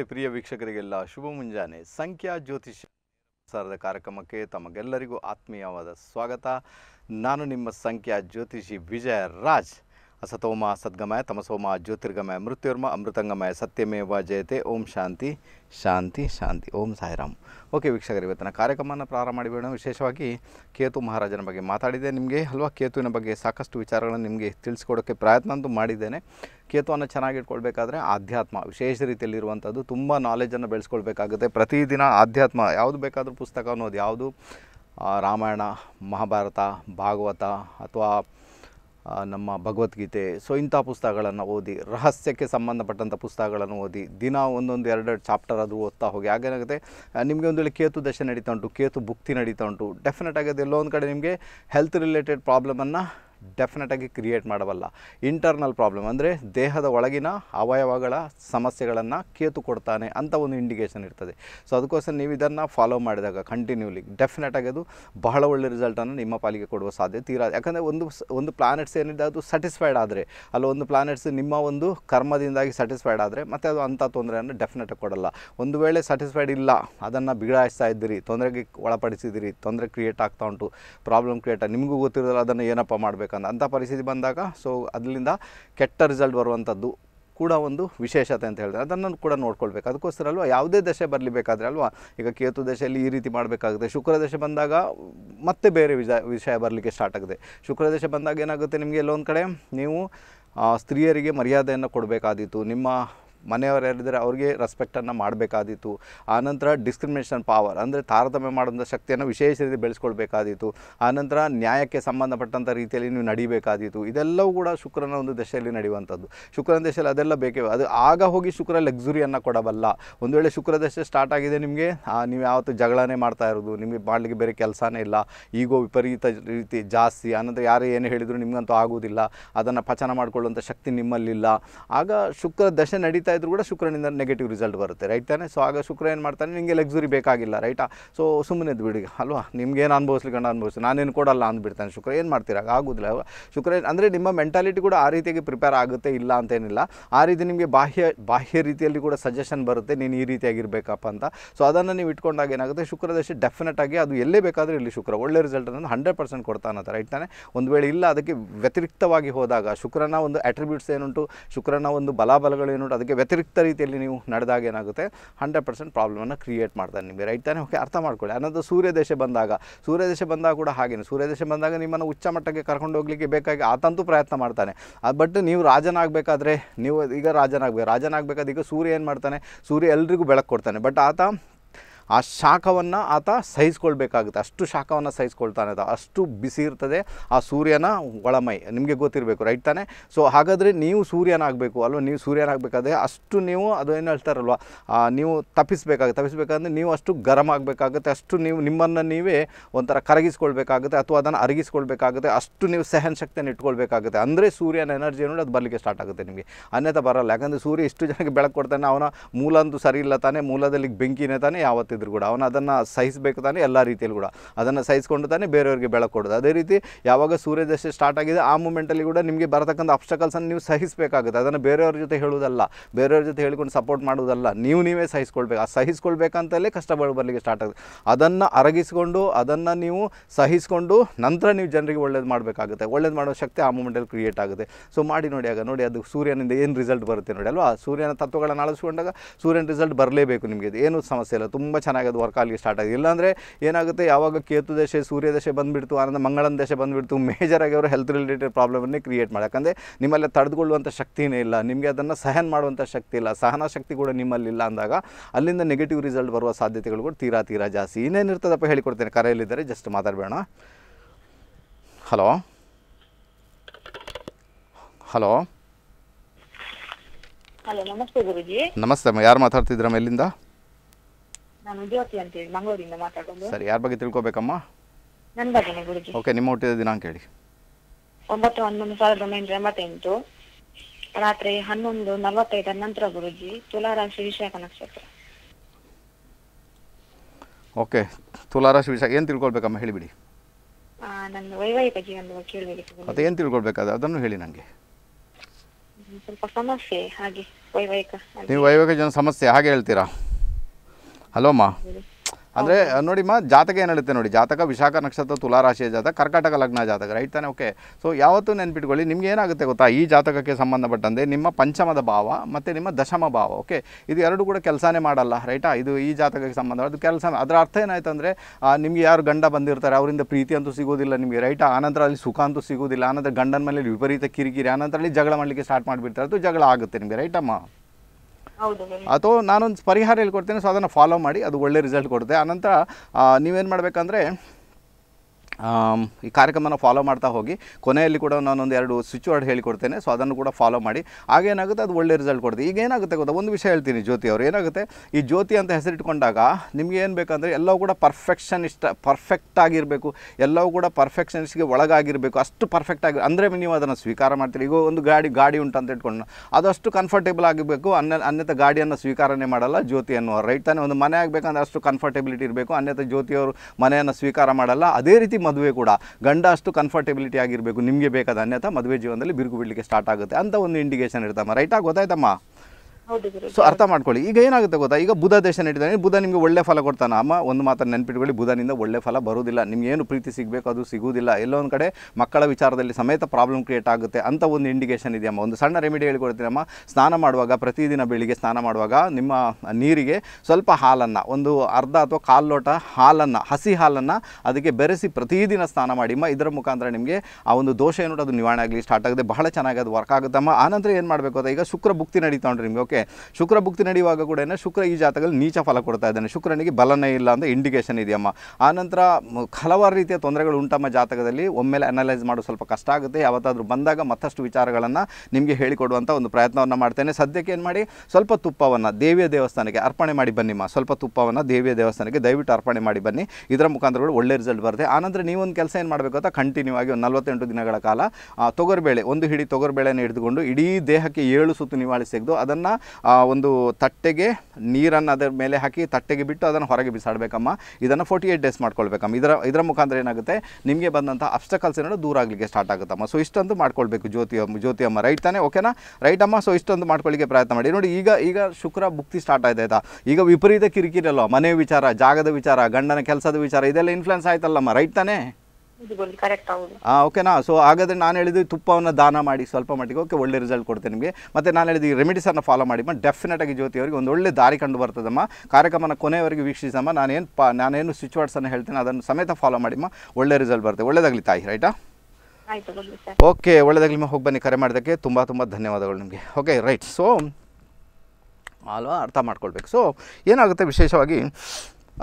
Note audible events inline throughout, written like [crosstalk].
ನಮಸ್ತೆ ಪ್ರಿಯ ವೀಕ್ಷಕರಿಗೆಲ್ಲ ಶುಭ ಮುಂಜಾನೆ ಸಂಖ್ಯಾ ಜ್ಯೋತಿಷ್ಯ ಸಾರದ ಕಾರ್ಯಕ್ರಮಕ್ಕೆ ತಮಗೆಲ್ಲರಿಗೂ ಆತ್ಮೀಯವಾದ ಸ್ವಾಗತ ನಾನು ನಿಮ್ಮ ಸಂಖ್ಯಾ ಜ್ಯೋತಿಷಿ ವಿಜಯ ರಾಜ್ ಅಸತೋಮ ಸದ್ಗಮಯ ತಮಸೋಮ ಜ್ಯೋತಿರ್ಗಮಯ ಮೃತ್ಯುರ್ಮ ಅಮೃತಂಗಮಯ ಸತ್ಯಮೇವ ಜಯತೆ ಓಂ ಶಾಂತಿ ಶಾಂತಿ ಶಾಂತಿ ಓಂ ಸಾಯಿರಾಮ್ ಓಕೆ ವೀಕ್ಷಕರು ಇವತ್ತಿನ ಕಾರ್ಯಕ್ರಮವನ್ನು ಪ್ರಾರಂಭ ಮಾಡಿಬೇಡ ವಿಶೇಷವಾಗಿ ಕೇತು ಮಹಾರಾಜನ ಬಗ್ಗೆ ಮಾತಾಡಿದೆ ನಿಮಗೆ ಅಲ್ವಾ ಕೇತುವಿನ ಬಗ್ಗೆ ಸಾಕಷ್ಟು ವಿಚಾರಗಳನ್ನು ನಿಮಗೆ ತಿಳಿಸ್ಕೊಡೋಕ್ಕೆ ಪ್ರಯತ್ನ ಅಂತೂ ಮಾಡಿದ್ದೇನೆ ಕೇತುವನ್ನು ಚೆನ್ನಾಗಿ ಆಧ್ಯಾತ್ಮ ವಿಶೇಷ ರೀತಿಯಲ್ಲಿರುವಂಥದ್ದು ತುಂಬ ನಾಲೆಜನ್ನು ಬೆಳೆಸ್ಕೊಳ್ಬೇಕಾಗುತ್ತೆ ಪ್ರತಿದಿನ ಆಧ್ಯಾತ್ಮ ಯಾವುದು ಬೇಕಾದರೂ ಪುಸ್ತಕ ಅನ್ನೋದು ಯಾವುದು ರಾಮಾಯಣ ಮಹಾಭಾರತ ಭಾಗವತ ಅಥವಾ ನಮ್ಮ ಭಗವದ್ಗೀತೆ ಸೊ ಇಂಥ ಪುಸ್ತಕಗಳನ್ನು ಓದಿ ರಹಸ್ಯಕ್ಕೆ ಸಂಬಂಧಪಟ್ಟಂಥ ಪುಸ್ತಕಗಳನ್ನು ಓದಿ ದಿನ ಒಂದೊಂದು ಎರಡೆರಡು ಚಾಪ್ಟರ್ ಅದು ಓದ್ತಾ ಹೋಗಿ ಹಾಗೇನಾಗುತ್ತೆ ನಿಮಗೆ ಒಂದು ವೇಳೆ ಕೇತು ದಶೆ ನಡೀತಾ ಉಂಟು ಕೇತು ಭುಕ್ತಿ ನಡೀತಾ ಉಂಟು ಡೆಫಿನೆಟ್ ಆಗಿ ಎಲ್ಲೋ ಒಂದು ಕಡೆ ನಿಮಗೆ ಹೆಲ್ತ್ ರಿಲೇಟೆಡ್ ಪ್ರಾಬ್ಲಮನ್ನು ಡೆಫಿನೆಟಾಗಿ ಕ್ರಿಯೇಟ್ ಮಾಡಬಲ್ಲ ಇಂಟರ್ನಲ್ ಪ್ರಾಬ್ಲಮ್ ಅಂದರೆ ದೇಹದ ಒಳಗಿನ ಅವಯವಗಳ ಸಮಸ್ಯೆಗಳನ್ನು ಕೇತು ಕೊಡ್ತಾನೆ ಅಂತ ಒಂದು ಇಂಡಿಕೇಷನ್ ಇರ್ತದೆ ಸೊ ಅದಕ್ಕೋಸ್ಕರ ನೀವು ಇದನ್ನು ಫಾಲೋ ಮಾಡಿದಾಗ ಕಂಟಿನ್ಯೂಲಿ ಡೆಫಿನೆಟಾಗಿ ಅದು ಬಹಳ ಒಳ್ಳೆ ರಿಸಲ್ಟನ್ನು ನಿಮ್ಮ ಪಾಲಿಗೆ ಕೊಡುವ ಸಾಧ್ಯತೆ ಇರೋದು ಯಾಕಂದರೆ ಒಂದು ಒಂದು ಪ್ಲಾನೆಟ್ಸ್ ಏನಿದೆ ಅದು ಸ್ಯಾಟಿಸ್ಫೈಡ್ ಆದರೆ ಅಲ್ಲ ಒಂದು ಪ್ಲಾನೆಟ್ಸ್ ನಿಮ್ಮ ಒಂದು ಕರ್ಮದಿಂದಾಗಿ ಸ್ಯಾಟಿಸ್ಫೈಡ್ ಆದರೆ ಮತ್ತು ಅದು ಅಂಥ ತೊಂದರೆಯನ್ನು ಡೆಫಿನೆಟಾಗಿ ಕೊಡಲ್ಲ ಒಂದು ವೇಳೆ ಸ್ಯಾಟಿಸ್ಫೈಡ್ ಇಲ್ಲ ಅದನ್ನು ಬಿಗಡಾಯಿಸ್ತಾ ಇದ್ದೀರಿ ತೊಂದರೆಗೆ ಒಳಪಡಿಸಿದಿರಿ ತೊಂದರೆ ಕ್ರಿಯೇಟ್ ಆಗ್ತಾ ಉಂಟು ಪ್ರಾಬ್ಲಮ್ ಕ್ರಿಯೇಟ್ ನಿಮಗೂ ಗೊತ್ತಿರೋದಲ್ಲ ಅದನ್ನು ಏನಪ್ಪ ಮಾಡಬೇಕು ಮಾಡಬೇಕಂತ ಅಂಥ ಪರಿಸ್ಥಿತಿ ಬಂದಾಗ ಸೊ ಅದರಿಂದ ಕೆಟ್ಟ ರಿಸಲ್ಟ್ ಬರುವಂಥದ್ದು ಕೂಡ ಒಂದು ವಿಶೇಷತೆ ಅಂತ ಹೇಳ್ತಾರೆ ಅದನ್ನು ಕೂಡ ನೋಡ್ಕೊಳ್ಬೇಕು ಅದಕ್ಕೋಸ್ಕರ ಅಲ್ವಾ ಯಾವುದೇ ದಶೆ ಬರಲಿಬೇಕಾದ್ರೆ ಅಲ್ವಾ ಈಗ ಕೇತು ದಶೆಯಲ್ಲಿ ಈ ರೀತಿ ಮಾಡಬೇಕಾಗುತ್ತೆ ಶುಕ್ರ ದಶೆ ಬಂದಾಗ ಮತ್ತೆ ಬೇರೆ ವಿಜ ವಿಷಯ ಬರಲಿಕ್ಕೆ ಸ್ಟಾರ್ಟ್ ಆಗುತ್ತೆ ಶುಕ್ರ ದಶೆ ಬಂದಾಗ ಏನಾಗುತ್ತೆ ನಿಮಗೆ ಎಲ್ಲೊಂದು ಕಡೆ ನೀವು ಸ್ತ್ರೀಯರಿಗೆ ಮರ್ಯಾದೆಯನ್ನು ಕೊಡಬೇಕಾದೀತು ನಿಮ್ಮ ಮನೆಯವರು ಯಾರಿದ್ದಾರೆ ಅವ್ರಿಗೆ ರೆಸ್ಪೆಕ್ಟನ್ನು ಮಾಡಬೇಕಾದೀತು ಆನಂತರ ಡಿಸ್ಕ್ರಿಮಿನೇಷನ್ ಪವರ್ ಅಂದರೆ ತಾರತಮ್ಯ ಮಾಡುವಂಥ ಶಕ್ತಿಯನ್ನು ವಿಶೇಷ ರೀತಿ ಬೆಳೆಸ್ಕೊಳ್ಬೇಕಾದೀತು ಆನಂತರ ನ್ಯಾಯಕ್ಕೆ ಸಂಬಂಧಪಟ್ಟಂಥ ರೀತಿಯಲ್ಲಿ ನೀವು ನಡಿಬೇಕಾದಿತ್ತು ಇದೆಲ್ಲವೂ ಕೂಡ ಶುಕ್ರನ ಒಂದು ದಶೆಯಲ್ಲಿ ನಡೆಯುವಂಥದ್ದು ಶುಕ್ರನ ದಶೆಯಲ್ಲಿ ಅದೆಲ್ಲ ಬೇಕೇ ಅದು ಆಗ ಹೋಗಿ ಶುಕ್ರ ಲಕ್ಸುರಿಯನ್ನು ಕೊಡಬಲ್ಲ ಒಂದು ವೇಳೆ ಶುಕ್ರ ದಶೆ ಸ್ಟಾರ್ಟ್ ಆಗಿದೆ ನಿಮಗೆ ನೀವು ಯಾವತ್ತು ಜಗಳನೇ ಮಾಡ್ತಾ ಇರೋದು ನಿಮಗೆ ಮಾಡಲಿಕ್ಕೆ ಬೇರೆ ಕೆಲಸನೇ ಇಲ್ಲ ಈಗೋ ವಿಪರೀತ ರೀತಿ ಜಾಸ್ತಿ ಆನಂತರ ಯಾರೇ ಏನು ಹೇಳಿದರೂ ನಿಮಗಂತೂ ಆಗೋದಿಲ್ಲ ಅದನ್ನು ಪಚನ ಮಾಡಿಕೊಳ್ಳುವಂಥ ಶಕ್ತಿ ನಿಮ್ಮಲ್ಲಿಲ್ಲ ಆಗ ಶುಕ್ರ ದಶೆ ನಡೀತಾ ಇದ್ರೂ ಇದ್ರು ಕೂಡ ಶುಕ್ರನಿಂದ ನೆಗೆಟಿವ್ ರಿಸಲ್ಟ್ ಬರುತ್ತೆ ರೈಟ್ ತಾನೆ ಸೊ ಆಗ ಶುಕ್ರ ಏನು ಮಾಡ್ತಾನೆ ನಿಮಗೆ ಲಗ್ಸುರಿ ಬೇಕಾಗಿಲ್ಲ ರೈಟಾ ಸೊ ಸುಮ್ಮನೆ ಬಿಡಿ ಅಲ್ವಾ ನಿಮ್ಗೇನು ಅನುಭವಿಸ್ಲಿಕ್ಕೆ ಅನುಭವಿಸಿ ನಾನೇನು ಕೊಡಲ್ಲ ಅಂದ್ಬಿಡ್ತಾನೆ ಶುಕ್ರ ಏನು ಮಾಡ್ತೀರಾ ಆಗೋದಿಲ್ಲ ಶುಕ್ರ ಅಂದರೆ ನಿಮ್ಮ ಮೆಂಟಾಲಿಟಿ ಕೂಡ ಆ ರೀತಿಯಾಗಿ ಪ್ರಿಪೇರ್ ಆಗುತ್ತೆ ಇಲ್ಲ ಅಂತೇನಿಲ್ಲ ಆ ರೀತಿ ನಿಮಗೆ ಬಾಹ್ಯ ಬಾಹ್ಯ ರೀತಿಯಲ್ಲಿ ಕೂಡ ಸಜೆಷನ್ ಬರುತ್ತೆ ನೀನು ಈ ರೀತಿಯಾಗಿರಬೇಕಪ್ಪ ಅಂತ ಸೊ ಅದನ್ನು ನೀವು ಇಟ್ಕೊಂಡಾಗ ಏನಾಗುತ್ತೆ ಶುಕ್ರದಶೆ ಡೆಫಿನೆಟ್ ಆಗಿ ಅದು ಎಲ್ಲೇ ಬೇಕಾದರೂ ಇಲ್ಲಿ ಶುಕ್ರ ಒಳ್ಳೆ ರಿಸಲ್ಟ್ ಅನ್ನೋದು ಹಂಡ್ರೆಡ್ ಪರ್ಸೆಂಟ್ ಕೊಡ್ತಾನೆ ರೈಟ್ ತಾನೆ ಒಂದು ವೇಳೆ ಇಲ್ಲ ಅದಕ್ಕೆ ವ್ಯತಿರಿಕ್ತವಾಗಿ ಹೋದಾಗ ಶುಕ್ರನ ಒಂದು ಅಟ್ರಿಬ್ಯೂಟ್ಸ್ ಏನುಂಟು ಶುಕ್ರನ ಒಂದು ಬಲಾಬಲಗಳು ಏನುಂಟು ಅದಕ್ಕೆ ವ್ಯತಿರಿಕ್ತ ರೀತಿಯಲ್ಲಿ ನೀವು ನಡೆದಾಗ ಏನಾಗುತ್ತೆ ಹಂಡ್ರೆಡ್ ಪರ್ಸೆಂಟ್ ಪ್ರಾಬ್ಲಮನ್ನು ಕ್ರಿಯೇಟ್ ಮಾಡ್ತಾರೆ ನಿಮಗೆ ರೈಟ್ ತಾನೇ ಓಕೆ ಅರ್ಥ ಮಾಡ್ಕೊಳ್ಳಿ ಅನ್ನೋದು ಸೂರ್ಯದೇಶ ಬಂದಾಗ ಸೂರ್ಯದೇಶ ಬಂದಾಗ ಕೂಡ ಹಾಗೇನೆ ಸೂರ್ಯದೇಶ ಬಂದಾಗ ನಿಮ್ಮನ್ನು ಉಚ್ಚ ಮಟ್ಟಕ್ಕೆ ಕರ್ಕೊಂಡು ಹೋಗ್ಲಿಕ್ಕೆ ಬೇಕಾಗಿ ಆತಂತೂ ಪ್ರಯತ್ನ ಮಾಡ್ತಾನೆ ಬಟ್ ನೀವು ರಾಜನಾಗಬೇಕಾದ್ರೆ ನೀವು ಈಗ ರಾಜನಾಗಬೇಕು ರಾಜನಾಗಬೇಕಾದ ಈಗ ಸೂರ್ಯ ಏನು ಮಾಡ್ತಾನೆ ಸೂರ್ಯ ಎಲ್ರಿಗೂ ಬೆಳಕು ಕೊಡ್ತಾನೆ ಬಟ್ ಆತ ಆ ಶಾಖವನ್ನು ಆತ ಸಹಿಸ್ಕೊಳ್ಬೇಕಾಗುತ್ತೆ ಅಷ್ಟು ಶಾಖವನ್ನು ಸಹಿಸ್ಕೊಳ್ತಾನೆ ಅಷ್ಟು ಬಿಸಿ ಇರ್ತದೆ ಆ ಸೂರ್ಯನ ಒಳಮೈ ನಿಮಗೆ ಗೊತ್ತಿರಬೇಕು ರೈಟ್ ತಾನೆ ಸೊ ಹಾಗಾದರೆ ನೀವು ಸೂರ್ಯನಾಗಬೇಕು ಅಲ್ವಾ ನೀವು ಸೂರ್ಯನಾಗಬೇಕಾದ್ರೆ ಅಷ್ಟು ನೀವು ಅದು ಏನು ಹೇಳ್ತಾರಲ್ವ ನೀವು ತಪ್ಪಿಸ್ಬೇಕಾಗುತ್ತೆ ತಪ್ಪಿಸ್ಬೇಕಂದ್ರೆ ನೀವು ಅಷ್ಟು ಗರಮ್ ಆಗಬೇಕಾಗುತ್ತೆ ಅಷ್ಟು ನೀವು ನಿಮ್ಮನ್ನು ನೀವೇ ಒಂಥರ ಕರಗಿಸ್ಕೊಳ್ಬೇಕಾಗುತ್ತೆ ಅಥವಾ ಅದನ್ನು ಅರಗಿಸ್ಕೊಳ್ಬೇಕಾಗುತ್ತೆ ಅಷ್ಟು ನೀವು ಸಹನ ಶಕ್ತಿಯನ್ನು ಇಟ್ಕೊಳ್ಬೇಕಾಗುತ್ತೆ ಅಂದರೆ ಸೂರ್ಯನ ಎನರ್ಜಿ ನೋಡಿ ಅದು ಬರಲಿಕ್ಕೆ ಸ್ಟಾರ್ಟ್ ಆಗುತ್ತೆ ನಿಮಗೆ ಅನ್ಯತಾ ಬರಲ್ಲ ಯಾಕಂದರೆ ಸೂರ್ಯ ಇಷ್ಟು ಜನಕ್ಕೆ ಬೆಳಕು ಕೊಡ್ತಾನೆ ಅವನ ಮೂಲ ಸರಿ ಇಲ್ಲ ತಾನೆ ಮೂಲದಲ್ಲಿ ಬೆಂಕಿನೇ ತಾನೆ ಯಾವತ್ತಿದೆ ಮಾಡಿದ್ರು ಕೂಡ ಅವನು ಅದನ್ನು ಸಹಿಸಬೇಕು ತಾನೇ ಎಲ್ಲ ರೀತಿಯಲ್ಲಿ ಕೂಡ ಅದನ್ನು ಸಹಿಸಿಕೊಂಡು ತಾನೇ ಬೇರೆಯವ್ರಿಗೆ ಬೆಳಕು ಕೊಡೋದು ಅದೇ ರೀತಿ ಯಾವಾಗ ಸೂರ್ಯದರ್ಶಿ ಸ್ಟಾರ್ಟ್ ಆಗಿದೆ ಆ ಮೂಮೆಂಟಲ್ಲಿ ಕೂಡ ನಿಮಗೆ ಬರತಕ್ಕಂಥ ಅಪ್ಸ್ಟಕಲ್ಸನ್ನು ನೀವು ಸಹಿಸಬೇಕಾಗುತ್ತೆ ಅದನ್ನು ಬೇರೆಯವ್ರ ಜೊತೆ ಹೇಳುವುದಲ್ಲ ಬೇರೆಯವ್ರ ಜೊತೆ ಹೇಳ್ಕೊಂಡು ಸಪೋರ್ಟ್ ಮಾಡೋದಲ್ಲ ನೀವು ನೀವೇ ಸಹಿಸ್ಕೊಳ್ಬೇಕು ಆ ಸಹಿಸ್ಕೊಳ್ಬೇಕಂತಲೇ ಕಷ್ಟಗಳು ಬರಲಿಕ್ಕೆ ಸ್ಟಾರ್ಟ್ ಆಗುತ್ತೆ ಅದನ್ನು ಅರಗಿಸಿಕೊಂಡು ಅದನ್ನು ನೀವು ಸಹಿಸಿಕೊಂಡು ನಂತರ ನೀವು ಜನರಿಗೆ ಒಳ್ಳೇದು ಮಾಡಬೇಕಾಗುತ್ತೆ ಒಳ್ಳೇದು ಮಾಡೋ ಶಕ್ತಿ ಆ ಮೂಮೆಂಟಲ್ಲಿ ಕ್ರಿಯೇಟ್ ಆಗುತ್ತೆ ಸೊ ಮಾಡಿ ನೋಡಿ ಆಗ ನೋಡಿ ಅದು ಸೂರ್ಯನಿಂದ ಏನು ರಿಸಲ್ಟ್ ಬರುತ್ತೆ ನೋಡಿ ಅಲ್ವಾ ಸೂರ್ಯನ ತತ್ವಗಳನ್ನು ಅಳಿಸ್ಕೊಂಡಾಗ ಸೂರ್ಯನ ರಿಸಲ್ಟ್ ಬರಲೇಬೇಕು ನಿಮಗೆ ಏನು ಸಮಸ್ಯೆ ಇಲ್ಲ ತುಂಬ ಚೆನ್ನಾಗಿ ವರ್ಕ್ ಆಗಲಿ ಸ್ಟಾರ್ಟ್ ಆಗಿದೆ ಇಲ್ಲಾಂದರೆ ಏನಾಗುತ್ತೆ ಯಾವಾಗ ಕೇತು ದಶೆ ಸೂರ್ಯ ದಶೆ ಬಂದುಬಿಡ್ತು ಆನಂದ ಮಂಗಳನ ದಶೆ ಬಂದುಬಿಡ್ತು ಆಗಿ ಅವರು ಹೆಲ್ತ್ ರಿಲೇಟೆಡ್ ಪ್ರಾಬ್ಲಮನ್ನೇ ಕ್ರಿಯೇಟ್ ಮಾಡಿ ಯಾಕಂದರೆ ನಿಮ್ಮಲ್ಲಿ ತಡೆದುಕೊಳ್ಳುವಂಥ ಶಕ್ತಿಯೇ ಇಲ್ಲ ನಿಮಗೆ ಅದನ್ನು ಸಹನ್ ಮಾಡುವಂಥ ಶಕ್ತಿ ಇಲ್ಲ ಸಹನ ಶಕ್ತಿ ಕೂಡ ನಿಮ್ಮಲ್ಲಿ ಇಲ್ಲ ಅಂದಾಗ ಅಲ್ಲಿಂದ ನೆಗೆಟಿವ್ ರಿಸಲ್ಟ್ ಬರುವ ಸಾಧ್ಯತೆಗಳು ಕೂಡ ತೀರಾ ತೀರಾ ಜಾಸ್ತಿ ಇನ್ನೇನಿರ್ತದಪ್ಪ ಹೇಳಿಕೊಡ್ತೇನೆ ಕರೆಯಲ್ಲಿದ್ದರೆ ಜಸ್ಟ್ ಮಾತಾಡಬೇಡ ಹಲೋ ಹಲೋ ಹಲೋ ನಮಸ್ತೆ ಗುರುಜಿ ನಮಸ್ತೆ ಯಾರು ಮಾತಾಡ್ತಿದ್ರಮ್ಮ ಎಲ್ಲಿಂದ ನಾನು ಜ್ಯೋತಿ ಅಂತ ಹೇಳಿ ಮಂಗಳೂರಿಂದ ಮಾತಾಡೋದು ಸರಿ ಯಾರ ಬಗ್ಗೆ ತಿಳ್ಕೊಬೇಕಮ್ಮ ನನ್ನ ಬಗ್ಗೆನೇ ಗುರುಜಿ ಓಕೆ ನಿಮ್ಮ ಹುಟ್ಟಿದ ದಿನಾಂಕ ಹೇಳಿ ಒಂಬತ್ತು ಹನ್ನೊಂದು ಸಾವಿರದ ಒಂಬೈನೂರ ಎಂಬತ್ತೆಂಟು ರಾತ್ರಿ ಹನ್ನೊಂದು ನಲವತ್ತೈದರ ನಂತರ ಗುರುಜಿ ತುಲಾರಾಶಿ ವಿಶಾಖ ನಕ್ಷತ್ರ ಓಕೆ ತುಲಾರಾಶಿ ವಿಶಾಖ ಏನು ತಿಳ್ಕೊಳ್ಬೇಕಮ್ಮ ಹೇಳಿಬಿಡಿ ನನ್ನ ವೈವಾಹಿಕ ಜೀವನದ ಬಗ್ಗೆ ಕೇಳಬೇಕಿತ್ತು ಮತ್ತೆ ಏನು ತಿಳ್ಕೊಳ್ಬೇಕಾದ ಅದನ್ನು ಹೇಳಿ ನನಗೆ ಸ್ವಲ್ಪ ಸಮಸ್ಯೆ ಹಾಗೆ ವೈವಾಹಿಕ ನೀವು ವೈವಾಹಿಕ ಜನ ಸಮಸ್ಯೆ ಹಾಗೆ ಹೇಳ್ತೀರಾ ಹಲೋಮ್ಮ ಅಂದರೆ ನೋಡಿಮ್ಮ ಜಾತಕ ಏನು ನೋಡಿ ಜಾತಕ ವಿಶಾಖ ನಕ್ಷತ್ರ ತುಲಾರಾಶಿಯ ಜಾತಕ ಕರ್ಕಾಟಕ ಲಗ್ನ ಜಾತಕ ರೈಟ್ ತಾನೆ ಓಕೆ ಸೊ ಯಾವತ್ತೂ ನೆನ್ಪಿಟ್ಕೊಳ್ಳಿ ನಿಮ್ಗೆ ಏನಾಗುತ್ತೆ ಗೊತ್ತಾ ಈ ಜಾತಕಕ್ಕೆ ಸಂಬಂಧಪಟ್ಟಂತೆ ನಿಮ್ಮ ಪಂಚಮದ ಭಾವ ಮತ್ತು ನಿಮ್ಮ ದಶಮ ಭಾವ ಓಕೆ ಇದು ಎರಡು ಕೂಡ ಕೆಲಸನೇ ಮಾಡಲ್ಲ ರೈಟಾ ಇದು ಈ ಜಾತಕಕ್ಕೆ ಸಂಬಂಧ ಅದು ಕೆಲಸ ಅದರ ಅರ್ಥ ಏನಾಯ್ತು ಅಂದರೆ ನಿಮಗೆ ಯಾರು ಗಂಡ ಬಂದಿರ್ತಾರೆ ಅವರಿಂದ ಪ್ರೀತಿ ಅಂತೂ ಸಿಗೋದಿಲ್ಲ ನಿಮಗೆ ರೈಟಾ ಆನಂತರ ಅಲ್ಲಿ ಸುಖ ಅಂತೂ ಸಿಗೋದಿಲ್ಲ ಆನಂತರ ಗಂಡನ ಮೇಲೆ ವಿಪರೀತ ಕಿರಿಕಿರಿ ಆನಂತರ ಅಲ್ಲಿ ಜಗಳ ಮಾಡಲಿಕ್ಕೆ ಸ್ಟಾರ್ಟ್ ಮಾಡಿಬಿಡ್ತಾರೆ ಅದು ಜಗಳ ಆಗುತ್ತೆ ನಿಮಗೆ ರೈಟಮ್ಮ ಅಥವಾ ನಾನೊಂದು ಪರಿಹಾರ ಹೇಳ್ಕೊಡ್ತೇನೆ ಸೊ ಅದನ್ನು ಫಾಲೋ ಮಾಡಿ ಅದು ಒಳ್ಳೆ ರಿಸಲ್ಟ್ ಕೊಡುತ್ತೆ ಆನಂತರ ನೀವೇನು ಮಾಡಬೇಕಂದ್ರೆ ಈ ಕಾರ್ಯಕ್ರಮನ ಫಾಲೋ ಮಾಡ್ತಾ ಹೋಗಿ ಕೊನೆಯಲ್ಲಿ ಕೂಡ ನಾನೊಂದು ಎರಡು ಸ್ವಿಚ್ ವರ್ಡ್ ಹೇಳಿಕೊಡ್ತೇನೆ ಸೊ ಅದನ್ನು ಕೂಡ ಫಾಲೋ ಮಾಡಿ ಆಗೇನಾಗುತ್ತೆ ಅದು ಒಳ್ಳೆ ರಿಸಲ್ಟ್ ಕೊಡ್ತೀವಿ ಈಗ ಏನಾಗುತ್ತೆ ಗೊತ್ತಾ ಒಂದು ವಿಷಯ ಹೇಳ್ತೀನಿ ಜ್ಯೋತಿ ಅವರು ಏನಾಗುತ್ತೆ ಈ ಜ್ಯೋತಿ ಅಂತ ಹೆಸರಿಟ್ಕೊಂಡಾಗ ನಿಮಗೆ ಏನು ಬೇಕಂದರೆ ಎಲ್ಲವೂ ಕೂಡ ಪರ್ಫೆಕ್ಷನ್ ಪರ್ಫೆಕ್ಟ್ ಆಗಿರಬೇಕು ಎಲ್ಲವೂ ಕೂಡ ಪರ್ಫೆಕ್ಷನ್ಸ್ಗೆ ಒಳಗಾಗಿರಬೇಕು ಅಷ್ಟು ಪರ್ಫೆಕ್ಟ್ ಆಗಿ ಅಂದರೆ ನೀವು ಅದನ್ನು ಸ್ವೀಕಾರ ಮಾಡ್ತೀರಿ ಈಗ ಒಂದು ಗಾಡಿ ಗಾಡಿ ಉಂಟು ಅಂತ ಇಟ್ಕೊಂಡು ಅದು ಅಷ್ಟು ಕಂಫರ್ಟೇಬಲ್ ಆಗಿರಬೇಕು ಅನ್ಯ ಅನ್ಯಥ ಗಾಡಿಯನ್ನು ಸ್ವೀಕಾರಣೆ ಮಾಡಲ್ಲ ಜ್ಯೋತಿ ಅನ್ನುವ ರೈಟ್ ತಾನೇ ಒಂದು ಮನೆ ಆಗಬೇಕಂದ್ರೆ ಅಷ್ಟು ಕಂಫರ್ಟೇಬಿಲಿಟಿ ಇರಬೇಕು ಅನ್ಯತ ಜ್ಯೋತಿಯವರು ಮನೆಯನ್ನು ಸ್ವೀಕಾರ ಮಾಡಲ್ಲ ಅದೇ ರೀತಿ ಮದುವೆ ಕೂಡ ಗಂಡ ಅಷ್ಟು ಕಂಫರ್ಟೆಬಿಲಿಟಿ ಆಗಿರಬೇಕು ನಿಮಗೆ ಬೇಕಾದ ಅನ್ಯತ ಮದುವೆ ಜೀವನದಲ್ಲಿ ಬಿರುಕು ಬಿಡಲಿಕ್ಕೆ ಸ್ಟಾರ್ಟ್ ಆಗುತ್ತೆ ಅಂತ ಒಂದು ಇಂಡಿಕೇಶನ್ ಇರ್ತಮ್ಮ ರೈಟಾಗಿ ಗೊತ್ತಾಯ್ತಮ್ಮ ಸೊ ಅರ್ಥ ಮಾಡ್ಕೊಳ್ಳಿ ಈಗ ಏನಾಗುತ್ತೆ ಗೊತ್ತಾ ಈಗ ಬುಧ ದೇಶ ನೀಡಿದ್ದಾನೆ ಬುಧ ನಿಮಗೆ ಒಳ್ಳೆ ಫಲ ಕೊಡ್ತಾನೆ ಅಮ್ಮ ಒಂದು ಮಾತ್ರ ನೆನ್ಪಿಟ್ಕೊಳ್ಳಿ ಬುಧನಿಂದ ಒಳ್ಳೆ ಫಲ ಬರೋದಿಲ್ಲ ನಿಮ್ಗೆ ಏನು ಪ್ರೀತಿ ಸಿಗಬೇಕು ಅದು ಸಿಗುವುದಿಲ್ಲ ಎಲ್ಲೋ ಒಂದು ಕಡೆ ಮಕ್ಕಳ ವಿಚಾರದಲ್ಲಿ ಸಮೇತ ಪ್ರಾಬ್ಲಮ್ ಕ್ರಿಯೇಟ್ ಆಗುತ್ತೆ ಅಂತ ಒಂದು ಇಂಡಿಕೇಶನ್ ಇದೆಯಮ್ಮ ಒಂದು ಸಣ್ಣ ರೆಮಿಡಿ ಅಮ್ಮ ಸ್ನಾನ ಮಾಡುವಾಗ ಪ್ರತಿದಿನ ಬೆಳಿಗ್ಗೆ ಸ್ನಾನ ಮಾಡುವಾಗ ನಿಮ್ಮ ನೀರಿಗೆ ಸ್ವಲ್ಪ ಹಾಲನ್ನು ಒಂದು ಅರ್ಧ ಅಥವಾ ಕಾಲು ಲೋಟ ಹಾಲನ್ನು ಹಸಿ ಹಾಲನ್ನು ಅದಕ್ಕೆ ಬೆರೆಸಿ ಪ್ರತಿದಿನ ಸ್ನಾನ ಮಾಡಿಮ್ಮ ಇದರ ಮುಖಾಂತರ ನಿಮಗೆ ಆ ಒಂದು ದೋಷ ಏನು ಅದು ನಿವಾರಣೆ ಆಗಲಿ ಸ್ಟಾರ್ಟ್ ಆಗುತ್ತೆ ಬಹಳ ಚೆನ್ನಾಗಿ ಅದು ವರ್ಕ್ ಆಗುತ್ತಮ್ಮ ಆನಂತರ ಏನು ಮಾಡಬೇಕು ಅಂತ ಈಗ ಶುಕ್ರ ಭುಕ್ತಿ ನಡೀತಾ ನಿಮಗೆ ಓಕೆ ಶುಕ್ರ ಭುಕ್ತಿ ನಡೆಯುವಾಗ ಕೂಡ ಶುಕ್ರ ಈ ಜಾತಕದಲ್ಲಿ ನೀಚ ಫಲ ಕೊಡ್ತಾ ಇದ್ದಾನೆ ಶುಕ್ರನಿಗೆ ಬಲನೇ ಇಲ್ಲ ಅಂತ ಇಂಡಿಕೇಶನ್ ಇದೆಯಮ್ಮ ಆನಂತರ ಹಲವಾರು ರೀತಿಯ ತೊಂದರೆಗಳು ಉಂಟಮ್ಮ ಜಾತಕದಲ್ಲಿ ಒಮ್ಮೆಲೆ ಅನಲೈಸ್ ಮಾಡೋ ಸ್ವಲ್ಪ ಕಷ್ಟ ಆಗುತ್ತೆ ಯಾವತ್ತಾದರೂ ಬಂದಾಗ ಮತ್ತಷ್ಟು ವಿಚಾರಗಳನ್ನು ನಿಮಗೆ ಹೇಳಿಕೊಡುವಂಥ ಒಂದು ಪ್ರಯತ್ನವನ್ನು ಮಾಡ್ತೇನೆ ಸದ್ಯಕ್ಕೆ ಏನು ಮಾಡಿ ಸ್ವಲ್ಪ ತುಪ್ಪವನ್ನು ದೇವಿಯ ದೇವಸ್ಥಾನಕ್ಕೆ ಅರ್ಪಣೆ ಮಾಡಿ ಬನ್ನಿಮ್ಮ ಸ್ವಲ್ಪ ತುಪ್ಪವನ್ನು ದೇವಿಯ ದೇವಸ್ಥಾನಕ್ಕೆ ದಯವಿಟ್ಟು ಅರ್ಪಣೆ ಮಾಡಿ ಬನ್ನಿ ಇದರ ಮುಖಾಂತರಗಳು ಒಳ್ಳೆ ರಿಸಲ್ಟ್ ಬರುತ್ತೆ ಆನಂತರ ನೀವೊಂದು ಕೆಲಸ ಏನು ಮಾಡಬೇಕು ಅಂತ ಕಂಟಿನ್ಯೂ ಆಗಿ ಒಂದು ನಲವತ್ತೆಂಟು ದಿನಗಳ ಕಾಲ ತೊಗರ್ಬೇಳೆ ಒಂದು ಹಿಡಿ ತೊಗರುಬೇಳೆನ ಹಿಡಿದುಕೊಂಡು ಇಡೀ ದೇಹಕ್ಕೆ ಏಳು ಸುತ್ತು ನಿವಾಳಿ ತೆಗೆದು ಅದನ್ನು ಒಂದು ತಟ್ಟೆಗೆ ನೀರನ್ನು ಅದರ ಮೇಲೆ ಹಾಕಿ ತಟ್ಟೆಗೆ ಬಿಟ್ಟು ಅದನ್ನು ಹೊರಗೆ ಬಿಸಾಡಬೇಕಮ್ಮ ಇದನ್ನು ಫೋರ್ಟಿ ಏಯ್ಟ್ ಡೇಸ್ ಮಾಡ್ಕೊಳ್ಬೇಕಮ್ಮ ಇದರ ಇದರ ಮುಖಾಂತರ ಏನಾಗುತ್ತೆ ನಿಮಗೆ ಬಂದಂಥ ಅಬ್ಸ್ಟಕಲ್ಸ್ ಏನೋ ದೂರ ಆಗಲಿಕ್ಕೆ ಸ್ಟಾರ್ಟ್ ಆಗುತ್ತಮ್ಮ ಸೊ ಇಷ್ಟೊಂದು ಮಾಡ್ಕೊಳ್ಬೇಕು ಜ್ಯೋತಿ ಜ್ಯೋತಿ ರೈಟ್ ತಾನೇ ಓಕೆನಾ ರೈಟ್ ಅಮ್ಮ ಸೊ ಇಷ್ಟೊಂದು ಮಾಡ್ಕೊಳ್ಳಿಕ್ಕೆ ಪ್ರಯತ್ನ ಮಾಡಿ ನೋಡಿ ಈಗ ಈಗ ಶುಕ್ರ ಭುಕ್ತಿ ಸ್ಟಾರ್ಟ್ ಆಯ್ತು ಈಗ ವಿಪರೀತ ಕಿರಿಕಿರಿ ಮನೆ ವಿಚಾರ ಜಾಗದ ವಿಚಾರ ಗಂಡನ ಕೆಲಸದ ವಿಚಾರ ಇದೆಲ್ಲ ಇನ್ಫ್ಲುಯೆನ್ಸ್ ಆಯ್ತಲ್ಲಮ್ಮ ರೈಟ್ ತಾನೇ ಹಾಂ ಓಕೆನಾ ಸೊ ಹಾಗಾದರೆ ನಾನು ಹೇಳಿದ್ವಿ ತುಪ್ಪವನ್ನು ದಾನ ಮಾಡಿ ಸ್ವಲ್ಪ ಮಟ್ಟಿಗೆ ಓಕೆ ಒಳ್ಳೆ ರಿಸಲ್ಟ್ ಕೊಡ್ತೇನೆ ನಿಮಗೆ ಮತ್ತೆ ನಾನು ಹೇಳಿದ್ವಿ ರೆಮಿಡಿಸನ್ನು ಫಾಲೋ ಮಾಡಿ ಮತ್ತು ಆಗಿ ಜ್ಯೋತಿ ಅವರಿಗೆ ಒಂದು ಒಳ್ಳೆ ದಾರಿ ಕಂಡು ಬರ್ತದಮ್ಮ ಕಾರ್ಯಕ್ರಮನ ಕೊನೆಯವರೆಗೆ ವೀಕ್ಷಿಸಮ್ಮ ನಾನೇನು ಪಾ ನಾನೇನು ಸ್ವಿಚ್ ವರ್ಡ್ಸನ್ನು ಹೇಳ್ತೇನೆ ಅದನ್ನು ಸಮೇತ ಫಾಲೋ ಮಾಡಿಮ್ಮ ಒಳ್ಳೆ ರಿಸಲ್ಟ್ ಬರುತ್ತೆ ಒಳ್ಳೆದಾಗಲಿ ತಾಯಿ ರೈಟಾ ಓಕೆ ಒಳ್ಳೆದಾಗಲಿ ಹೋಗಿ ಬನ್ನಿ ಕರೆ ಮಾಡೋದಕ್ಕೆ ತುಂಬ ತುಂಬ ಧನ್ಯವಾದಗಳು ನಿಮಗೆ ಓಕೆ ರೈಟ್ ಸೊ ಅಲ್ವಾ ಅರ್ಥ ಮಾಡ್ಕೊಳ್ಬೇಕು ಸೊ ಏನಾಗುತ್ತೆ ವಿಶೇಷವಾಗಿ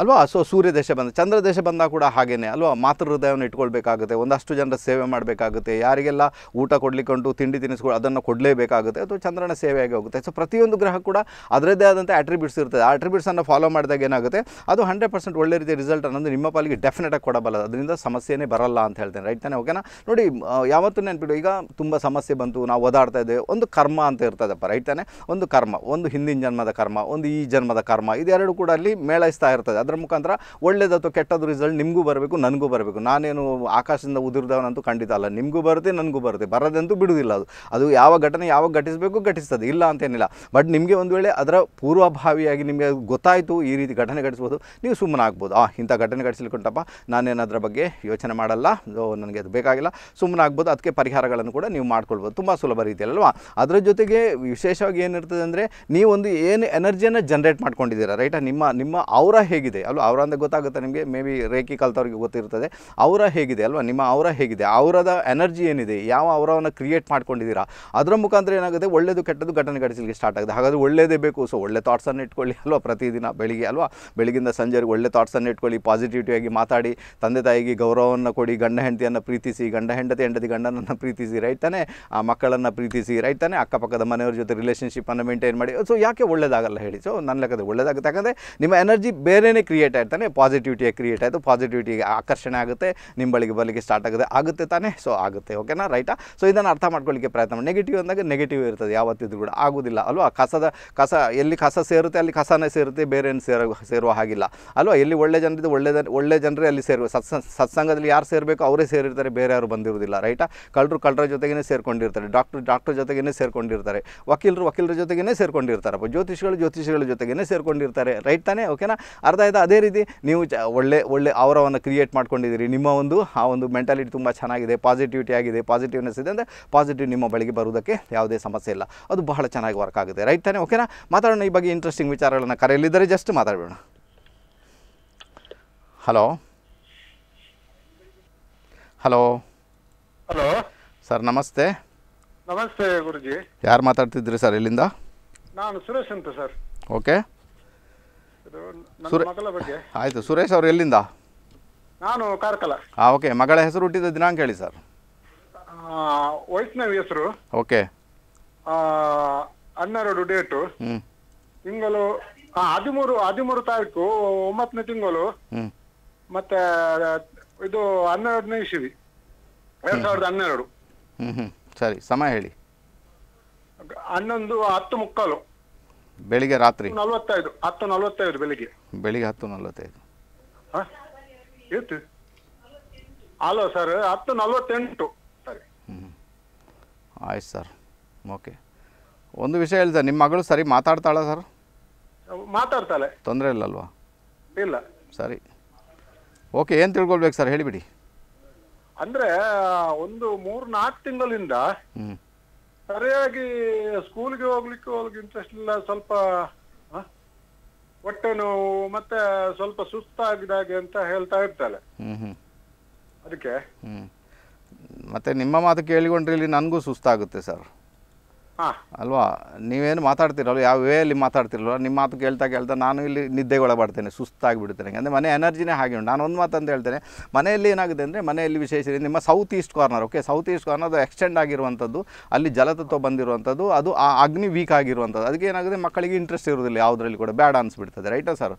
ಅಲ್ವಾ ಸೊ ಸೂರ್ಯ ದೇಶ ಬಂದ ಚಂದ್ರ ದೇಶ ಬಂದಾಗ ಕೂಡ ಹಾಗೇನೆ ಅಲ್ವಾ ಮಾತೃ ಹೃದಯವನ್ನು ಇಟ್ಕೊಳ್ಬೇಕಾಗುತ್ತೆ ಒಂದಷ್ಟು ಜನರ ಸೇವೆ ಮಾಡಬೇಕಾಗುತ್ತೆ ಯಾರಿಗೆಲ್ಲ ಊಟ ಕೊಡ್ಲಿಕ್ಕಂಟು ತಿಂಡಿ ತಿನಿಸುಗಳು ಅದನ್ನು ಕೊಡಲೇಬೇಕಾಗುತ್ತೆ ಅಥವಾ ಚಂದ್ರನ ಸೇವೆಯಾಗಿ ಹೋಗುತ್ತೆ ಸೊ ಪ್ರತಿಯೊಂದು ಗ್ರಹ ಕೂಡ ಅದರದ್ದೇ ಆದಂಥ ಅಟ್ರಿಬ್ಯೂಟ್ಸ್ ಇರ್ತದೆ ಆಟ್ರಿಬ್ಯೂಟ್ಸನ್ನು ಫಾಲೋ ಮಾಡಿದಾಗ ಏನಾಗುತ್ತೆ ಅದು ಹಂಡ್ರೆಡ್ ಪರ್ಸೆಂಟ್ ಒಳ್ಳೆ ರೀತಿಯ ರಿಸಲ್ಟ್ ಅನ್ನೋದು ನಿಮ್ಮ ಪಾಲಿಗೆ ಡೆಫಿನೆಟಾಗಿ ಕೊಡಬಲ್ಲ ಅದರಿಂದ ಸಮಸ್ಯೆನೇ ಬರಲ್ಲ ಅಂತ ಹೇಳ್ತೇನೆ ರೈಟ್ ತಾನೆ ಓಕೆನಾ ನೋಡಿ ಯಾವತ್ತೂ ನೆನ್ಪಿಡು ಈಗ ತುಂಬ ಸಮಸ್ಯೆ ಬಂತು ನಾವು ಓದಾಡ್ತಾ ಇದ್ದೇವೆ ಒಂದು ಕರ್ಮ ಅಂತ ಇರ್ತದಪ್ಪ ರೈಟ್ ತಾನೆ ಒಂದು ಕರ್ಮ ಒಂದು ಹಿಂದಿನ ಜನ್ಮದ ಕರ್ಮ ಒಂದು ಈ ಜನ್ಮದ ಕರ್ಮ ಇದೆರಡು ಕೂಡ ಅಲ್ಲಿ ಮೇಳೈಸ್ತಾ ಇರ್ತದೆ ಅದರ ಮುಖಾಂತರ ಒಳ್ಳೇದು ಅಥವಾ ಕೆಟ್ಟದ್ದು ರಿಸಲ್ಟ್ ನಿಮಗೂ ಬರಬೇಕು ನನಗೂ ಬರಬೇಕು ನಾನೇನು ಆಕಾಶದಿಂದ ಉದುರಿದವನಂತೂ ಖಂಡಿತ ಅಲ್ಲ ನಿಮಗೂ ಬರುತ್ತೆ ನನಗೂ ಬರುತ್ತೆ ಬರೋದಂತೂ ಬಿಡುವುದಿಲ್ಲ ಅದು ಅದು ಯಾವ ಘಟನೆ ಯಾವಾಗ ಘಟಿಸಬೇಕು ಘಟಿಸ್ತದೆ ಇಲ್ಲ ಅಂತೇನಿಲ್ಲ ಬಟ್ ನಿಮಗೆ ಒಂದು ವೇಳೆ ಅದರ ಪೂರ್ವಭಾವಿಯಾಗಿ ನಿಮಗೆ ಗೊತ್ತಾಯಿತು ಈ ರೀತಿ ಘಟನೆ ಘಟಿಸ್ಬೋದು ನೀವು ಸುಮ್ಮನೆ ಆಗ್ಬೋದು ಆ ಇಂಥ ಘಟನೆ ಘಟಿಸ್ಲಿಕ್ಕುಂಟಪ್ಪ ನಾನೇನಾದ್ರ ಬಗ್ಗೆ ಯೋಚನೆ ಮಾಡಲ್ಲ ನನಗೆ ಅದು ಬೇಕಾಗಿಲ್ಲ ಸುಮ್ಮನೆ ಆಗ್ಬೋದು ಅದಕ್ಕೆ ಪರಿಹಾರಗಳನ್ನು ಕೂಡ ನೀವು ಮಾಡ್ಕೊಳ್ಬೋದು ತುಂಬ ಸುಲಭ ರೀತಿಯಲ್ಲವಾ ಅದರ ಜೊತೆಗೆ ವಿಶೇಷವಾಗಿ ಏನಿರ್ತದೆ ಅಂದರೆ ನೀವೊಂದು ಏನು ಎನರ್ಜಿಯನ್ನು ಜನರೇಟ್ ಮಾಡ್ಕೊಂಡಿದ್ದೀರಾ ರೈಟಾ ನಿಮ್ಮ ನಿಮ್ಮ ಅವರ ಹೇಗೆ ಹೇಗಿದೆ ಅಲ್ವಾ ಅವರ ಗೊತ್ತಾಗುತ್ತೆ ನಿಮಗೆ ಮೇ ಬಿ ರೇಖಿ ಕಲ್ತವ್ರಿಗೆ ಗೊತ್ತಿರುತ್ತದೆ ಅವರ ಹೇಗಿದೆ ಅಲ್ವಾ ನಿಮ್ಮ ಅವರ ಹೇಗಿದೆ ಅವರದ ಎನರ್ಜಿ ಏನಿದೆ ಯಾವ ಅವರವನ್ನು ಕ್ರಿಯೇಟ್ ಮಾಡ್ಕೊಂಡಿದ್ದೀರಾ ಅದರ ಮುಖಾಂತರ ಏನಾಗುತ್ತೆ ಒಳ್ಳೆಯದು ಕೆಟ್ಟದ್ದು ಘಟನೆ ಘಟಿಸಲಿಕ್ಕೆ ಸ್ಟಾರ್ಟ್ ಆಗಿದೆ ಹಾಗಾದರೆ ಒಳ್ಳೆಯದೇ ಬೇಕು ಸೊ ಒಳ್ಳೆ ಥಾಟ್ಸನ್ನು ಇಟ್ಕೊಳ್ಳಿ ಅಲ್ವಾ ಪ್ರತಿದಿನ ಬೆಳಿಗ್ಗೆ ಅಲ್ವಾ ಬೆಳಗಿಂದ ಸಂಜೆವರೆಗೆ ಒಳ್ಳೆ ಥಾಟ್ಸನ್ನು ಇಟ್ಕೊಳ್ಳಿ ಪಾಸಿಟಿವಿಟಿಯಾಗಿ ಮಾತಾಡಿ ತಂದೆ ತಾಯಿಗೆ ಗೌರವವನ್ನು ಕೊಡಿ ಗಂಡ ಹೆಂಡತಿಯನ್ನು ಪ್ರೀತಿಸಿ ಗಂಡ ಹೆಂಡತಿ ಹೆಂಡತಿ ಗಂಡನನ್ನು ಪ್ರೀತಿಸಿ ರೈಟ್ ಆ ಮಕ್ಕಳನ್ನು ಪ್ರೀತಿಸಿ ರೈಟ್ ಅಕ್ಕಪಕ್ಕದ ಮನೆಯವ್ರ ಜೊತೆ ಅನ್ನು ಮೇಂಟೈನ್ ಮಾಡಿ ಸೊ ಯಾಕೆ ಒಳ್ಳೇದಾಗಲ್ಲ ಹೇಳಿ ಸೊ ನನ್ನ ಲೆಕ್ಕದ ಒಳ್ಳೆಯದಾಗುತ್ತೆ ಯಾಕಂದರೆ ನಿಮ್ಮ ಎನರ್ಜಿ ಬೇರೆ ಕ್ರಿಯೇಟ್ ಆಗ್ತಾನೆ ಪಾಸಿಟಿವಿಟಿಯ ಕ್ರಿಯೇಟ್ ಆಯಿತು ಪಾಸಿಟಿವಿಟಿಗೆ ಆಕರ್ಷಣೆ ಆಗುತ್ತೆ ನಿಂಬಳಿಗೆ ಬರಲಿಕ್ಕೆ ಸ್ಟಾರ್ಟ್ ಆಗುತ್ತೆ ಆಗುತ್ತೆ ತಾನೇ ಸೊ ಆಗುತ್ತೆ ಓಕೆನಾ ರೈಟಾ ಸೊ ಇದನ್ನು ಅರ್ಥ ಮಾಡ್ಕೊಳ್ಳಿಕ್ಕೆ ಪ್ರಯತ್ನ ಮಾಡಿ ನೆಗೆಟಿವ್ ಅಂದಾಗ ನೆಗೆಟಿವ್ ಇರ್ತದೆ ಯಾವತ್ತಿದ್ರು ಕೂಡ ಆಗೋದಿಲ್ಲ ಅಲ್ವಾ ಕಸದ ಕಸ ಎಲ್ಲಿ ಕಸ ಸೇರುತ್ತೆ ಅಲ್ಲಿ ಕಸನೇ ಸೇರುತ್ತೆ ಬೇರೆ ಏನು ಸೇರುವ ಹಾಗಿಲ್ಲ ಅಲ್ವಾ ಎಲ್ಲಿ ಒಳ್ಳೆ ಜನರಿದ್ದು ಒಳ್ಳೆ ಒಳ್ಳೆ ಜನರೇ ಅಲ್ಲಿ ಸೇರುವ ಸತ್ಸಂಗದಲ್ಲಿ ಯಾರು ಸೇರಬೇಕು ಅವರೇ ಸೇರಿರ್ತಾರೆ ಬೇರೆ ಯಾರು ಬಂದಿರೋದಿಲ್ಲ ರೈಟಾ ಕಳ್ಳರು ಕಳ್ಳರ ಜೊತೆಗೇ ಸೇರಿಕೊಂಡಿರ್ತಾರೆ ಡಾಕ್ಟರ್ ಡಾಕ್ಟರ್ ಜೊತೆಗೇ ಸೇರಿಕೊಂಡಿರ್ತಾರೆ ವಕೀಲರು ವಕೀಲರ ಜೊತೆಗೇ ಅಪ್ಪ ಜ್ಯೋತಿಷಿಗಳು ಜ್ಯೋತಿಷಿಗಳ ಜೊತೆಗೇ ಸೇರಿಕೊಂಡಿರ್ತಾರೆ ರೈಟ್ ತಾನೇ ಓಕೆನಾ ಅರ್ಧ ಅದೇ ರೀತಿ ನೀವು ಚ ಒಳ್ಳೆ ಒಳ್ಳೆ ಅವರವನ್ನು ಕ್ರಿಯೇಟ್ ಮಾಡ್ಕೊಂಡಿದ್ದೀರಿ ನಿಮ್ಮ ಒಂದು ಆ ಒಂದು ಮೆಂಟಾಲಿಟಿ ತುಂಬ ಚೆನ್ನಾಗಿದೆ ಪಾಸಿಟಿವಿಟಿ ಆಗಿದೆ ಪಾಸಿಟಿವ್ನೆಸ್ ಇದೆ ಅಂದರೆ ಪಾಸಿಟಿವ್ ನಿಮ್ಮ ಬಳಿಗೆ ಬರುವುದಕ್ಕೆ ಯಾವುದೇ ಸಮಸ್ಯೆ ಇಲ್ಲ ಅದು ಬಹಳ ಚೆನ್ನಾಗಿ ವರ್ಕ್ ಆಗುತ್ತೆ ರೈಟ್ ತಾನೇ ಓಕೆನಾ ಮಾತಾಡೋಣ ಈ ಬಗ್ಗೆ ಇಂಟ್ರೆಸ್ಟಿಂಗ್ ವಿಚಾರಗಳನ್ನು ಕರೆಯಲಿದ್ದರೆ ಜಸ್ಟ್ ಮಾತಾಡೋಣ ಹಲೋ ಹಲೋ ಹಲೋ ಸರ್ ನಮಸ್ತೆ ನಮಸ್ತೆ ಗುರುಜಿ ಯಾರು ಮಾತಾಡ್ತಿದ್ರಿ ಸರ್ ಇಲ್ಲಿಂದ ನಾನು ಸುರೇಶ್ ಅಂತ ಸರ್ ಓಕೆ ಆಯ್ತು ಸುರೇಶ್ ಅವರು ಎಲ್ಲಿಂದ ನಾನು ಕಾರ್ಕಲ ಓಕೆ ಮಗಳ ಹೆಸರು ಹುಟ್ಟಿದ ದಿನಾಂಕ ಹೇಳಿ ಸರ್ ವೈಷ್ಣವಿ ಹೆಸರು ಓಕೆ ಹನ್ನೆರಡು ಡೇಟು ತಿಂಗಳು ಹದಿಮೂರು ಹದಿಮೂರು ತಾರೀಕು ಒಂಬತ್ತನೇ ತಿಂಗಳು ಮತ್ತೆ ಇದು ಹನ್ನೆರಡನೇ ಇಸಿವಿ ಎರಡ್ ಸಾವಿರದ ಹನ್ನೆರಡು ಹ್ಮ್ ಹ್ಮ್ ಸರಿ ಸಮಯ ಹೇಳಿ ಹನ್ನೊಂದು ಹತ್ತು ಮುಕ್ಕಾಲು ಬೆಳಿಗ್ಗೆ ರಾತ್ರಿ ನಲವತ್ತೈದು ಹತ್ತು ನಲವತ್ತೈದು ಬೆಳಿಗ್ಗೆ ಬೆಳಿಗ್ಗೆ ಹತ್ತು ನಲವತ್ತೈದು ಇತ್ತು ಅಲೋ ಸರ್ ಹತ್ತು ನಲವತ್ತೆಂಟು ಸರಿ ಹ್ಞೂ ಆಯ್ತು ಸರ್ ಓಕೆ ಒಂದು ವಿಷಯ ಹೇಳಿ ಸರ್ ನಿಮ್ಮ ಮಗಳು ಸರಿ ಮಾತಾಡ್ತಾಳ ಸರ್ ಮಾತಾಡ್ತಾಳೆ ತೊಂದರೆ ಅಲ್ವಾ ಇಲ್ಲ ಸರಿ ಓಕೆ ಏನು ತಿಳ್ಕೊಳ್ಬೇಕು ಸರ್ ಹೇಳಿಬಿಡಿ ಅಂದರೆ ಒಂದು ಮೂರು ನಾಲ್ಕು ತಿಂಗಳಿಂದ ಹ್ಞೂ ಸರಿಯಾಗಿ ಸ್ಕೂಲ್ಗೆ ಹೋಗ್ಲಿಕ್ಕೆ ಹೋಗ್ಲಿಕ್ಕೆ ಇಂಟ್ರೆಸ್ಟ್ ಇಲ್ಲ ಸ್ವಲ್ಪ ಹೊಟ್ಟೆ ನೋವು ಮತ್ತೆ ಸ್ವಲ್ಪ ಸುಸ್ತಾಗಿದಾಗೆ ಅಂತ ಹೇಳ್ತಾ ಇರ್ತಾಳೆ ಅದಕ್ಕೆ ಮತ್ತೆ ನಿಮ್ಮ ಮಾತು ಕೇಳಿಕೊಂಡ್ರೆ ಇಲ್ಲಿ ನನಗೂ ಸುಸ್ತಾಗುತ್ತೆ ಸರ್ ಅಲ್ವಾ ನೀವೇನು ಮಾತಾಡ್ತಿರಲ್ವ ಯಾವ ವೇ ಅಲ್ಲಿ ಮಾತಾಡ್ತಿರಲ್ಲ ನಿಮ್ಮ ಮಾತು ಕೇಳ್ತಾ ಕೇಳ್ತಾ ನಾನು ಇಲ್ಲಿ ನಿದ್ದೆಗೆ ಸುಸ್ತಾಗಿ ಬಿಡ್ತೇನೆ ಅಂದರೆ ಮನೆ ಎನರ್ಜಿನೇ ಹಾಗೆ ಉಂಟು ನಾನು ಒಂದು ಮಾತಂತ ಹೇಳ್ತೇನೆ ಮನೆಯಲ್ಲಿ ಏನಾಗುತ್ತೆ ಅಂದರೆ ಮನೆಯಲ್ಲಿ ವಿಶೇಷ ನಿಮ್ಮ south east corner okay south east corner ಅದು ಎಕ್ಸ್ಟೆಂಡ್ ಆಗಿರುವಂಥದ್ದು ಅಲ್ಲಿ ಜಲತತ್ವ ಬಂದಿರುವಂಥದ್ದು ಅದು ಆ ಅಗ್ನಿ ವೀಕ್ ಆಗಿರುವಂಥದ್ದು ಅದಕ್ಕೆ ಏನಾಗುತ್ತೆ ಮಕ್ಕಳಿಗೆ ಇಂಟ್ರೆಸ್ಟ್ ಇರೋದಿಲ್ಲ ಯಾವುದರಲ್ಲಿ ಕೂಡ ಬೇಡ ಅನ್ಸ್ಬಿಡ್ತದೆ ರೈಟಾ ಸರ್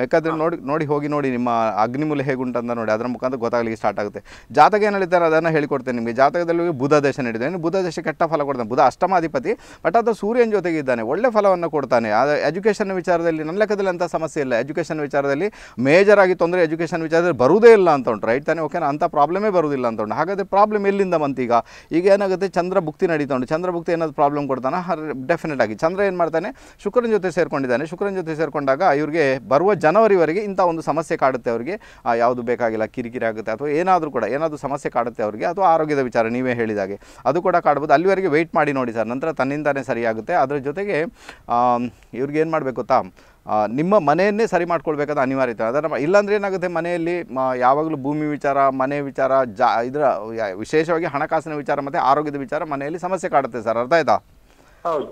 ಬೇಕಾದ್ರೆ ನೋಡಿ ನೋಡಿ ಹೋಗಿ ನೋಡಿ ನಿಮ್ಮ ಅಗ್ನಿಮೂಲೆ ಅಂತ ನೋಡಿ ಅದರ ಮುಖಾಂತರ ಗೊತ್ತಾಗಲಿಕ್ಕೆ ಸ್ಟಾರ್ಟ್ ಆಗುತ್ತೆ ಜಾತಕ ಏನು ಹೇಳ್ತಾರೆ ಅದನ್ನು ಹೇಳಿಕೊಡ್ತೇನೆ ನಿಮಗೆ ಜಾತಕದಲ್ಲಿ ಬುಧ ದೇಶ ನೀಡಿದ್ದಾನೆ ಬುಧ ದೇಶ ಕೆಟ್ಟ ಫಲ ಕೊಡ್ತಾನೆ ಬುಧ ಅಷ್ಟಮಾಧಿಪತಿ ಬಟ್ ಅದು ಸೂರ್ಯನ ಜೊತೆಗೆ ಇದ್ದಾನೆ ಒಳ್ಳೆ ಫಲವನ್ನು ಕೊಡ್ತಾನೆ ಅದು ಎಜುಕೇಷನ್ ವಿಚಾರದಲ್ಲಿ ನನ್ನ ಲೆಕ್ಕದಲ್ಲಿ ಅಂತ ಸಮಸ್ಯೆ ಇಲ್ಲ ಎಜುಕೇಷನ್ ವಿಚಾರದಲ್ಲಿ ಮೇಜರ್ ಆಗಿ ತೊಂದರೆ ಎಜುಕೇಷನ್ ವಿಚಾರದಲ್ಲಿ ಬರುವುದೇ ಇಲ್ಲ ಅಂತ ಉಂಟು ರೈಟ್ ತಾನೆ ಓಕೆನಾ ಅಂಥ ಪ್ರಾಬ್ಲಮೇ ಬರುವುದಿಲ್ಲ ಅಂತ ಉಂಟು ಹಾಗಾದರೆ ಪ್ರಾಬ್ಲಮ್ ಎಲ್ಲಿಂದ ಬಂತೀಗ ಈಗ ಏನಾಗುತ್ತೆ ಚಂದ್ರ ಭುಕ್ತಿ ನಡೀತಾ ಉಂಟು ಚಂದ್ರ ಭುಕ್ತಿ ಏನಾದರೂ ಪ್ರಾಬ್ಲಮ್ ಕೊಡ್ತಾನೆ ಡೆಫಿನೆಟ್ ಆಗಿ ಚಂದ್ರ ಏನು ಮಾಡ್ತಾನೆ ಶುಕ್ರನ ಜೊತೆ ಸೇರಿಕೊಂಡಿದ್ದಾನೆ ಶುಕ್ರನ ಜೊತೆ ಸೇರಿಕೊಂಡಾಗ ಇವರಿಗೆ ಬರುವ ಜನವರಿವರೆಗೆ ಇಂಥ ಒಂದು ಸಮಸ್ಯೆ ಕಾಡುತ್ತೆ ಅವರಿಗೆ ಯಾವುದು ಬೇಕಾಗಿಲ್ಲ ಕಿರಿಕಿರಿ ಆಗುತ್ತೆ ಅಥವಾ ಏನಾದರೂ ಕೂಡ ಏನಾದರೂ ಸಮಸ್ಯೆ ಕಾಡುತ್ತೆ ಅವರಿಗೆ ಅಥವಾ ಆರೋಗ್ಯದ ವಿಚಾರ ನೀವೇ ಹೇಳಿದಾಗೆ ಅದು ಕೂಡ ಕಾಡ್ಬೋದು ಅಲ್ಲಿವರೆಗೆ ವೆಯ್ಟ್ ಮಾಡಿ ನೋಡಿ ಸರ್ ನಂತರ ತನ್ನಿಂದಾನೇ ಸರಿಯಾಗುತ್ತೆ ಅದರ ಜೊತೆಗೆ ಇವ್ರಿಗೆ ಏನು ಮಾಡಬೇಕು ತಾ ನಿಮ್ಮ ಮನೆಯನ್ನೇ ಸರಿ ಮಾಡ್ಕೊಳ್ಬೇಕಾದ ಅನಿವಾರ್ಯತೆ ಅದರ ಇಲ್ಲಾಂದ್ರೆ ಏನಾಗುತ್ತೆ ಮನೆಯಲ್ಲಿ ಯಾವಾಗಲೂ ಭೂಮಿ ವಿಚಾರ ಮನೆ ವಿಚಾರ ಜಾ ಇದರ ವಿಶೇಷವಾಗಿ ಹಣಕಾಸಿನ ವಿಚಾರ ಮತ್ತು ಆರೋಗ್ಯದ ವಿಚಾರ ಮನೆಯಲ್ಲಿ ಸಮಸ್ಯೆ ಕಾಡುತ್ತೆ ಸರ್ ಅರ್ಥ ಆಯ್ತಾ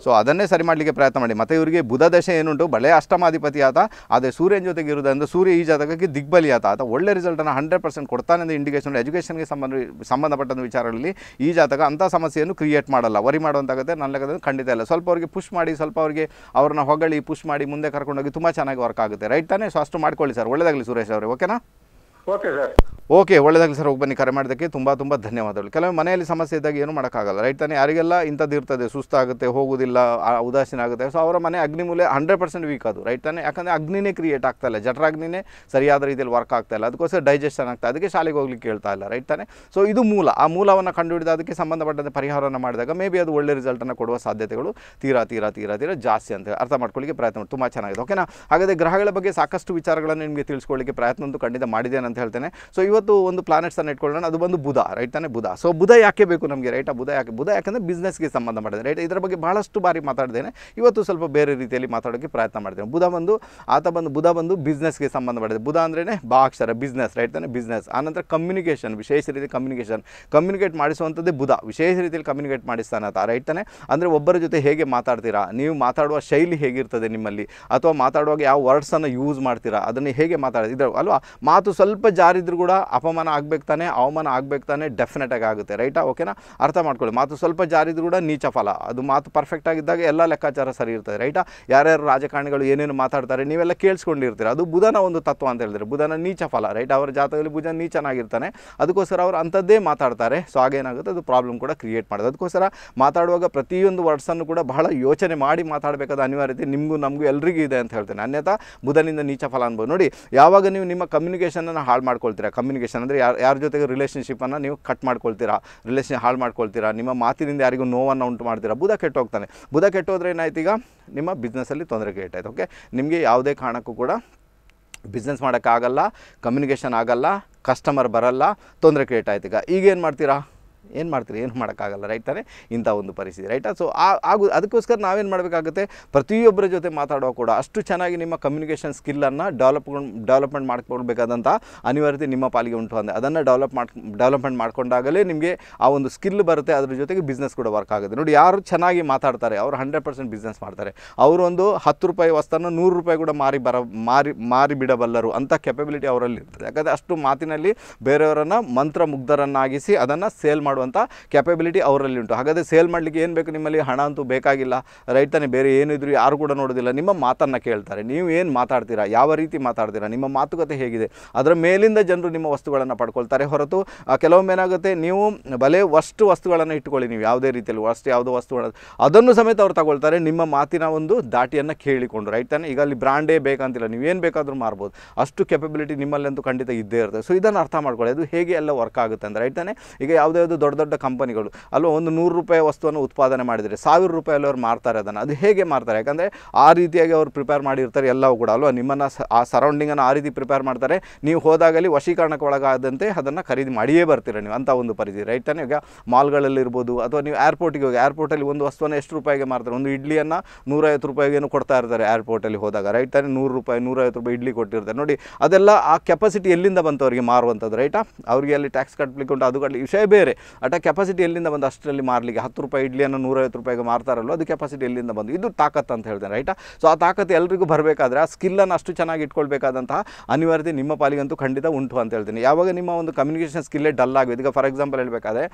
ಸೊ ಅದನ್ನೇ ಸರಿ ಮಾಡಲಿಕ್ಕೆ ಪ್ರಯತ್ನ ಮಾಡಿ ಮತ್ತೆ ಇವರಿಗೆ ಬುಧ ದಶೆ ಏನುಂಟು ಬಳೆ ಅಷ್ಟಮಾಧಿಪತಿ ಆತ ಆದರೆ ಸೂರ್ಯನ ಜೊತೆಗೆ ಇರೋದ್ರಿಂದ ಸೂರ್ಯ ಈ ಜಾತಕಕ್ಕೆ ದಿಗ್ಬಲಿ ಆತ ಆತ ಒಳ್ಳೆ ರಿಸಲ್ಟನ್ನು ಹಂಡ್ರೆಡ್ ಪರ್ಸೆಂಟ್ ಕೊಡ್ತಾನೆ ಅಂತ ಇಂಡಿಕೇಷನ್ ಎಜುಕೇಷನ್ಗೆ ಸಂಬಂಧ ಸಂಬಂಧಪಟ್ಟಂಥ ವಿಚಾರಗಳಲ್ಲಿ ಈ ಜಾತಕ ಅಂಥ ಸಮಸ್ಯೆಯನ್ನು ಕ್ರಿಯೇಟ್ ಮಾಡಲ್ಲ ವರಿ ಮಾಡುವಂಥದ್ದು ನನ್ನ ಲೆಕ್ಕದಲ್ಲಿ ಖಂಡಿತ ಇಲ್ಲ ಸ್ವಲ್ಪ ಅವರಿಗೆ ಪುಷ್ ಮಾಡಿ ಸ್ವಲ್ಪ ಅವರಿಗೆ ಅವ್ರನ್ನ ಹೊಗಳಿ ಪುಷ್ ಮಾಡಿ ಮುಂದೆ ಕರ್ಕೊಂಡೋಗಿ ತುಂಬ ಚೆನ್ನಾಗಿ ವರ್ಕ್ ಆಗುತ್ತೆ ರೈಟ್ ತಾನೇ ಸೊ ಅಷ್ಟು ಮಾಡ್ಕೊಳ್ಳಿ ಸರ್ ಒಳ್ಳೆದಾಗಲಿ ಸುರೇಶ್ ಅವರೇ ಓಕೆನಾ ಓಕೆ ಸರ್ ಓಕೆ ಸರ್ ಹೋಗಿ ಬನ್ನಿ ಕರೆ ಮಾಡೋದಕ್ಕೆ ತುಂಬ ತುಂಬ ಧನ್ಯವಾದಗಳು ಕೆಲವೊಮ್ಮೆ ಮನೆಯಲ್ಲಿ ಸಮಸ್ಯೆ ಇದ್ದಾಗ ಏನು ಮಾಡೋಕ್ಕಾಗಲ್ಲ ರೈಟ್ ತಾನೆ ಯಾರಿಗೆಲ್ಲ ಇಂಥದ್ದು ಇರ್ತದೆ ಸುಸ್ತಾಗುತ್ತೆ ಹೋಗೋದಿಲ್ಲ ಉದಾಸೀನ ಆಗುತ್ತೆ ಸೊ ಅವರ ಮನೆ ಅಗ್ನಿಮೂಲೆ ಹಂಡ್ರೆಡ್ ಪರ್ಸೆಂಟ್ ವೀಕ್ ಅದು ರೈಟ್ ತಾನೆ ಯಾಕಂದರೆ ಅಗ್ನಿನೇ ಕ್ರಿಯೇಟ್ ಆಗ್ತಾ ಇಲ್ಲ ಜಟರಾಗ್ನಿನೇ ಸರಿಯಾದ ರೀತಿಯಲ್ಲಿ ವರ್ಕ್ ಆಗ್ತಾ ಇಲ್ಲ ಅದಕ್ಕೋಸ್ಕರ ಡೈಜೆಷನ್ ಆಗ್ತಾ ಅದಕ್ಕೆ ಶಾಲೆಗೆ ಹೋಗ್ಲಿಕ್ಕೆ ಹೇಳ್ತಾ ಇಲ್ಲ ರೈಟ್ ತಾನೆ ಸೊ ಇದು ಮೂಲ ಆ ಮೂಲವನ್ನು ಕಂಡುಹಿಡಿದ ಅದಕ್ಕೆ ಸಂಬಂಧಪಟ್ಟಂತೆ ಪರಿಹಾರವನ್ನು ಮಾಡಿದಾಗ ಮೇ ಬಿ ಅದು ಒಳ್ಳೆ ರಿಸಲ್ಟನ್ನು ಕೊಡುವ ಸಾಧ್ಯತೆಗಳು ತೀರಾ ತೀರಾ ತೀರಾ ತೀರಾ ಜಾಸ್ತಿ ಅಂತ ಅರ್ಥ ಮಾಡ್ಕೊಳ್ಳಿಕ್ಕೆ ಪ್ರಯತ್ನ ಮಾಡಿ ತುಂಬ ಚೆನ್ನಾಗಿದೆ ಓಕೆನಾ ಹಾಗಾದರೆ ಗ್ರಹಗಳ ಬಗ್ಗೆ ಸಾಕಷ್ಟು ವಿಚಾರಗಳನ್ನು ನಿಮಗೆ ತಿಳಿಸ್ಕೊಳ್ಳಿಕ್ಕೆ ಪ್ರಯತ್ನ ಒಂದು ಖಂಡಿತ ಮಾಡಿದೆ ಅಂತ ಹೇಳ್ತೇನೆ ಸೊ ಇವತ್ತು ಒಂದು ಪ್ಲಾನೆಟ್ಸನ್ನು ಇಟ್ಕೊಳ್ಳೋಣ ಅದು ಬಂದು ಬುಧ ರೈಟ್ ತಾನೆ ಬುಧ ಸೊ ಬುಧ ಯಾಕೆ ಬೇಕು ನಮಗೆ ರೈಟ್ ಆ ಬುಧ ಯಾಕೆ ಬುಧ ಯಾಕಂದರೆ ಬಿಸ್ನೆಸ್ಗೆ ಸಂಬಂಧ ಮಾಡಿದೆ ರೈಟ್ ಇದರ ಬಗ್ಗೆ ಭಾಳಷ್ಟು ಬಾರಿ ಮಾತಾಡ್ತೇನೆ ಇವತ್ತು ಸ್ವಲ್ಪ ಬೇರೆ ರೀತಿಯಲ್ಲಿ ಮಾತಾಡೋಕ್ಕೆ ಪ್ರಯತ್ನ ಮಾಡ್ತೇನೆ ಬುಧ ಬಂದು ಆತ ಬಂದು ಬುಧ ಬಂದು ಬಿಸ್ನೆಸ್ಗೆ ಸಂಬಂಧ ಮಾಡಿದೆ ಬುಧ ಅಂದ್ರೇ ಬಾ ಅಕ್ಷರ ಬಿಸ್ನೆಸ್ ರೈಟ್ ತಾನೆ ಬಿಸ್ನೆಸ್ ಆನಂತರ ಕಮ್ಯುನಿಕೇಷನ್ ವಿಶೇಷ ರೀತಿ ಕಮ್ಯುನಿಕೇಷನ್ ಕಮ್ಯುನಿಕೇಟ್ ಮಾಡಿಸುವಂಥದ್ದೇ ಬುಧ ವಿಶೇಷ ರೀತಿಯಲ್ಲಿ ಕಮ್ಯುನಿಕೇಟ್ ಮಾಡಿಸ್ತಾನೆ ಆತ ರೈಟ್ ತಾನೆ ಅಂದರೆ ಒಬ್ಬರ ಜೊತೆ ಹೇಗೆ ಮಾತಾಡ್ತೀರಾ ನೀವು ಮಾತಾಡುವ ಶೈಲಿ ಹೇಗಿರ್ತದೆ ನಿಮ್ಮಲ್ಲಿ ಅಥವಾ ಮಾತಾಡುವಾಗ ಯಾವ ವರ್ಡ್ಸನ್ನು ಯೂಸ್ ಮಾಡ್ತೀರಾ ಅದನ್ನು ಹೇಗೆ ಮಾತಾಡೋದು ಇದ್ರ ಅಲ್ವಾ ಮಾತು ಸ್ವಲ್ಪ ಸ್ವಲ್ಪ ಜಾರಿದ್ರು ಕೂಡ ಅಪಮಾನ ಆಗ್ಬೇಕು ತಾನೆ ಅವಮಾನ ಆಗ್ಬೇಕು ತಾನೆ ಡೆಫಿನೆಟಾಗಿ ಆಗುತ್ತೆ ರೈಟಾ ಓಕೆನಾ ಅರ್ಥ ಮಾಡ್ಕೊಳ್ಳಿ ಮಾತು ಸ್ವಲ್ಪ ಜಾರಿದ್ರು ಕೂಡ ನೀಚ ಫಲ ಅದು ಮಾತು ಪರ್ಫೆಕ್ಟ್ ಆಗಿದ್ದಾಗ ಎಲ್ಲ ಲೆಕ್ಕಾಚಾರ ಸರಿ ಇರ್ತದೆ ರೈಟಾ ಯಾರ್ಯಾರು ರಾಜಕಾರಣಿಗಳು ಏನೇನು ಮಾತಾಡ್ತಾರೆ ನೀವೆಲ್ಲ ಕೇಳಿಸ್ಕೊಂಡಿರ್ತೀರ ಅದು ಬುಧನ ಒಂದು ತತ್ವ ಅಂತ ಹೇಳಿದ್ರೆ ಬುಧನ ನೀಚ ಫಲ ರೈಟ್ ಅವರ ಜಾತಕದಲ್ಲಿ ಬುಧ ನೀಚನಾಗಿರ್ತಾನೆ ಅದಕ್ಕೋಸ್ಕರ ಅವರು ಅಂಥದ್ದೇ ಮಾತಾಡ್ತಾರೆ ಸೊ ಆಗೇನಾಗುತ್ತೆ ಅದು ಪ್ರಾಬ್ಲಮ್ ಕೂಡ ಕ್ರಿಯೇಟ್ ಮಾಡೋದು ಅದಕ್ಕೋಸ್ಕರ ಮಾತಾಡುವಾಗ ಪ್ರತಿಯೊಂದು ವರ್ಡ್ಸನ್ನು ಕೂಡ ಬಹಳ ಯೋಚನೆ ಮಾಡಿ ಮಾತಾಡಬೇಕಾದ ಅನಿವಾರ್ಯತೆ ನಿಮಗೂ ನಮಗೂ ಎಲ್ರಿಗೂ ಇದೆ ಅಂತ ಹೇಳ್ತೇನೆ ಅನ್ಯಥಾ ಬುಧನಿಂದ ನೀಚ ಫಲ ಅನ್ಬೋದು ನೋಡಿ ಯಾವಾಗ ನೀವು ನಿಮ್ಮ ಕಮ್ಯುನಿಕೇಷನನ್ನು ಹಾಳು ಮಾಡ್ಕೊಳ್ತೀರಾ ಕಮ್ಯುನಿಕೇಷನ್ ಅಂದರೆ ಯಾರು ಯಾರ ಜೊತೆಗೆ ರಿಲೇಷನ್ಶಿಪ್ಪನ್ನು ನೀವು ಕಟ್ ಮಾಡ್ಕೊಳ್ತೀರಾ ರಿಲೇಷನ್ ಹಾಳು ಮಾಡ್ಕೊಳ್ತೀರಾ ನಿಮ್ಮ ಮಾತಿನಿಂದ ಯಾರಿಗೂ ನೋವನ್ನು ಉಂಟು ಮಾಡ್ತೀರಾ ಬುಧ ಕೆಟ್ಟೋಗ್ತಾನೆ ಬುಧ ಕೆಟ್ಟೋದ್ರೆ ಏನಾಯ್ತು ಈಗ ನಿಮ್ಮ ಬಿಸ್ನೆಸ್ಸಲ್ಲಿ ತೊಂದರೆ ಕೆಟ್ಟಾಯ್ತು ಓಕೆ ನಿಮಗೆ ಯಾವುದೇ ಕಾರಣಕ್ಕೂ ಕೂಡ ಬಿಸ್ನೆಸ್ ಮಾಡೋಕ್ಕಾಗಲ್ಲ ಕಮ್ಯುನಿಕೇಷನ್ ಆಗಲ್ಲ ಕಸ್ಟಮರ್ ಬರಲ್ಲ ತೊಂದರೆ ಕ್ರಿಯೇಟ್ ಆಯ್ತು ಈಗ ಈಗೇನು ಮಾಡ್ತೀರಾ ಏನು ಮಾಡ್ತೀರಿ ಏನು ಮಾಡೋಕ್ಕಾಗಲ್ಲ ರೈಟ್ ಇಂಥ ಒಂದು ಪರಿಸ್ಥಿತಿ ರೈಟಾ ಸೊ ಆಗು ಅದಕ್ಕೋಸ್ಕರ ನಾವೇನು ಮಾಡಬೇಕಾಗುತ್ತೆ ಪ್ರತಿಯೊಬ್ಬರ ಜೊತೆ ಮಾತಾಡುವ ಕೂಡ ಅಷ್ಟು ಚೆನ್ನಾಗಿ ನಿಮ್ಮ ಕಮ್ಯುನಿಕೇಷನ್ ಸ್ಕಿಲ್ಲನ್ನು ಡೆವಲಪ್ ಡೆವಲಪ್ಮೆಂಟ್ ಮಾಡ್ಕೊಳ್ಬೇಕಾದಂಥ ಅನಿವಾರ್ಯತೆ ನಿಮ್ಮ ಪಾಲಿಗೆ ಉಂಟು ಅಂದರೆ ಅದನ್ನು ಡೆವಲಪ್ ಮಾಡಿ ಡೆವಲಪ್ಮೆಂಟ್ ಮಾಡಿಕೊಂಡಾಗಲೇ ನಿಮಗೆ ಆ ಒಂದು ಸ್ಕಿಲ್ ಬರುತ್ತೆ ಅದ್ರ ಜೊತೆಗೆ ಬಿಸ್ನೆಸ್ ಕೂಡ ವರ್ಕ್ ಆಗುತ್ತೆ ನೋಡಿ ಯಾರು ಚೆನ್ನಾಗಿ ಮಾತಾಡ್ತಾರೆ ಅವರು ಹಂಡ್ರೆಡ್ ಪರ್ಸೆಂಟ್ ಬಿಸ್ನೆಸ್ ಮಾಡ್ತಾರೆ ಅವರೊಂದು ಹತ್ತು ರೂಪಾಯಿ ವಸ್ತನ ನೂರು ರೂಪಾಯಿ ಕೂಡ ಮಾರಿ ಬರ ಮಾರಿ ಮಾರಿ ಬಿಡಬಲ್ಲರು ಅಂಥ ಕೆಪಬಿಲಿಟಿ ಅವರಲ್ಲಿ ಇರ್ತದೆ ಯಾಕಂದರೆ ಅಷ್ಟು ಮಾತಿನಲ್ಲಿ ಬೇರೆಯವರನ್ನು ಮಂತ್ರ ಮುಗ್ಧರನ್ನಾಗಿಸಿ ಅದನ್ನು ಸೇಲ್ ಮಾಡಿ ಮಾಡುವಂಥ ಕ್ಯಾಪಬಿಲಿಟಿ ಅವರಲ್ಲಿ ಉಂಟು ಹಾಗಾದರೆ ಸೇಲ್ ಮಾಡಲಿಕ್ಕೆ ಏನು ಬೇಕು ನಿಮ್ಮಲ್ಲಿ ಹಣ ಅಂತೂ ಬೇಕಾಗಿಲ್ಲ ರೈಟ್ ತಾನೇ ಬೇರೆ ಏನಿದ್ರು ಯಾರು ಕೂಡ ನೋಡೋದಿಲ್ಲ ನಿಮ್ಮ ಮಾತನ್ನು ಕೇಳ್ತಾರೆ ನೀವು ಏನು ಮಾತಾಡ್ತೀರಾ ಯಾವ ರೀತಿ ಮಾತಾಡ್ತೀರಾ ನಿಮ್ಮ ಮಾತುಕತೆ ಹೇಗಿದೆ ಅದರ ಮೇಲಿಂದ ಜನರು ನಿಮ್ಮ ವಸ್ತುಗಳನ್ನು ಪಡ್ಕೊಳ್ತಾರೆ ಹೊರತು ಕೆಲವೊಮ್ಮೆ ಏನಾಗುತ್ತೆ ನೀವು ಬಲೆ ಅಷ್ಟು ವಸ್ತುಗಳನ್ನು ಇಟ್ಕೊಳ್ಳಿ ನೀವು ಯಾವುದೇ ರೀತಿಯಲ್ಲಿ ವಸ್ಟ್ ಯಾವುದೋ ವಸ್ತುಗಳ ಅದನ್ನು ಸಮೇತ ಅವ್ರು ತಗೊಳ್ತಾರೆ ನಿಮ್ಮ ಮಾತಿನ ಒಂದು ದಾಟಿಯನ್ನು ಕೇಳಿಕೊಂಡು ರೈಟ್ ತಾನೆ ಈಗ ಅಲ್ಲಿ ಬ್ರ್ಯಾಂಡೇ ಬೇಕಂತಿಲ್ಲ ನೀವೇನು ಬೇಕಾದರೂ ಮಾರ್ಬೋದು ಅಷ್ಟು ಕೆಪಬಿಲಿಟಿ ನಿಮ್ಮಲ್ಲಂತೂ ಖಂಡಿತ ಇದ್ದೇ ಇರುತ್ತೆ ಸೊ ಇದನ್ನು ಅರ್ಥ ಮಾಡ್ಕೊಳ್ಳಿ ಅದು ಹೇಗೆ ಎಲ್ಲ ವರ್ಕ್ ಆಗುತ್ತೆ ಅಂದರೆ ರೈಟ್ ತಾನೆ ಈಗ ಯಾವುದೇ ಯಾವುದು ದೊಡ್ಡ ದೊಡ್ಡ ಕಂಪನಿಗಳು ಅಲ್ವಾ ಒಂದು ನೂರು ರೂಪಾಯಿ ವಸ್ತುವನ್ನು ಉತ್ಪಾದನೆ ಮಾಡಿದರೆ ಸಾವಿರ ರೂಪಾಯಲ್ಲಿ ಅವ್ರು ಮಾರ್ತಾರೆ ಅದನ್ನು ಅದು ಹೇಗೆ ಮಾರ್ತಾರೆ ಯಾಕಂದರೆ ಆ ರೀತಿಯಾಗಿ ಅವ್ರು ಪ್ರಿಪೇರ್ ಮಾಡಿರ್ತಾರೆ ಎಲ್ಲವೂ ಕೂಡ ಅಲ್ವಾ ನಿಮ್ಮನ್ನು ಆ ಸರೌಂಡಿಂಗನ್ನು ಆ ರೀತಿ ಪ್ರಿಪೇರ್ ಮಾಡ್ತಾರೆ ನೀವು ಹೋದಾಗಲಿ ವಶೀಕರಣಕ್ಕೆ ಒಳಗಾದಂತೆ ಅದನ್ನು ಖರೀದಿ ಮಾಡಿಯೇ ಬರ್ತೀರ ನೀವು ಅಂಥ ಒಂದು ಪರಿಸ್ಥಿತಿ ರೈಟ್ ತಾನೇ ಈಗ ಮಾಲ್ಗಳಲ್ಲಿರ್ಬೋದು ಅಥವಾ ನೀವು ಏರ್ಪೋರ್ಟಿಗೆ ಹೋಗಿ ಏರ್ಪೋರ್ಟಲ್ಲಿ ಒಂದು ವಸ್ತುವನ್ನು ಎಷ್ಟು ರೂಪಾಯಿಗೆ ಮಾರ್ತಾರೆ ಒಂದು ಇಡ್ಲಿಯನ್ನು ನೂರೈವತ್ತು ರೂಪಾಯಿಗೇನು ಕೊಡ್ತಾ ಇರ್ತಾರೆ ಏರ್ಪೋರ್ಟಲ್ಲಿ ಹೋದಾಗ ರೈಟ್ ತಾನೇ ನೂರು ರೂಪಾಯಿ ನೂರೈವತ್ತು ರೂಪಾಯಿ ಇಡ್ಲಿ ಕೊಟ್ಟಿರ್ತಾರೆ ನೋಡಿ ಅದೆಲ್ಲ ಆ ಕೆಪಾಸಿಟಿ ಎಲ್ಲಿಂದ ಬಂತು ಅವರಿಗೆ ಮಾರುವಂಥದ್ದು ರೈಟಾ ಅವರಿಗೆ ಅಲ್ಲಿ ಟ್ಯಾಕ್ಸ್ ಕಟ್ಟಲಿಕ್ಕೆ ಉಂಟು ಅದು ಕಟ್ಟಲಿ ವಿಷಯ ಬೇರೆ ಅಟ ಕೆಪಾಸಿಟಿ ಎಲ್ಲಿಂದ ಬಂದು ಅಷ್ಟರಲ್ಲಿ ಮಾರಲಿಕ್ಕೆ ಹತ್ತು ರೂಪಾಯಿ ಇಡ್ಲಿಯನ್ನು ನೂರೈವತ್ತು ರೂಪಾಯಿಗೆ ಮಾರ್ತಾರಲ್ಲೋ ಅದು ಕೆಪಾಸಿಟಿ ಎಲ್ಲಿಂದ ಬಂದು ಇದು ತಾಕತ್ತು ಅಂತ ಹೇಳ್ತಾರೆ ರೈಟಾ ಸೊ ಆ ತಾಕತ್ತು ಎಲ್ಲರಿಗೂ ಬರಬೇಕಾದ್ರೆ ಆ ಸ್ಕಿಲ್ಲನ್ನು ಅಷ್ಟು ಚೆನ್ನಾಗಿ ಇಟ್ಕೊಳ್ಬೇಕಾದಂತಹ ಅನಿವಾರ್ಯತೆ ನಿಮ್ಮ ಪಾಲಿಗಂತೂ ಖಂಡಿತ ಉಂಟು ಅಂತ ಹೇಳ್ತೀನಿ ಯಾವಾಗ ನಿಮ್ಮ ಒಂದು ಕಮ್ಯುನಿಕೇಷನ್ ಸ್ಕಿಲ್ಲೇ ಡಲ್ ಆಗಿದೆ ಈಗ ಫಾರ್ ಎಕ್ಸಾಂಪಲ್ ಹೇಳಬೇಕಾದ್ರೆ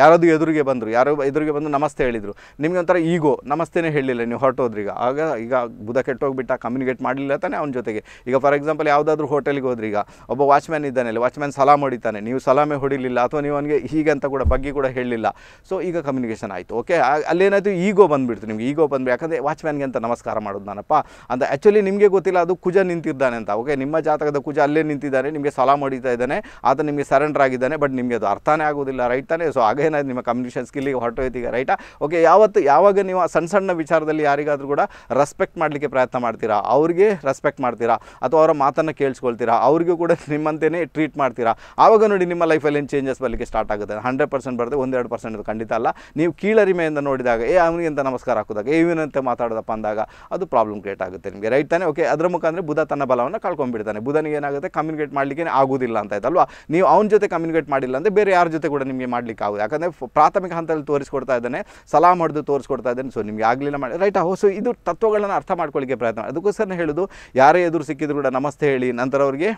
ಯಾರಾದರೂ ಎದುರಿಗೆ ಬಂದರು ಯಾರೋ ಎದುರಿಗೆ ಬಂದು ನಮಸ್ತೆ ಹೇಳಿದರು ನಿಮಗೆ ಒಂಥರ ಈಗೋ ನಮಸ್ತೆನೇ ಹೇಳಿಲ್ಲ ನೀವು ಹೊರಟೋದ್ರಿ ಈಗ ಆಗ ಈಗ ಬುಧ ಕೆಟ್ಟೋಗ್ಬಿಟ್ಟ ಕಮ್ಯುನಿಕೇಟ್ ಮಾಡಲಿಲ್ಲ ತಾನೆ ಅವನ ಜೊತೆಗೆ ಈಗ ಫಾರ್ ಎಕ್ಸಾಂಪಲ್ ಯಾವುದಾದ್ರೂ ಹೋಟೆಲ್ಗೆ ಹೋದ್ರೀಗ ಈಗ ಒಬ್ಬ ವಾಚ್ಮ್ಯಾನ್ ಇದ್ದಾನೆ ಅಲ್ಲಿ ವಾಚ್ಮ್ಯಾನ್ ಸಲಾಮ್ ಹೊಡಿತಾನೆ ನೀವು ಸಲಾಮೆ ಹೊಡಿಲಿಲ್ಲ ಅಥವಾ ನೀವು ಅವನಿಗೆ ಹೀಗಂತ ಕೂಡ ಬಗ್ಗೆ ಕೂಡ ಹೇಳಲಿಲ್ಲ ಸೊ ಈಗ ಕಮ್ಯುನಿಕೇಷನ್ ಆಯಿತು ಓಕೆ ಅಲ್ಲೇನಾಯಿತು ಈಗೋ ಬಂದುಬಿಡ್ತು ನಿಮಗೆ ಈಗೋ ಬಂದು ಯಾಕಂದರೆ ವಾಚ್ಮ್ಯಾನ್ಗೆ ಅಂತ ನಮಸ್ಕಾರ ಮಾಡೋದು ನಾನಪ್ಪ ಅಂತ ಆ್ಯಕ್ಚುಲಿ ನಿಮಗೆ ಗೊತ್ತಿಲ್ಲ ಅದು ಕುಜ ನಿಂತಿದ್ದಾನೆ ಅಂತ ಓಕೆ ನಿಮ್ಮ ಜಾತಕದ ಕುಜ ಅಲ್ಲೇ ನಿಂತಿದ್ದಾನೆ ನಿಮಗೆ ಸಲಾಮ್ ಹೊಡಿತಾ ಇದ್ದಾನೆ ಆತ ನಿಮಗೆ ಸರೆಂಡರ್ ಆಗಿದ್ದಾನೆ ಬಟ್ ನಿಮಗೆ ಅದು ಅರ್ಥನೇ ಆಗೋದಿಲ್ಲ ರೈಟ್ ತಾನೇ ಸೊ ಏನಾಯ್ತು ನಿಮ್ಮ ಕಮ್ಯುನಿಕೇಷನ್ ಸ್ಕಿಲ್ಲಿಗೆ ಹೊರಟೋಯ್ತೀಗ ರೈಟಾ ಓಕೆ ಯಾವತ್ತು ಯಾವಾಗ ನೀವು ಸಣ್ಣ ಸಣ್ಣ ವಿಚಾರದಲ್ಲಿ ಯಾರಿಗಾದರೂ ಕೂಡ ರೆಸ್ಪೆಕ್ಟ್ ಮಾಡಲಿಕ್ಕೆ ಪ್ರಯತ್ನ ಮಾಡ್ತೀರಾ ಅವ್ರಿಗೆ ರೆಸ್ಪೆಕ್ಟ್ ಮಾಡ್ತೀರಾ ಅಥವಾ ಅವರ ಮಾತನ್ನು ಕೇಳಿಸ್ಕೊಳ್ತೀರಾ ಅವರಿಗೂ ಕೂಡ ನಿಮ್ಮಂತೆಯೇ ಟ್ರೀಟ್ ಮಾಡ್ತೀರಾ ಆವಾಗ ನೋಡಿ ನಿಮ್ಮ ಲೈಫಲ್ಲಿ ಏನು ಚೇಂಜಸ್ ಬರಲಿಕ್ಕೆ ಸ್ಟಾರ್ಟ್ ಆಗುತ್ತೆ ಆಗುತ್ತೆ ಹಂಡ್ರೆಡ್ ಪರ್ಸೆಂಟ್ ಬರುತ್ತೆ ಒಂದೆರಡು ಪರ್ಸೆಂಟ್ ಖಂಡಿತ ಅಲ್ಲ ನೀವು ಕೀಳರಿಮೆಯಿಂದ ನೋಡಿದಾಗ ಏ ಅವನಿಗೆ ಅಂತ ನಮಸ್ಕಾರ ಹಾಕಿದಾಗ ಏವಿನಂತೆ ಮಾತಾಡೋದಪ್ಪ ಅಂದಾಗ ಅದು ಪ್ರಾಬ್ಲಮ್ ಕ್ರಿಯೇಟ್ ಆಗುತ್ತೆ ನಿಮಗೆ ರೈಟ್ ತಾನೆ ಓಕೆ ಅದರ ಮುಖಾಂತರ ಬುಧ ತನ್ನ ಬಲವನ್ನು ಕಳ್ಕೊಂಡ್ಬಿಡ್ತಾನೆ ಬುಧನಿಗೆ ಏನಾಗುತ್ತೆ ಕಮ್ಯುನಿಕೇಟ್ ಮಾಡಲಿಕ್ಕೆ ಆಗೋದಿಲ್ಲ ಅಂತ ಆಯ್ತಲ್ವ ನೀವು ಅವನ ಜೊತೆ ಕಮ್ಯುನಿಕೇಟ್ ಮಾಡಿಲ್ಲ ಅಂದರೆ ಬೇರೆ ಯಾರ ಜೊತೆ ಕೂಡ ನಿಮಗೆ ಮಾಡಲಿಕ್ಕೆ ಆಗೋದು ಯಾಕಂದರೆ ಪ್ರಾಥಮಿಕ ಹಂತದಲ್ಲಿ ತೋರಿಸ್ಕೊಡ್ತಾ ಇದ್ದಾನೆ ಸಲಾಮ್ ಹೊಡೆದು ತೋರಿಸ್ಕೊಡ್ತಾ ಇದ್ದಾನೆ ಸೊ ನಿಮಗೆ ಆಗಲಿಲ್ಲ ಮಾಡಿ ರೈಟ್ ಹೊಸ ಇದು ತತ್ವಗಳನ್ನು ಅರ್ಥ ಮಾಡ್ಕೊಳ್ಳಿಕ್ಕೆ ಪ್ರಯತ್ನ ಅದಕ್ಕೋಸ್ಕರ ಹೇಳೋದು ಯಾರೇ ಎದುರು ಸಿಕ್ಕಿದ್ರು ಕೂಡ ನಮಸ್ತೆ ಹೇಳಿ ನಂತರ ಅವರಿಗೆ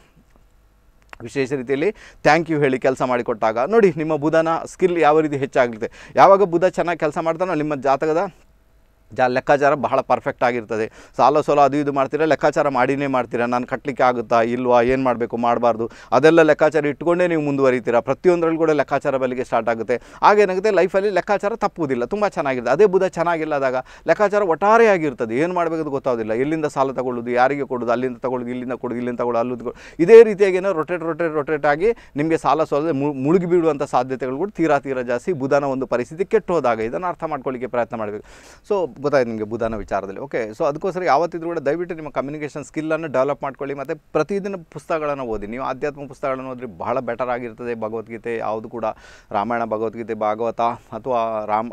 ವಿಶೇಷ ರೀತಿಯಲ್ಲಿ ಥ್ಯಾಂಕ್ ಯು ಹೇಳಿ ಕೆಲಸ ಮಾಡಿಕೊಟ್ಟಾಗ ನೋಡಿ ನಿಮ್ಮ ಬುಧನ ಸ್ಕಿಲ್ ಯಾವ ರೀತಿ ಹೆಚ್ಚಾಗುತ್ತೆ ಯಾವಾಗ ಬುಧ ಚೆನ್ನಾಗಿ ಕೆಲಸ ಮಾಡ್ತಾನೋ ನಿಮ್ಮ ಜಾತಕದ ಜಾ ಲೆಕ್ಕಾಚಾರ ಬಹಳ ಪರ್ಫೆಕ್ಟ್ ಆಗಿರ್ತದೆ ಸಾಲ ಸೋಲ ಅದು ಇದು ಮಾಡ್ತೀರಾ ಲೆಕ್ಕಾಚಾರ ಮಾಡಿನೇ ಮಾಡ್ತೀರಾ ನಾನು ಕಟ್ಟಲಿಕ್ಕೆ ಆಗುತ್ತಾ ಇಲ್ವಾ ಏನು ಮಾಡಬೇಕು ಮಾಡಬಾರ್ದು ಅದೆಲ್ಲ ಲೆಕ್ಕಾಚಾರ ಇಟ್ಕೊಂಡೇ ನೀವು ಮುಂದುವರಿತೀರಾ ಪ್ರತಿಯೊಂದರಲ್ಲಿ ಕೂಡ ಲೆಕ್ಕಾಚಾರ ಬಲಿಗೆ ಸ್ಟಾರ್ಟ್ ಆಗುತ್ತೆ ಆಗೇನಾಗುತ್ತೆ ಲೈಫಲ್ಲಿ ಲೆಕ್ಕಾಚಾರ ತಪ್ಪುವುದಿಲ್ಲ ತುಂಬ ಚೆನ್ನಾಗಿರುತ್ತೆ ಅದೇ ಬುಧ ಚೆನ್ನಾಗಿಲ್ಲದಾಗ ಲೆಕ್ಕಾಚಾರ ಒಟ್ಟಾರೆ ಆಗಿರ್ತದೆ ಏನು ಮಾಡಬೇಕು ಗೊತ್ತಾಗೋದಿಲ್ಲ ಎಲ್ಲಿಂದ ಸಾಲ ತಗೊಳ್ಳೋದು ಯಾರಿಗೆ ಕೊಡೋದು ಅಲ್ಲಿಂದ ತಗೊಳ್ಳೋದು ಇಲ್ಲಿಂದ ಕೊಡೋದು ಇಲ್ಲಿಂದ ತಗೊಳ್ಳೋದು ಅಲ್ಲಿಂದ ಇದೇ ರೀತಿಯಾಗೇನೋ ರೊಟೇಟ್ ರೊಟೇಟ್ ರೊಟೇಟ್ ಆಗಿ ನಿಮಗೆ ಸಾಲ ಸೋಲದೆ ಮುಳುಗಿ ಸಾಧ್ಯತೆಗಳು ಕೂಡ ತೀರಾ ತೀರಾ ಜಾಸ್ತಿ ಬುಧನ ಒಂದು ಪರಿಸ್ಥಿತಿ ಹೋದಾಗ ಇದನ್ನು ಅರ್ಥ ಮಾಡ್ಕೊಳ್ಳಿಕ್ಕೆ ಪ್ರಯತ್ನ ಮಾಡಬೇಕು ಸೊ ಗೊತ್ತಾಯ್ತು ನಿಮಗೆ ಬುಧಾನ ವಿಚಾರದಲ್ಲಿ ಓಕೆ ಸೊ ಅದಕ್ಕೋಸ್ಕರ ಯಾವತ್ತಿದ್ರೂ ಕೂಡ ದಯವಿಟ್ಟು ನಿಮ್ಮ ಕಮ್ಯುನಿಕೇಷನ್ ಸ್ಕಿಲ್ಲನ್ನು ಡೆವಲಪ್ ಮಾಡ್ಕೊಳ್ಳಿ ಮತ್ತು ಪ್ರತಿದಿನ ಪುಸ್ತಕಗಳನ್ನು ಓದಿ ನೀವು ಆಧ್ಯಾತ್ಮ ಪುಸ್ತಕಗಳನ್ನು ಓದ್ರಿ ಬಹಳ ಬೆಟರ್ ಆಗಿರ್ತದೆ ಭಗವದ್ಗೀತೆ ಯಾವುದು ಕೂಡ ರಾಮಾಯಣ ಭಗವದ್ಗೀತೆ ಭಾಗವತ ಅಥವಾ ರಾಮ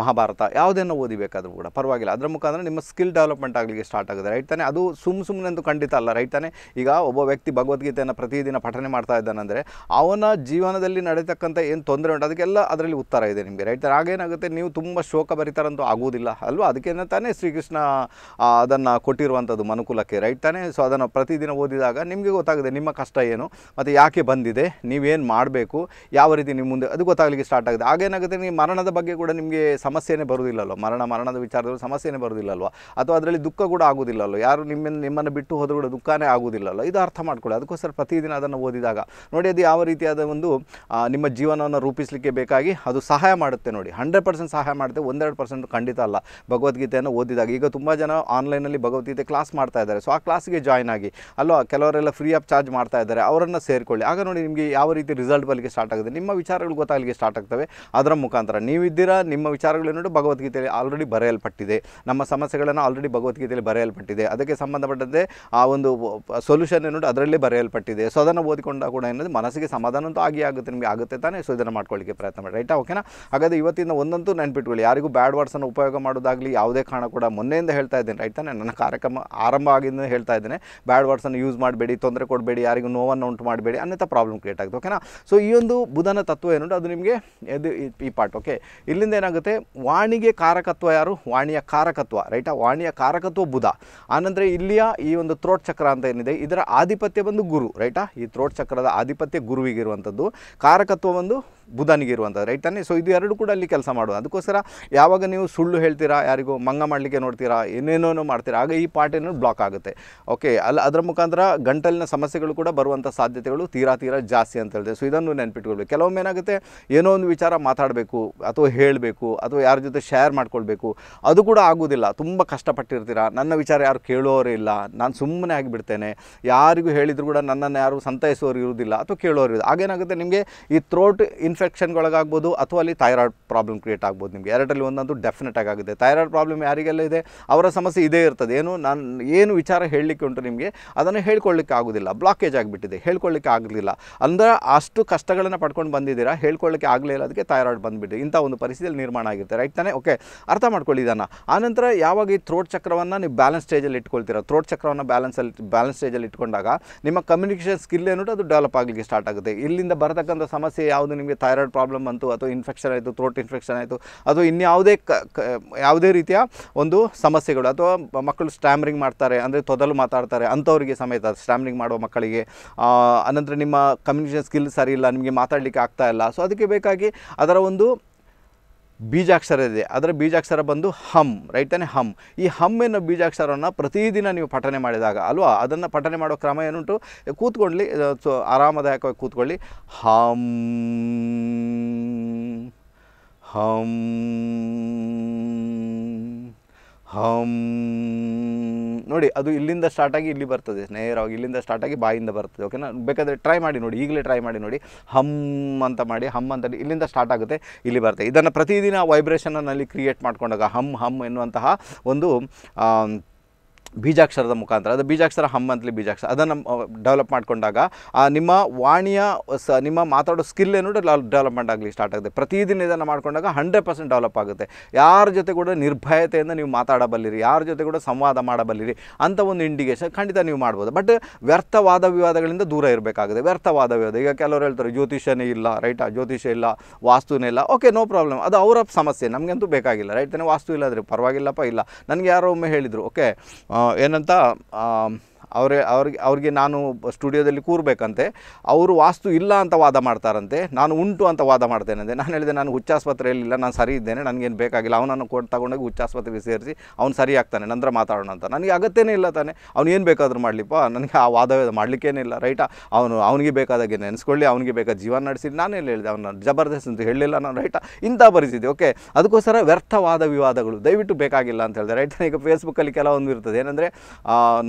ಮಹಾಭಾರತ ಯಾವುದನ್ನು ಓದಿಬೇಕಾದ್ರೂ ಕೂಡ ಪರವಾಗಿಲ್ಲ ಅದರ ಮುಖಾಂತರ ನಿಮ್ಮ ಸ್ಕಿಲ್ ಡೆವಲಪ್ಮೆಂಟ್ ಆಗಲಿಕ್ಕೆ ಸ್ಟಾರ್ಟ್ ಆಗುತ್ತೆ ರೈಟ್ ತಾನೆ ಅದು ಸುಮ್ ಸುಮ್ಮನೆ ಅಂತೂ ಖಂಡಿತ ಅಲ್ಲ ರೈಟ್ ತಾನೇ ಈಗ ಒಬ್ಬ ವ್ಯಕ್ತಿ ಭಗವದ್ಗೀತೆಯನ್ನು ಪ್ರತಿದಿನ ಪಠನೆ ಮಾಡ್ತಾ ಇದ್ದಾನಂದರೆ ಅವನ ಜೀವನದಲ್ಲಿ ನಡೀತಕ್ಕಂಥ ಏನು ತೊಂದರೆ ಉಂಟು ಅದಕ್ಕೆಲ್ಲ ಅದರಲ್ಲಿ ಉತ್ತರ ಇದೆ ನಿಮಗೆ ರೈಟ್ ಆಗೇನಾಗುತ್ತೆ ನೀವು ತುಂಬ ಶೋಕ ಭರಿತಾರಂತೂ ಆಗುವುದಿಲ್ಲ ಅಲ್ವಾ ಅದಕ್ಕೇನೆ ತಾನೇ ಶ್ರೀಕೃಷ್ಣ ಅದನ್ನು ಕೊಟ್ಟಿರುವಂಥದ್ದು ಮನುಕುಲಕ್ಕೆ ರೈಟ್ ತಾನೇ ಸೊ ಅದನ್ನು ಪ್ರತಿದಿನ ಓದಿದಾಗ ನಿಮಗೆ ಗೊತ್ತಾಗುತ್ತೆ ನಿಮ್ಮ ಕಷ್ಟ ಏನು ಮತ್ತು ಯಾಕೆ ಬಂದಿದೆ ನೀವೇನು ಮಾಡಬೇಕು ಯಾವ ರೀತಿ ನಿಮ್ಮ ಮುಂದೆ ಅದು ಗೊತ್ತಾಗಲಿಕ್ಕೆ ಸ್ಟಾರ್ಟ್ ಆಗಿದೆ ಆಗೇನಾಗುತ್ತೆ ನೀವು ಮರಣದ ಬಗ್ಗೆ ಕೂಡ ನಿಮಗೆ ಸಮಸ್ಯೆನೇ ಬರೋದಿಲ್ಲಲ್ವ ಮರಣ ಮರಣದ ವಿಚಾರದಲ್ಲಿ ಸಮಸ್ಯೆನೇ ಬರೋದಿಲ್ಲಲ್ವ ಅಥವಾ ಅದರಲ್ಲಿ ದುಃಖ ಕೂಡ ಆಗೋದಿಲ್ಲಲ್ವ ಯಾರು ನಿಮ್ಮನ್ನು ನಿಮ್ಮನ್ನು ಬಿಟ್ಟು ಹೋದರೂ ಕೂಡ ದುಃಖನೇ ಆಗೋದಿಲ್ಲಲ್ವ ಇದು ಅರ್ಥ ಮಾಡ್ಕೊಳ್ಳಿ ಅದಕ್ಕೋಸ್ಕರ ಪ್ರತಿದಿನ ಅದನ್ನು ಓದಿದಾಗ ನೋಡಿ ಅದು ಯಾವ ರೀತಿಯಾದ ಒಂದು ನಿಮ್ಮ ಜೀವನವನ್ನು ರೂಪಿಸಲಿಕ್ಕೆ ಬೇಕಾಗಿ ಅದು ಸಹಾಯ ಮಾಡುತ್ತೆ ನೋಡಿ ಹಂಡ್ರೆಡ್ ಪರ್ಸೆಂಟ್ ಸಹಾಯ ಮಾಡುತ್ತೆ ಒಂದೆರಡು ಪರ್ಸೆಂಟ್ ಖಂಡಿತ ಅಲ್ಲ ಭಗವದ್ಗೀತೆಯನ್ನು ಓದಿದಾಗ ಈಗ ತುಂಬ ಜನ ಆನ್ಲೈನಲ್ಲಿ ಭಗವದ್ಗೀತೆ ಕ್ಲಾಸ್ ಮಾಡ್ತಾ ಇದ್ದಾರೆ ಸೊ ಆ ಕ್ಲಾಸ್ಗೆ ಜಾಯ್ನ್ ಆಗಿ ಅಲ್ವಾ ಕೆಲವರೆಲ್ಲ ಫ್ರೀ ಆಫ್ ಚಾರ್ಜ್ ಮಾಡ್ತಾ ಇದ್ದಾರೆ ಅವರನ್ನು ಸೇರಿಕೊಳ್ಳಿ ಆಗ ನೋಡಿ ನಿಮಗೆ ಯಾವ ರೀತಿ ರಿಸಲ್ಟ್ ಬರಲಿಕ್ಕೆ ಸ್ಟಾರ್ಟ್ ಆಗುತ್ತೆ ನಿಮ್ಮ ವಿಚಾರಗಳು ಗೊತ್ತಾಗಲಿಕ್ಕೆ ಸ್ಟಾರ್ಟ್ ಆಗ್ತವೆ ಅದರ ಮುಖಾಂತರ ನೀವಿದ್ದೀರಾ ನಿಮ್ಮ ಏನು ಭಗವದ್ಗೀತೆಯಲ್ಲಿ ಆಲ್ರೆಡಿ ಬರೆಯಲ್ಪಟ್ಟಿದೆ ನಮ್ಮ ಸಮಸ್ಯೆಗಳನ್ನು ಆಲ್ರೆಡಿ ಭಗವದ್ಗೀತೆಯಲ್ಲಿ ಬರೆಯಲ್ಪಟ್ಟಿದೆ ಅದಕ್ಕೆ ಸಂಬಂಧಪಟ್ಟಂತೆ ಆ ಒಂದು ಸೊಲ್ಯೂಷನ್ ಏನು ಅದರಲ್ಲಿ ಬರೆಯಲ್ಪಟ್ಟಿದೆ ಸೊ ಅದನ್ನು ಓದಿಕೊಂಡಾಗ ಕೂಡ ಏನದು ಮನಸ್ಸಿಗೆ ಸಮಾಧಾನ ಅಂತೂ ಆಗಿ ಆಗುತ್ತೆ ನಿಮಗೆ ಆಗುತ್ತೆ ತಾನೇ ಸೊ ಇದನ್ನು ಮಾಡ್ಕೊಳ್ಳಿಕ್ಕೆ ಪ್ರಯತ್ನ ಮಾಡಿ ರೈಟಾ ಓಕೆನಾ ಹಾಗಾದ್ರೆ ಇವತ್ತಿಂದ ಒಂದಂತೂ ನೆನ್ಪಿಟ್ಕೊಳ್ಳಿ ಯಾರಿಗೂ ಬ್ಯಾಡ್ ವರ್ಡ್ಸನ್ನು ಉಪಯೋಗ ಮಾಡೋದಾಗಲಿ ಯಾವುದೇ ಕಾರಣ ಕೂಡ ಮೊನ್ನೆಯಿಂದ ಹೇಳ್ತಾ ಇದ್ದೇನೆ ರೈಟ್ ತಾನೇ ನನ್ನ ಕಾರ್ಯಕ್ರಮ ಆರಂಭ ಆಗಿಂದ ಹೇಳ್ತಾ ಇದ್ದೇನೆ ಬ್ಯಾಡ್ ವರ್ಡ್ಸನ್ನು ಯೂಸ್ ಮಾಡಬೇಡಿ ತೊಂದರೆ ಕೊಡಬೇಡಿ ಯಾರಿಗೂ ನೋವನ್ನು ಉಂಟು ಮಾಡಬೇಡಿ ಅನ್ನತ ಪ್ರಾಬ್ಲಮ್ ಕ್ರಿಯೇಟ್ ಆಗುತ್ತೆ ಓಕೆನಾ ಸೊ ಈ ಒಂದು ಬುಧನ ತತ್ವ ಏನು ಅದು ನಿಮಗೆ ಈ ಪಾರ್ಟ್ ಓಕೆ ಇಲ್ಲಿಂದ ಏನಾಗುತ್ತೆ ಮತ್ತು ವಾಣಿಗೆ ಕಾರಕತ್ವ ಯಾರು ವಾಣಿಯ ಕಾರಕತ್ವ ರೈಟಾ ವಾಣಿಯ ಕಾರಕತ್ವ ಬುಧ ಆನಂತರ ಇಲ್ಲಿಯ ಈ ಒಂದು ತ್ರೋಟ್ ಚಕ್ರ ಅಂತ ಏನಿದೆ ಇದರ ಆಧಿಪತ್ಯ ಬಂದು ಗುರು ರೈಟಾ ಈ ತ್ರೋಟ್ ಚಕ್ರದ ಆಧಿಪತ್ಯ ಗುರುವಿಗಿರುವಂಥದ್ದು ಕಾರಕತ್ವ ಒಂದು ಬುಧನಿಗಿರುವಂಥದ್ದು ರೈಟ್ ತಾನೇ ಸೊ ಇದು ಎರಡು ಕೂಡ ಅಲ್ಲಿ ಕೆಲಸ ಮಾಡುವ ಅದಕ್ಕೋಸ್ಕರ ಯಾವಾಗ ನೀವು ಸುಳ್ಳು ಹೇಳ್ತೀರಾ ಯಾರಿಗೂ ಮಂಗ ಮಾಡಲಿಕ್ಕೆ ನೋಡ್ತೀರಾ ಏನೇನೋ ಮಾಡ್ತೀರಾ ಆಗ ಈ ಪಾರ್ಟ್ ಏನೋ ಬ್ಲಾಕ್ ಆಗುತ್ತೆ ಓಕೆ ಅಲ್ಲ ಅದರ ಮುಖಾಂತರ ಗಂಟಲಿನ ಸಮಸ್ಯೆಗಳು ಕೂಡ ಬರುವಂಥ ಸಾಧ್ಯತೆಗಳು ತೀರಾ ತೀರಾ ಜಾಸ್ತಿ ಅಂತ ಹೇಳಿದೆ ಸೊ ಇದನ್ನು ನೆನಪಿಟ್ಕೊಳ್ಳಿ ಕೆಲವೊಮ್ಮೆ ಏನಾಗುತ್ತೆ ಏನೋ ಒಂದು ವಿಚಾರ ಮಾತಾಡಬೇಕು ಅಥವಾ ಹೇಳಬೇಕು ಅಥವಾ ಯಾರ ಜೊತೆ ಶೇರ್ ಮಾಡ್ಕೊಳ್ಬೇಕು ಅದು ಕೂಡ ಆಗೋದಿಲ್ಲ ತುಂಬ ಕಷ್ಟಪಟ್ಟಿರ್ತೀರ ನನ್ನ ವಿಚಾರ ಯಾರು ಕೇಳೋರೇ ಇಲ್ಲ ನಾನು ಸುಮ್ಮನೆ ಆಗಿಬಿಡ್ತೇನೆ ಯಾರಿಗೂ ಹೇಳಿದ್ರು ಕೂಡ ನನ್ನನ್ನು ಯಾರು ಸಂತೈಸೋರು ಇರುವುದಿಲ್ಲ ಅಥವಾ ಕೇಳೋರು ಇರೋದು ಆಗೇನಾಗುತ್ತೆ ನಿಮಗೆ ಈ ಥ್ರೋಟ್ ಇನ್ಫೆಕ್ಷನ್ಗೊಳಗಾಗ್ಬೋದು ಅಥವಾ ಅಲ್ಲಿ ಥೈರಾಯ್ಡ್ ಪ್ರಾಬ್ಲಮ್ ಕ್ರಿಯೇಟ್ ಆಗ್ಬೋದು ನಿಮಗೆ ಎರಡರಲ್ಲಿ ಒಂದೊಂದು ಡೆಫಿನೆಟ್ ಆಗುತ್ತೆ ಥೈರಾಯ್ಡ್ ಪ್ರಾಬ್ಲಮ್ ಯಾರಿಗೆಲ್ಲ ಇದೆ ಅವರ ಸಮಸ್ಯೆ ಇದೇ ಇರ್ತದೆ ಏನು ನಾನು ಏನು ವಿಚಾರ ಹೇಳಲಿಕ್ಕೆ ಉಂಟು ನಿಮಗೆ ಅದನ್ನು ಹೇಳ್ಕೊಳ್ಳಿಕ್ಕೆ ಆಗೋದಿಲ್ಲ ಬ್ಲಾಕೇಜ್ ಆಗಿಬಿಟ್ಟಿದೆ ಹೇಳ್ಕೊಳ್ಳಿಕ್ಕೆ ಆಗಲಿಲ್ಲ ಅಂದರೆ ಅಷ್ಟು ಕಷ್ಟಗಳನ್ನು ಪಡ್ಕೊಂಡು ಬಂದಿದ್ದೀರಾ ಹೇಳ್ಕೊಳ್ಳಿಕ್ಕೆ ಆಗಲಿಲ್ಲ ಅದಕ್ಕೆ ಥೈರಾಯ್ಡ್ ಬಂದುಬಿಟ್ಟಿದೆ ಇಂಥ ಒಂದು ಪರಿಸ್ಥಿತಿಯಲ್ಲಿ ನಿರ್ಮಾಣ ನಿರ್ಮಾಣ ಆಗಿರುತ್ತೆ ರೈಟ್ ತಾನೆ ಓಕೆ ಅರ್ಥ ಮಾಡ್ಕೊಳ್ಳಿ ಇದನ್ನು ಆನಂತರ ಯಾವಾಗ ಈ ಥ್ರೋಟ್ ಚಕ್ರವನ್ನು ನೀವು ಬ್ಯಾಲೆನ್ಸ್ ಸ್ಟೇಜಲ್ಲಿ ಇಟ್ಕೊಳ್ತೀರಾ ಥ್ರೋಟ್ ಚಕ್ರವನ್ನು ಬ್ಯಾಲೆನ್ಸಲ್ಲಿ ಬ್ಯಾಲೆನ್ಸ್ ಸ್ಟೇಜಲ್ಲಿ ಇಟ್ಕೊಂಡಾಗ ನಿಮ್ಮ ಕಮ್ಯುನಿಕೇಷನ್ ಸ್ಕಿಲ್ ನೋಡಿ ಅದು ಡೆವಲಪ್ ಆಗಲಿಕ್ಕೆ ಸ್ಟಾರ್ಟ್ ಆಗುತ್ತೆ ಇಲ್ಲಿಂದ ಬರತಕ್ಕಂಥ ಸಮಸ್ಯೆ ಯಾವುದು ನಿಮಗೆ ಥೈರಾಯ್ಡ್ ಪ್ರಾಬ್ಲಮ್ ಬಂತು ಅಥವಾ ಇನ್ಫೆಕ್ಷನ್ ಆಯಿತು ಥ್ರೋಟ್ ಇನ್ಫೆಕ್ಷನ್ ಆಯಿತು ಅಥವಾ ಇನ್ಯಾವುದೇ ಕ ಯಾವುದೇ ರೀತಿಯ ಒಂದು ಸಮಸ್ಯೆಗಳು ಅಥವಾ ಮಕ್ಕಳು ಸ್ಟ್ಯಾಮ್ರಿಂಗ್ ಮಾಡ್ತಾರೆ ಅಂದರೆ ತೊದಲು ಮಾತಾಡ್ತಾರೆ ಅಂಥವರಿಗೆ ಸಮೇತ ಸ್ಟ್ಯಾಮ್ರಿಂಗ್ ಮಾಡುವ ಮಕ್ಕಳಿಗೆ ಅನಂತರ ನಿಮ್ಮ ಕಮ್ಯುನಿಕೇಷನ್ ಸ್ಕಿಲ್ ಸರಿ ಇಲ್ಲ ನಿಮಗೆ ಮಾತಾಡಲಿಕ್ಕೆ ಆಗ್ತಾ ಇಲ್ಲ ಸೊ ಅದಕ್ಕೆ ಬೇಕಾಗಿ ಅದರ ಒಂದು ಬೀಜಾಕ್ಷರ ಇದೆ ಅದರ ಬೀಜಾಕ್ಷರ ಬಂದು ಹಮ್ ರೈಟ್ ಹಮ್ ಈ ಹಮ್ ಎನ್ನೋ ಬೀಜಾಕ್ಷರವನ್ನು ಪ್ರತಿದಿನ ನೀವು ಪಠನೆ ಮಾಡಿದಾಗ ಅಲ್ವಾ ಅದನ್ನು ಪಠನೆ ಮಾಡೋ ಕ್ರಮ ಏನುಂಟು ಕೂತ್ಕೊಳ್ಳಿ ಸೊ ಆರಾಮದಾಯಕವಾಗಿ ಕೂತ್ಕೊಳ್ಳಿ ಹಮ್ ಹಮ್ ಹಮ್ ನೋಡಿ ಅದು ಇಲ್ಲಿಂದ ಸ್ಟಾರ್ಟ್ ಆಗಿ ಇಲ್ಲಿ ಬರ್ತದೆ ನೇರವಾಗಿ ಇಲ್ಲಿಂದ ಸ್ಟಾರ್ಟ್ ಆಗಿ ಬಾಯಿಂದ ಬರ್ತದೆ ಓಕೆನಾ ಬೇಕಾದರೆ ಟ್ರೈ ಮಾಡಿ ನೋಡಿ ಈಗಲೇ ಟ್ರೈ ಮಾಡಿ ನೋಡಿ ಹಮ್ ಅಂತ ಮಾಡಿ ಹಮ್ ಅಂತ ಇಲ್ಲಿಂದ ಸ್ಟಾರ್ಟ್ ಆಗುತ್ತೆ ಇಲ್ಲಿ ಬರ್ತದೆ ಇದನ್ನು ಪ್ರತಿದಿನ ವೈಬ್ರೇಷನಲ್ಲಿ ಕ್ರಿಯೇಟ್ ಮಾಡಿಕೊಂಡಾಗ ಹಮ್ ಹಮ್ ಎನ್ನುವಂತಹ ಒಂದು ಬೀಜಾಕ್ಷರದ ಮುಖಾಂತರ ಅದು ಬೀಜಾಕ್ಷರ ಹಮ್ಮಂತಲಿ ಬೀಜಾಕ್ಷರ ಅದನ್ನು ಡೆವಲಪ್ ಮಾಡಿಕೊಂಡಾಗ ನಿಮ್ಮ ವಾಣಿಯ ಸ ನಿಮ್ಮ ಮಾತಾಡೋ ಸ್ಕಿಲ್ ಏನು ಡೆವಲಪ್ಮೆಂಟ್ ಆಗಲಿ ಸ್ಟಾರ್ಟ್ ಆಗುತ್ತೆ ಪ್ರತಿದಿನ ಇದನ್ನು ಮಾಡಿಕೊಂಡಾಗ ಹಂಡ್ರೆಡ್ ಪರ್ಸೆಂಟ್ ಡೆವಲಪ್ ಆಗುತ್ತೆ ಯಾರ ಜೊತೆ ಕೂಡ ನಿರ್ಭಯತೆಯಿಂದ ನೀವು ಮಾತಾಡಬಲ್ಲಿರಿ ಯಾರ ಜೊತೆ ಕೂಡ ಸಂವಾದ ಮಾಡಬಲ್ಲಿರಿ ಅಂತ ಒಂದು ಇಂಡಿಕೇಶನ್ ಖಂಡಿತ ನೀವು ಮಾಡ್ಬೋದು ಬಟ್ ವ್ಯರ್ಥವಾದ ವಿವಾದಗಳಿಂದ ದೂರ ಇರಬೇಕಾಗುತ್ತೆ ವ್ಯರ್ಥವಾದ ವಿವಾದ ಈಗ ಕೆಲವರು ಹೇಳ್ತಾರೆ ಜ್ಯೋತಿಷ್ಯನೇ ಇಲ್ಲ ರೈಟಾ ಜ್ಯೋತಿಷ್ಯ ಇಲ್ಲ ವಾಸ್ತುನೇ ಇಲ್ಲ ಓಕೆ ನೋ ಪ್ರಾಬ್ಲಮ್ ಅದು ಅವರ ಸಮಸ್ಯೆ ನಮಗಂತೂ ಬೇಕಾಗಿಲ್ಲ ರೈಟ್ ತಾನೇ ವಾಸ್ತು ಇಲ್ಲಾದರೆ ಪರವಾಗಿಲ್ಲಪ್ಪ ಇಲ್ಲ ನನಗೆ ಯಾರೋ ಒಮ್ಮೆ ಹೇಳಿದರು ಓಕೆ ಏನಂತ ಅವರೇ ಅವ್ರಿಗೆ ಅವ್ರಿಗೆ ನಾನು ಸ್ಟುಡಿಯೋದಲ್ಲಿ ಕೂರಬೇಕಂತೆ ಅವರು ವಾಸ್ತು ಇಲ್ಲ ಅಂತ ವಾದ ಮಾಡ್ತಾರಂತೆ ನಾನು ಉಂಟು ಅಂತ ವಾದ ಮಾಡ್ತೇನೆ ನಾನು ಹೇಳಿದೆ ನಾನು ಹುಚ್ಚಾಸ್ಪತ್ರೆಯಲ್ಲಿಲ್ಲ ನಾನು ಸರಿ ಇದ್ದೇನೆ ನನಗೇನು ಬೇಕಾಗಿಲ್ಲ ಅವನನ್ನು ಕೊಟ್ಟು ತಗೊಂಡೋಗಿ ಹುಚ್ಚಾಸ್ಪತ್ರೆಗೆ ಸೇರಿಸಿ ಅವನು ಸರಿ ಆಗ್ತಾನೆ ನಂತರ ಮಾತಾಡೋಣ ಅಂತ ನನಗೆ ಅಗತ್ಯನೇ ಇಲ್ಲ ತಾನೆ ಅವ್ನು ಏನು ಬೇಕಾದರೂ ಮಾಡಲಿಪ್ಪ ನನಗೆ ಆ ವಾದ ಇಲ್ಲ ರೈಟಾ ಅವನು ಅವನಿಗೆ ಬೇಕಾದಾಗೆ ನೆನೆಸ್ಕೊಳ್ಳಿ ಅವನಿಗೆ ಬೇಕಾದ ಜೀವನ ನಡೆಸಿ ನಾನೇನು ಹೇಳಿದೆ ಅವನ ಜಬರ್ದಸ್ತ್ ಅಂತ ಹೇಳಲಿಲ್ಲ ನಾನು ರೈಟಾ ಇಂಥ ಪರಿಸ್ಥಿತಿ ಓಕೆ ಅದಕ್ಕೋಸ್ಕರ ವ್ಯರ್ಥವಾದ ವಿವಾದಗಳು ದಯವಿಟ್ಟು ಬೇಕಾಗಿಲ್ಲ ಅಂತ ಹೇಳಿದೆ ರೈಟ್ ಈಗ ಫೇಸ್ಬುಕ್ಕಲ್ಲಿ ಕೆಲವೊಂದು ಇರ್ತದೆ ಏನಂದರೆ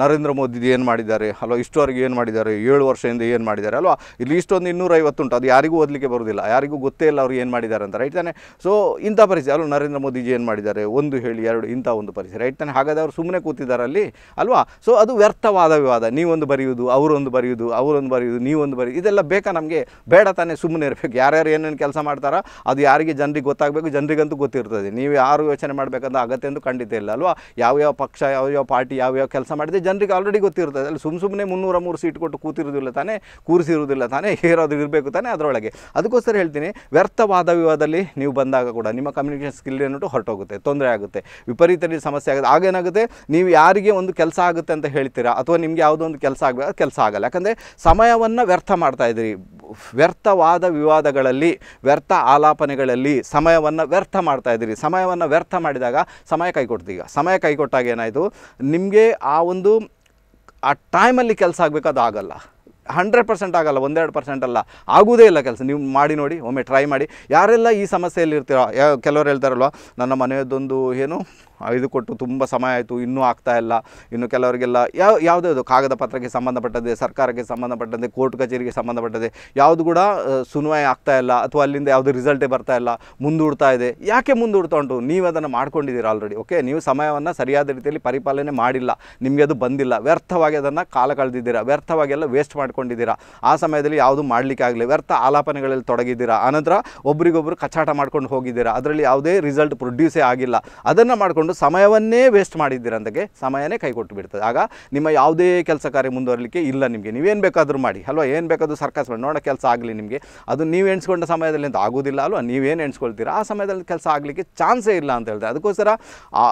ನರೇಂದ್ರ ಮೋದಿ ಏನು ಮಾಡಿದ್ದಾರೆ ಅಲ್ವಾ ಇಷ್ಟುವರೆಗೆ ಏನು ಮಾಡಿದ್ದಾರೆ ಏಳು ವರ್ಷದಿಂದ ಏನು ಮಾಡಿದ್ದಾರೆ ಅಲ್ವಾ ಇಲ್ಲಿ ಇಷ್ಟೊಂದು ಇನ್ನೂರೈವತ್ತು ಉಂಟು ಅದು ಯಾರಿಗೂ ಓದಲಿಕ್ಕೆ ಬರುವುದಿಲ್ಲ ಯಾರಿಗೂ ಗೊತ್ತೇ ಇಲ್ಲ ಅವರು ಏನು ಮಾಡಿದ್ದಾರೆ ಅಂತ ರೈಟ್ ತಾನೆ ಸೊ ಇಂಥ ಪರಿಸ್ಥಿತಿ ಅಲ್ವಾ ನರೇಂದ್ರ ಮೋದಿಜಿ ಏನು ಮಾಡಿದ್ದಾರೆ ಒಂದು ಹೇಳಿ ಎರಡು ಇಂಥ ಒಂದು ಪರಿಸ್ಥಿತಿ ರೈಟ್ ತಾನೆ ಹಾಗಾದ್ರೆ ಅವರು ಸುಮ್ಮನೆ ಕೂತಿದ್ದಾರೆ ಅಲ್ಲಿ ಅಲ್ವಾ ಸೊ ಅದು ವ್ಯರ್ಥವಾದ ವಿವಾದ ನೀವೊಂದು ಬರೆಯುವುದು ಅವರೊಂದು ಬರೆಯುವುದು ಅವರೊಂದು ಬರೆಯುವುದು ನೀವೊಂದು ಬರೆಯುವುದು ಇದೆಲ್ಲ ಬೇಕಾ ನಮಗೆ ಬೇಡ ತಾನೇ ಸುಮ್ಮನೆ ಇರಬೇಕು ಯಾರ್ಯಾರು ಏನೇನು ಕೆಲಸ ಮಾಡ್ತಾರೋ ಅದು ಯಾರಿಗೆ ಜನರಿಗೆ ಗೊತ್ತಾಗಬೇಕು ಜನರಿಗಂತೂ ಗೊತ್ತಿರ್ತದೆ ನೀವು ಯಾರು ಯೋಚನೆ ಮಾಡಬೇಕಂತ ಅಗತ್ಯ ಎಂದು ಖಂಡಿತ ಇಲ್ಲ ಅಲ್ವಾ ಯಾವ ಯಾವ ಪಕ್ಷ ಯಾವ ಯಾವ ಪಾರ್ಟಿ ಯಾವ ಯಾವ ಕೆಲಸ ಮಾಡಿದೆ ಜನರಿಗೆ ಆಲ್ರೆಡಿ ಗೊತ್ತಿರ್ತದೆ ಕೂತಿರ್ತದೆ ಅಲ್ಲಿ ಸುಮ್ಮ ಸುಮ್ಮನೆ ಮುನ್ನೂರ ಮೂರು ಸೀಟ್ ಕೊಟ್ಟು ಕೂತಿರೋದಿಲ್ಲ ತಾನೇ ಕೂರಿಸಿರುವುದಿಲ್ಲ ತಾನೇ ಹೇರೋದ್ರ ಇರಬೇಕು ತಾನೇ ಅದರೊಳಗೆ ಅದಕ್ಕೋಸ್ಕರ ಹೇಳ್ತೀನಿ ವ್ಯರ್ಥವಾದ ವಿವಾದದಲ್ಲಿ ನೀವು ಬಂದಾಗ ಕೂಡ ನಿಮ್ಮ ಕಮ್ಯುನಿಕೇಷನ್ ಸ್ಕಿಲ್ ಏನ್ಬಿಟ್ಟು ಹೊರಟೋಗುತ್ತೆ ತೊಂದರೆ ಆಗುತ್ತೆ ವಿಪರೀತ ಸಮಸ್ಯೆ ಆಗುತ್ತೆ ಆಗೇನಾಗುತ್ತೆ ನೀವು ಯಾರಿಗೆ ಒಂದು ಕೆಲಸ ಆಗುತ್ತೆ ಅಂತ ಹೇಳ್ತೀರಾ ಅಥವಾ ನಿಮಗೆ ಯಾವುದೋ ಒಂದು ಕೆಲಸ ಆಗಬೇಕು ಕೆಲಸ ಆಗಲ್ಲ ಯಾಕಂದರೆ ಸಮಯವನ್ನು ವ್ಯರ್ಥ ಮಾಡ್ತಾ ಇದ್ದೀರಿ ವ್ಯರ್ಥವಾದ ವಿವಾದಗಳಲ್ಲಿ ವ್ಯರ್ಥ ಆಲಾಪನೆಗಳಲ್ಲಿ ಸಮಯವನ್ನು ವ್ಯರ್ಥ ಮಾಡ್ತಾ ಇದ್ದೀರಿ ಸಮಯವನ್ನು ವ್ಯರ್ಥ ಮಾಡಿದಾಗ ಸಮಯ ಕೈಕೊಡ್ತೀಗ ಸಮಯ ಕೈಕೊಟ್ಟಾಗ ಏನಾಯಿತು ನಿಮಗೆ ಆ ಒಂದು ಆ ಟೈಮಲ್ಲಿ ಕೆಲಸ ಆಗಬೇಕು ಅದು ಆಗಲ್ಲ ಹಂಡ್ರೆಡ್ ಪರ್ಸೆಂಟ್ ಆಗಲ್ಲ ಒಂದೆರಡು ಪರ್ಸೆಂಟ್ ಅಲ್ಲ ಆಗೋದೇ ಇಲ್ಲ ಕೆಲಸ ನೀವು ಮಾಡಿ ನೋಡಿ ಒಮ್ಮೆ ಟ್ರೈ ಮಾಡಿ ಯಾರೆಲ್ಲ ಈ ಸಮಸ್ಯೆಯಲ್ಲಿ ಇರ್ತೀರೋ ಕೆಲವರು ಹೇಳ್ತಾರಲ್ವ ನನ್ನ ಮನೆಯದೊಂದು ಏನು ಇದು ಕೊಟ್ಟು ತುಂಬ ಸಮಯ ಆಯಿತು ಇನ್ನೂ ಆಗ್ತಾ ಇಲ್ಲ ಇನ್ನು ಕೆಲವರಿಗೆಲ್ಲ ಯಾವ ಅದು ಕಾಗದ ಪತ್ರಕ್ಕೆ ಸಂಬಂಧಪಟ್ಟದೆ ಸರ್ಕಾರಕ್ಕೆ ಸಂಬಂಧಪಟ್ಟಂತೆ ಕೋರ್ಟ್ ಕಚೇರಿಗೆ ಸಂಬಂಧಪಟ್ಟದೆ ಯಾವುದು ಕೂಡ ಸುನ್ವಯ ಆಗ್ತಾ ಇಲ್ಲ ಅಥವಾ ಅಲ್ಲಿಂದ ಯಾವುದೇ ರಿಸಲ್ಟೇ ಬರ್ತಾ ಇಲ್ಲ ಮುಂದೂಡ್ತಾ ಇದೆ ಯಾಕೆ ಮುಂದೂಡ್ತಾ ಉಂಟು ನೀವು ಅದನ್ನು ಮಾಡ್ಕೊಂಡಿದ್ದೀರಾ ಆಲ್ರೆಡಿ ಓಕೆ ನೀವು ಸಮಯವನ್ನು ಸರಿಯಾದ ರೀತಿಯಲ್ಲಿ ಪರಿಪಾಲನೆ ಮಾಡಿಲ್ಲ ನಿಮಗೆ ಅದು ಬಂದಿಲ್ಲ ವ್ಯರ್ಥವಾಗಿ ಅದನ್ನು ಕಾಲ ಕಳೆದಿದ್ದೀರಾ ವ್ಯರ್ಥವಾಗಿ ಎಲ್ಲ ವೇಸ್ಟ್ ಮಾಡ್ಕೊಂಡಿದ್ದೀರಾ ಆ ಸಮಯದಲ್ಲಿ ಯಾವುದು ಮಾಡಲಿಕ್ಕೆ ಆಗಲಿ ವ್ಯರ್ಥ ಆಲಾಪನೆಗಳಲ್ಲಿ ತೊಡಗಿದ್ದೀರಾ ಆನಂತರ ಒಬ್ರಿಗೊಬ್ರು ಕಚಾಟ ಮಾಡ್ಕೊಂಡು ಹೋಗಿದ್ದೀರಾ ಅದರಲ್ಲಿ ಯಾವುದೇ ರಿಸಲ್ಟ್ ಪ್ರೊಡ್ಯೂಸೇ ಆಗಿಲ್ಲ ಅದನ್ನು ಮಾಡಿಕೊಂಡು ಸಮಯವನ್ನೇ ವೇಸ್ಟ್ ಮಾಡಿದ್ದೀರಂದಾಗೆ ಸಮಯನೇ ಕೊಟ್ಟು ಬಿಡ್ತದೆ ಆಗ ನಿಮ್ಮ ಯಾವುದೇ ಕೆಲಸ ಕಾರ್ಯ ಮುಂದುವರಲಿಕ್ಕೆ ಇಲ್ಲ ನಿಮಗೆ ನೀವೇನು ಬೇಕಾದರೂ ಮಾಡಿ ಅಲ್ವಾ ಏನು ಬೇಕಾದರೂ ಸರ್ಕಸ್ ಮಾಡಿ ನೋಡೋ ಕೆಲಸ ಆಗಲಿ ನಿಮಗೆ ಅದು ನೀವು ಎಣಿಸ್ಕೊಂಡ ಸಮಯದಲ್ಲಿ ಅಂತ ಆಗೋದಿಲ್ಲ ಅಲ್ವಾ ನೀವೇನು ಎಣಿಸ್ಕೊಳ್ತೀರಾ ಆ ಸಮಯದಲ್ಲಿ ಕೆಲಸ ಆಗಲಿಕ್ಕೆ ಚಾನ್ಸೇ ಇಲ್ಲ ಅಂತ ಹೇಳ್ತಾರೆ ಅದಕ್ಕೋಸ್ಕರ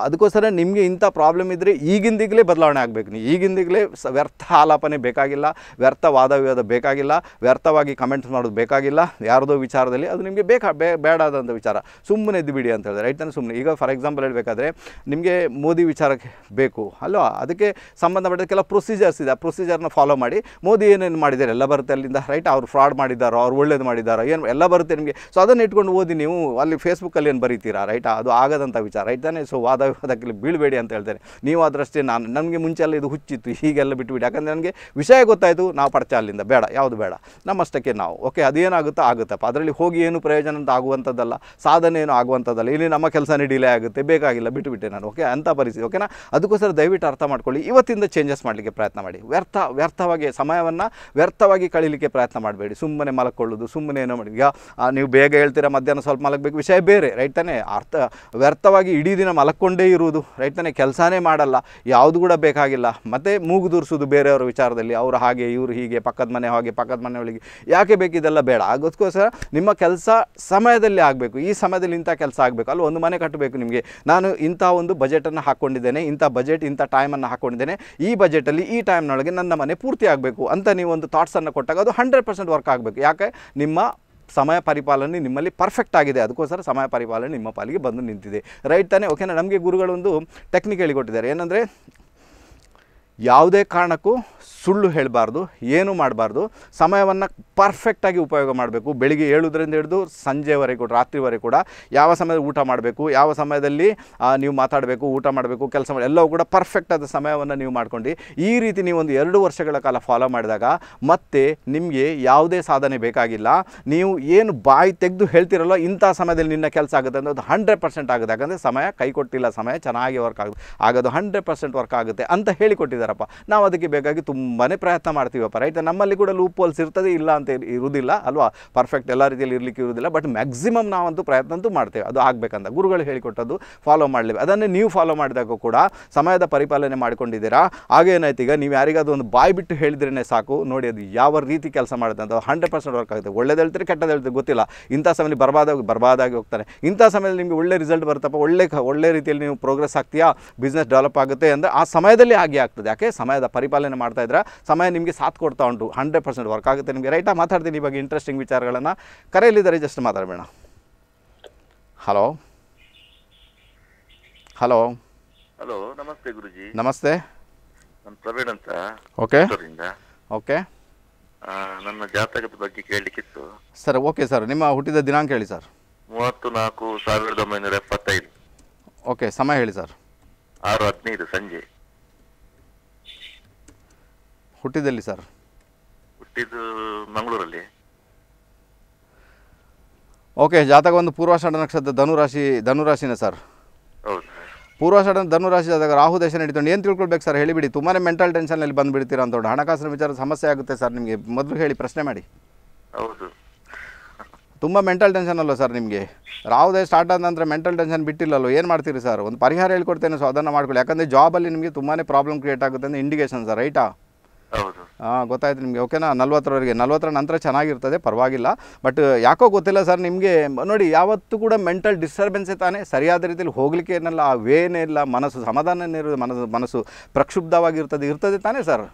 ಅದಕ್ಕೋಸ್ಕರ ನಿಮಗೆ ಇಂಥ ಪ್ರಾಬ್ಲಮ್ ಇದ್ದರೆ ಈಗಿಂದಿಗಲೇ ಬದಲಾವಣೆ ಆಗಬೇಕು ನೀವು ಈಗಿಂದಿಗಲೇ ವ್ಯರ್ಥ ಆಲಾಪನೆ ಬೇಕಾಗಿಲ್ಲ ವ್ಯರ್ಥ ವಾದ ವಿವಾದ ಬೇಕಾಗಿಲ್ಲ ವ್ಯರ್ಥವಾಗಿ ಕಮೆಂಟ್ಸ್ ಮಾಡೋದು ಬೇಕಾಗಿಲ್ಲ ಯಾರದೋ ವಿಚಾರದಲ್ಲಿ ಅದು ನಿಮಗೆ ಬೇಕಾ ಬೇಡಾದಂಥ ವಿಚಾರ ಸುಮ್ಮನೆ ಎದ್ದು ಬಿಡಿ ಅಂತ ಹೇಳಿದ್ರೆ ರೈಟ್ ಅಂದರೆ ಸುಮ್ಮನೆ ಈಗ ಫಾರ್ ಎಕ್ಸಾಂಪಲ್ ಹೇಳಬೇಕಾದ್ರೆ ನಿಮಗೆ ಮೋದಿ ವಿಚಾರಕ್ಕೆ ಬೇಕು ಅಲ್ವಾ ಅದಕ್ಕೆ ಸಂಬಂಧಪಟ್ಟ ಕೆಲವು ಪ್ರೊಸೀಜರ್ಸ್ ಇದೆ ಆ ಪ್ರೊಸೀಜರ್ನ ಫಾಲೋ ಮಾಡಿ ಮೋದಿ ಏನೇನು ಮಾಡಿದ್ದಾರೆ ಎಲ್ಲ ಬರುತ್ತೆ ಅಲ್ಲಿಂದ ರೈಟ್ ಅವ್ರು ಫ್ರಾಡ್ ಮಾಡಿದ್ದಾರೋ ಅವ್ರು ಒಳ್ಳೇದು ಮಾಡಿದ್ದಾರೋ ಏನು ಎಲ್ಲ ಬರುತ್ತೆ ನಿಮಗೆ ಸೊ ಅದನ್ನು ಇಟ್ಕೊಂಡು ಓದಿ ನೀವು ಅಲ್ಲಿ ಫೇಸ್ಬುಕ್ಕಲ್ಲಿ ಏನು ಬರೀತೀರಾ ರೈಟ್ ಅದು ಆಗದಂಥ ವಿಚಾರ ರೈಟ್ ತಾನೇ ಸೊ ವಾದ ವಿವಾದಕ್ಕೆ ಬೀಳಬೇಡಿ ಅಂತ ಹೇಳ್ತಾರೆ ನೀವು ಅದರಷ್ಟೇ ನಾನು ಮುಂಚೆ ಎಲ್ಲ ಇದು ಹುಚ್ಚಿತ್ತು ಹೀಗೆಲ್ಲ ಬಿಟ್ಟುಬಿಡಿ ಯಾಕಂದರೆ ನನಗೆ ವಿಷಯ ಗೊತ್ತಾಯಿತು ನಾವು ಪಡ್ಚೆ ಅಲ್ಲಿಂದ ಬೇಡ ಯಾವುದು ಬೇಡ ನಮ್ಮಷ್ಟಕ್ಕೆ ನಾವು ಓಕೆ ಅದೇನಾಗುತ್ತೋ ಆಗುತ್ತಪ್ಪ ಅದರಲ್ಲಿ ಹೋಗಿ ಏನು ಪ್ರಯೋಜನ ಅಂತ ಆಗುವಂಥದ್ದಲ್ಲ ಸಾಧನೆ ಏನು ಆಗುವಂಥದ್ದಲ್ಲ ಇಲ್ಲಿ ನಮ್ಮ ಕೆಲಸನೇ ಡಿಲೇ ಆಗುತ್ತೆ ಬೇಕಾಗಿಲ್ಲ ಬಿಟ್ಟು ಬಿಟ್ಟೆ ನಾನು ಓಕೆ ಅಂತ ಪರಿಸ್ಥಿತಿ ಓಕೆನಾ ಅದಕ್ಕೋಸ್ಕರ ದಯವಿಟ್ಟು ಅರ್ಥ ಮಾಡ್ಕೊಳ್ಳಿ ಇವತ್ತಿಂದ ಚೇಂಜಸ್ ಮಾಡಲಿಕ್ಕೆ ಪ್ರಯತ್ನ ಮಾಡಿ ವ್ಯರ್ಥ ವ್ಯರ್ಥವಾಗಿ ಸಮಯವನ್ನು ವ್ಯರ್ಥವಾಗಿ ಕಳೀಲಿಕ್ಕೆ ಪ್ರಯತ್ನ ಮಾಡಬೇಡಿ ಸುಮ್ಮನೆ ಮಲಕ್ಕೊಳ್ಳೋದು ಸುಮ್ಮನೆ ಏನೋ ಮಾಡಿ ನೀವು ಬೇಗ ಹೇಳ್ತೀರಾ ಮಧ್ಯಾಹ್ನ ಸ್ವಲ್ಪ ಮಲಗಬೇಕು ವಿಷಯ ಬೇರೆ ರೈಟ್ ತಾನೇ ಅರ್ಥ ವ್ಯರ್ಥವಾಗಿ ಇಡೀ ದಿನ ಮಲಕ್ಕೊಂಡೇ ಇರುವುದು ರೈಟ್ ತಾನೇ ಕೆಲಸನೇ ಮಾಡಲ್ಲ ಯಾವುದು ಕೂಡ ಬೇಕಾಗಿಲ್ಲ ಮತ್ತು ಮೂಗುದೂರಿಸೋದು ಬೇರೆಯವರ ವಿಚಾರದಲ್ಲಿ ಅವರು ಹಾಗೆ ಇವರು ಹೀಗೆ ಪಕ್ಕದ ಮನೆ ಹಾಗೆ ಪಕ್ಕದ ಮನೆಯೊಳಗೆ ಯಾಕೆ ಬೇಕಿದೆಲ್ಲ ಬೇಡ ಅದಕ್ಕೋಸ್ಕರ ನಿಮ್ಮ ಕೆಲಸ ಸಮಯದಲ್ಲಿ ಆಗಬೇಕು ಈ ಸಮಯದಲ್ಲಿ ಇಂಥ ಕೆಲಸ ಆಗಬೇಕು ಅಲ್ಲಿ ಒಂದು ಮನೆ ಕಟ್ಟಬೇಕು ನಿಮಗೆ ನಾನು ಇಂಥ ಇಂಥ ಒಂದು ಬಜೆಟನ್ನು ಹಾಕ್ಕೊಂಡಿದ್ದೇನೆ ಇಂಥ ಬಜೆಟ್ ಇಂಥ ಟೈಮನ್ನು ಹಾಕ್ಕೊಂಡಿದ್ದೇನೆ ಈ ಬಜೆಟಲ್ಲಿ ಈ ಟೈಮ್ನೊಳಗೆ ನನ್ನ ಮನೆ ಪೂರ್ತಿ ಆಗಬೇಕು ಅಂತ ನೀವು ಒಂದು ಥಾಟ್ಸನ್ನು ಕೊಟ್ಟಾಗ ಅದು ಹಂಡ್ರೆಡ್ ಪರ್ಸೆಂಟ್ ವರ್ಕ್ ಆಗಬೇಕು ಯಾಕೆ ನಿಮ್ಮ ಸಮಯ ಪರಿಪಾಲನೆ ನಿಮ್ಮಲ್ಲಿ ಪರ್ಫೆಕ್ಟ್ ಆಗಿದೆ ಅದಕ್ಕೋಸ್ಕರ ಸಮಯ ಪರಿಪಾಲನೆ ನಿಮ್ಮ ಪಾಲಿಗೆ ಬಂದು ನಿಂತಿದೆ ರೈಟ್ ತಾನೇ ಓಕೆನಾ ನಮಗೆ ಗುರುಗಳೊಂದು ಟೆಕ್ನಿಕ್ ಹೇಳಿಕೊಟ್ಟಿದ್ದಾರೆ ಏನಂದರೆ ಯಾವುದೇ ಕಾರಣಕ್ಕೂ ಸುಳ್ಳು ಹೇಳಬಾರ್ದು ಏನೂ ಮಾಡಬಾರ್ದು ಸಮಯವನ್ನು ಪರ್ಫೆಕ್ಟಾಗಿ ಉಪಯೋಗ ಮಾಡಬೇಕು ಬೆಳಿಗ್ಗೆ ಏಳುದರಿಂದ ಹಿಡಿದು ಸಂಜೆವರೆಗೂ ರಾತ್ರಿವರೆಗೂ ಕೂಡ ಯಾವ ಸಮಯದಲ್ಲಿ ಊಟ ಮಾಡಬೇಕು ಯಾವ ಸಮಯದಲ್ಲಿ ನೀವು ಮಾತಾಡಬೇಕು ಊಟ ಮಾಡಬೇಕು ಕೆಲಸ ಮಾಡಿ ಎಲ್ಲವೂ ಕೂಡ ಪರ್ಫೆಕ್ಟ್ ಆದ ಸಮಯವನ್ನು ನೀವು ಮಾಡ್ಕೊಂಡು ಈ ರೀತಿ ನೀವು ಒಂದು ಎರಡು ವರ್ಷಗಳ ಕಾಲ ಫಾಲೋ ಮಾಡಿದಾಗ ಮತ್ತೆ ನಿಮಗೆ ಯಾವುದೇ ಸಾಧನೆ ಬೇಕಾಗಿಲ್ಲ ನೀವು ಏನು ಬಾಯಿ ತೆಗೆದು ಹೇಳ್ತಿರಲ್ಲ ಇಂಥ ಸಮಯದಲ್ಲಿ ನಿನ್ನ ಕೆಲಸ ಆಗುತ್ತೆ ಅಂದರೆ ಅದು ಹಂಡ್ರೆಡ್ ಪರ್ಸೆಂಟ್ ಆಗುತ್ತೆ ಯಾಕಂದರೆ ಸಮಯ ಕೈ ಕೊಟ್ಟಿಲ್ಲ ಸಮಯ ಚೆನ್ನಾಗಿ ವರ್ಕ್ ಆಗುತ್ತೆ ಆಗೋದು ಹಂಡ್ರೆಡ್ ಪರ್ಸೆಂಟ್ ವರ್ಕ್ ಆಗುತ್ತೆ ಅಂತ ಹೇಳಿಕೊಟ್ಟಿದ್ದಾರಪ್ಪ ನಾವು ಅದಕ್ಕೆ ಬೇಕಾಗಿ ತುಂಬ ತುಂಬಾ ಪ್ರಯತ್ನ ಮಾಡ್ತೀವಪ್ಪ ರೈಟ್ ನಮ್ಮಲ್ಲಿ ಕೂಡ ಲೂಪ್ ಹೋಲ್ಸ್ ಇರ್ತದೆ ಇಲ್ಲ ಅಂತ ಇರುವುದಿಲ್ಲ ಅಲ್ವಾ ಪರ್ಫೆಕ್ಟ್ ಎಲ್ಲ ರೀತಿಯಲ್ಲಿ ಇರಲಿಕ್ಕೆ ಇರುವುದಿಲ್ಲ ಬಟ್ ಮ್ಯಾಕ್ಸಿಮಮ್ ನಾವಂತೂ ಪ್ರಯತ್ನ ಅಂತೂ ಮಾಡ್ತೇವೆ ಅದು ಆಗಬೇಕಂತ ಗುರುಗಳು ಹೇಳಿಕೊಟ್ಟದ್ದು ಫಾಲೋ ಮಾಡಲಿ ಅದನ್ನೇ ನೀವು ಫಾಲೋ ಮಾಡಿದಾಗ ಕೂಡ ಸಮಯದ ಪರಿಪಾಲನೆ ಮಾಡಿಕೊಂಡಿದ್ದೀರಾ ಹಾಗೇನಾಯ್ತು ಈಗ ನೀವು ಯಾರಿಗಾದ ಒಂದು ಬಾಯಿ ಬಿಟ್ಟು ಹೇಳಿದ್ರೇ ಸಾಕು ನೋಡಿ ಅದು ಯಾವ ರೀತಿ ಕೆಲಸ ಮಾಡುತ್ತೆ ಅಂತ ಹಂಡ್ರೆಡ್ ಪರ್ಸೆಂಟ್ ವರ್ಕ್ ಆಗುತ್ತೆ ಒಳ್ಳೆದು ಹೇಳ್ತಾರೆ ಕೆಟ್ಟದ ಹೇಳ್ತಾರೆ ಗೊತ್ತಿಲ್ಲ ಇಂಥ ಸಮಯದಲ್ಲಿ ಬರ್ಬಾದಾಗಿ ಬರ್ಬಾದಾಗಿ ಹೋಗ್ತಾರೆ ಇಂಥ ಸಮಯದಲ್ಲಿ ನಿಮಗೆ ಒಳ್ಳೆ ರಿಸಲ್ಟ್ ಬರುತ್ತಪ್ಪ ಒಳ್ಳೆ ಒಳ್ಳೆ ರೀತಿಯಲ್ಲಿ ನೀವು ಪ್ರೋಗ್ರೆಸ್ ಆಗ್ತೀಯಾ ಬಿಸ್ನೆಸ್ ಡೆವಲಪ್ ಆಗುತ್ತೆ ಅಂದರೆ ಆ ಸಮಯದಲ್ಲಿ ಆಗಿ ಆಗ್ತದೆ ಯಾಕೆ ಸಮಯದ ಪರಿಪಾಲನೆ ಮಾಡ್ತಾ ಇದ್ರೆ ಸಮಯ ನಿಮಗೆ ಸಾಥ್ ಕೊಡ್ತಾ ಉಂಟು ಹಂಡ್ರೆಡ್ ಪರ್ಸೆಂಟ್ ವರ್ಕ್ ಆಗುತ್ತೆ ನಿಮಗೆ ರೈಟಾ ಮಾತಾಡ್ತೀನಿ ಇವಾಗ ಇಂಟ್ರೆಸ್ಟಿಂಗ್ ವಿಚಾರಗಳನ್ನು ಕರೆಯಲ್ಲಿದ್ದಾರೆ ಜಸ್ಟ್ ಮಾತಾಡಬೇಡ ಹಲೋ ಹಲೋ ಹಲೋ ನಮಸ್ತೆ ಗುರುಜಿ ನಮಸ್ತೆ ನಾನು ಪ್ರವೀಣ್ ಅಂತ ಓಕೆ ಓಕೆ ನನ್ನ ಜಾತಕದ ಬಗ್ಗೆ ಕೇಳಲಿಕ್ಕಿತ್ತು ಸರ್ ಓಕೆ ಸರ್ ನಿಮ್ಮ ಹುಟ್ಟಿದ ದಿನಾಂಕ ಹೇಳಿ ಸರ್ ಮೂವತ್ತು ನಾಲ್ಕು ಸಾವಿರದ ಒಂಬೈನೂರ ಎಪ್ಪತ್ತೈದು ಓಕೆ ಸಮಯ ಹೇಳಿ ಸರ್ ಆರು ಹದಿನೈದು ಸಂಜೆ ಹುಟ್ಟಿದಲ್ಲಿ ಸರ್ ಹುಟ್ಟಿದ್ದು ಮಂಗಳೂರಲ್ಲಿ ಓಕೆ ಜಾತಕ ಒಂದು ಪೂರ್ವಾಷಾಢ ನಕ್ಷತ್ರ ಧನುರಾಶಿ ಧನುರಾಶಿನ ಸರ್ ಹೌದು ಪೂರ್ವಾಷಾಢ ಧನುರಾಶಿ ಆದಾಗ ರಾಹು ದೇಶ ನಡೀತೊಂಡು ಏನು ತಿಳ್ಕೊಳ್ಬೇಕು ಸರ್ ಹೇಳಿಬಿಡಿ ತುಂಬಾ ಮೆಂಟಲ್ ಟೆನ್ಷನಲ್ಲಿ ಬಂದುಬಿಡ್ತೀರಾ ಅಂತ ಹಣಕಾಸಿನ ವಿಚಾರ ಸಮಸ್ಯೆ ಆಗುತ್ತೆ ಸರ್ ನಿಮಗೆ ಮೊದಲು ಹೇಳಿ ಪ್ರಶ್ನೆ ಮಾಡಿ ಹೌದು ತುಂಬ ಮೆಂಟಲ್ ಟೆನ್ಷನ್ ಅಲ್ಲ ಸರ್ ನಿಮಗೆ ರಾವುದೇ ಸ್ಟಾರ್ಟ್ ಆದ ನಂತರ ಮೆಂಟಲ್ ಟೆನ್ಷನ್ ಬಿಟ್ಟಿಲ್ಲಲ್ಲೋ ಏನು ಮಾಡ್ತೀರಿ ಸರ್ ಒಂದು ಪರಿಹಾರ ಹೇಳ್ಕೊಡ್ತೇನೆ ಸೊ ಅದನ್ನು ಮಾಡ್ಕೊಳ್ಳಿ ಯಾಕಂದರೆ ಜಾಬಲ್ಲಿ ನಿಮಗೆ ತುಂಬಾ ಪ್ರಾಬ್ಲಮ್ ಕ್ರಿಯೇಟ್ ಆಗುತ್ತೆ ಅಂತ ಇಂಡಿಕೇಶನ್ ಸರ್ ರೈಟಾ ಗೊತ್ತಾಯ್ತು ನಿಮಗೆ ಓಕೆನಾ ನಲ್ವತ್ತರವರೆಗೆ ನಲ್ವತ್ತರ ನಂತರ ಚೆನ್ನಾಗಿರ್ತದೆ ಪರವಾಗಿಲ್ಲ ಬಟ್ ಯಾಕೋ ಗೊತ್ತಿಲ್ಲ ಸರ್ ನಿಮಗೆ ನೋಡಿ ಯಾವತ್ತೂ ಕೂಡ ಮೆಂಟಲ್ ಡಿಸ್ಟರ್ಬೆನ್ಸೇ ತಾನೇ ಸರಿಯಾದ ರೀತಿಯಲ್ಲಿ ಹೋಗಲಿಕ್ಕೆ ಏನಲ್ಲ ಆ ವೇನೇ ಇಲ್ಲ ಮನಸ್ಸು ಸಮಾಧಾನನೇ ಇರೋದು ಮನಸ್ಸು ಮನಸ್ಸು ಪ್ರಕ್ಷುಬ್ಧವಾಗಿರ್ತದೆ ಇರ್ತದೆ ತಾನೇ ಸರ್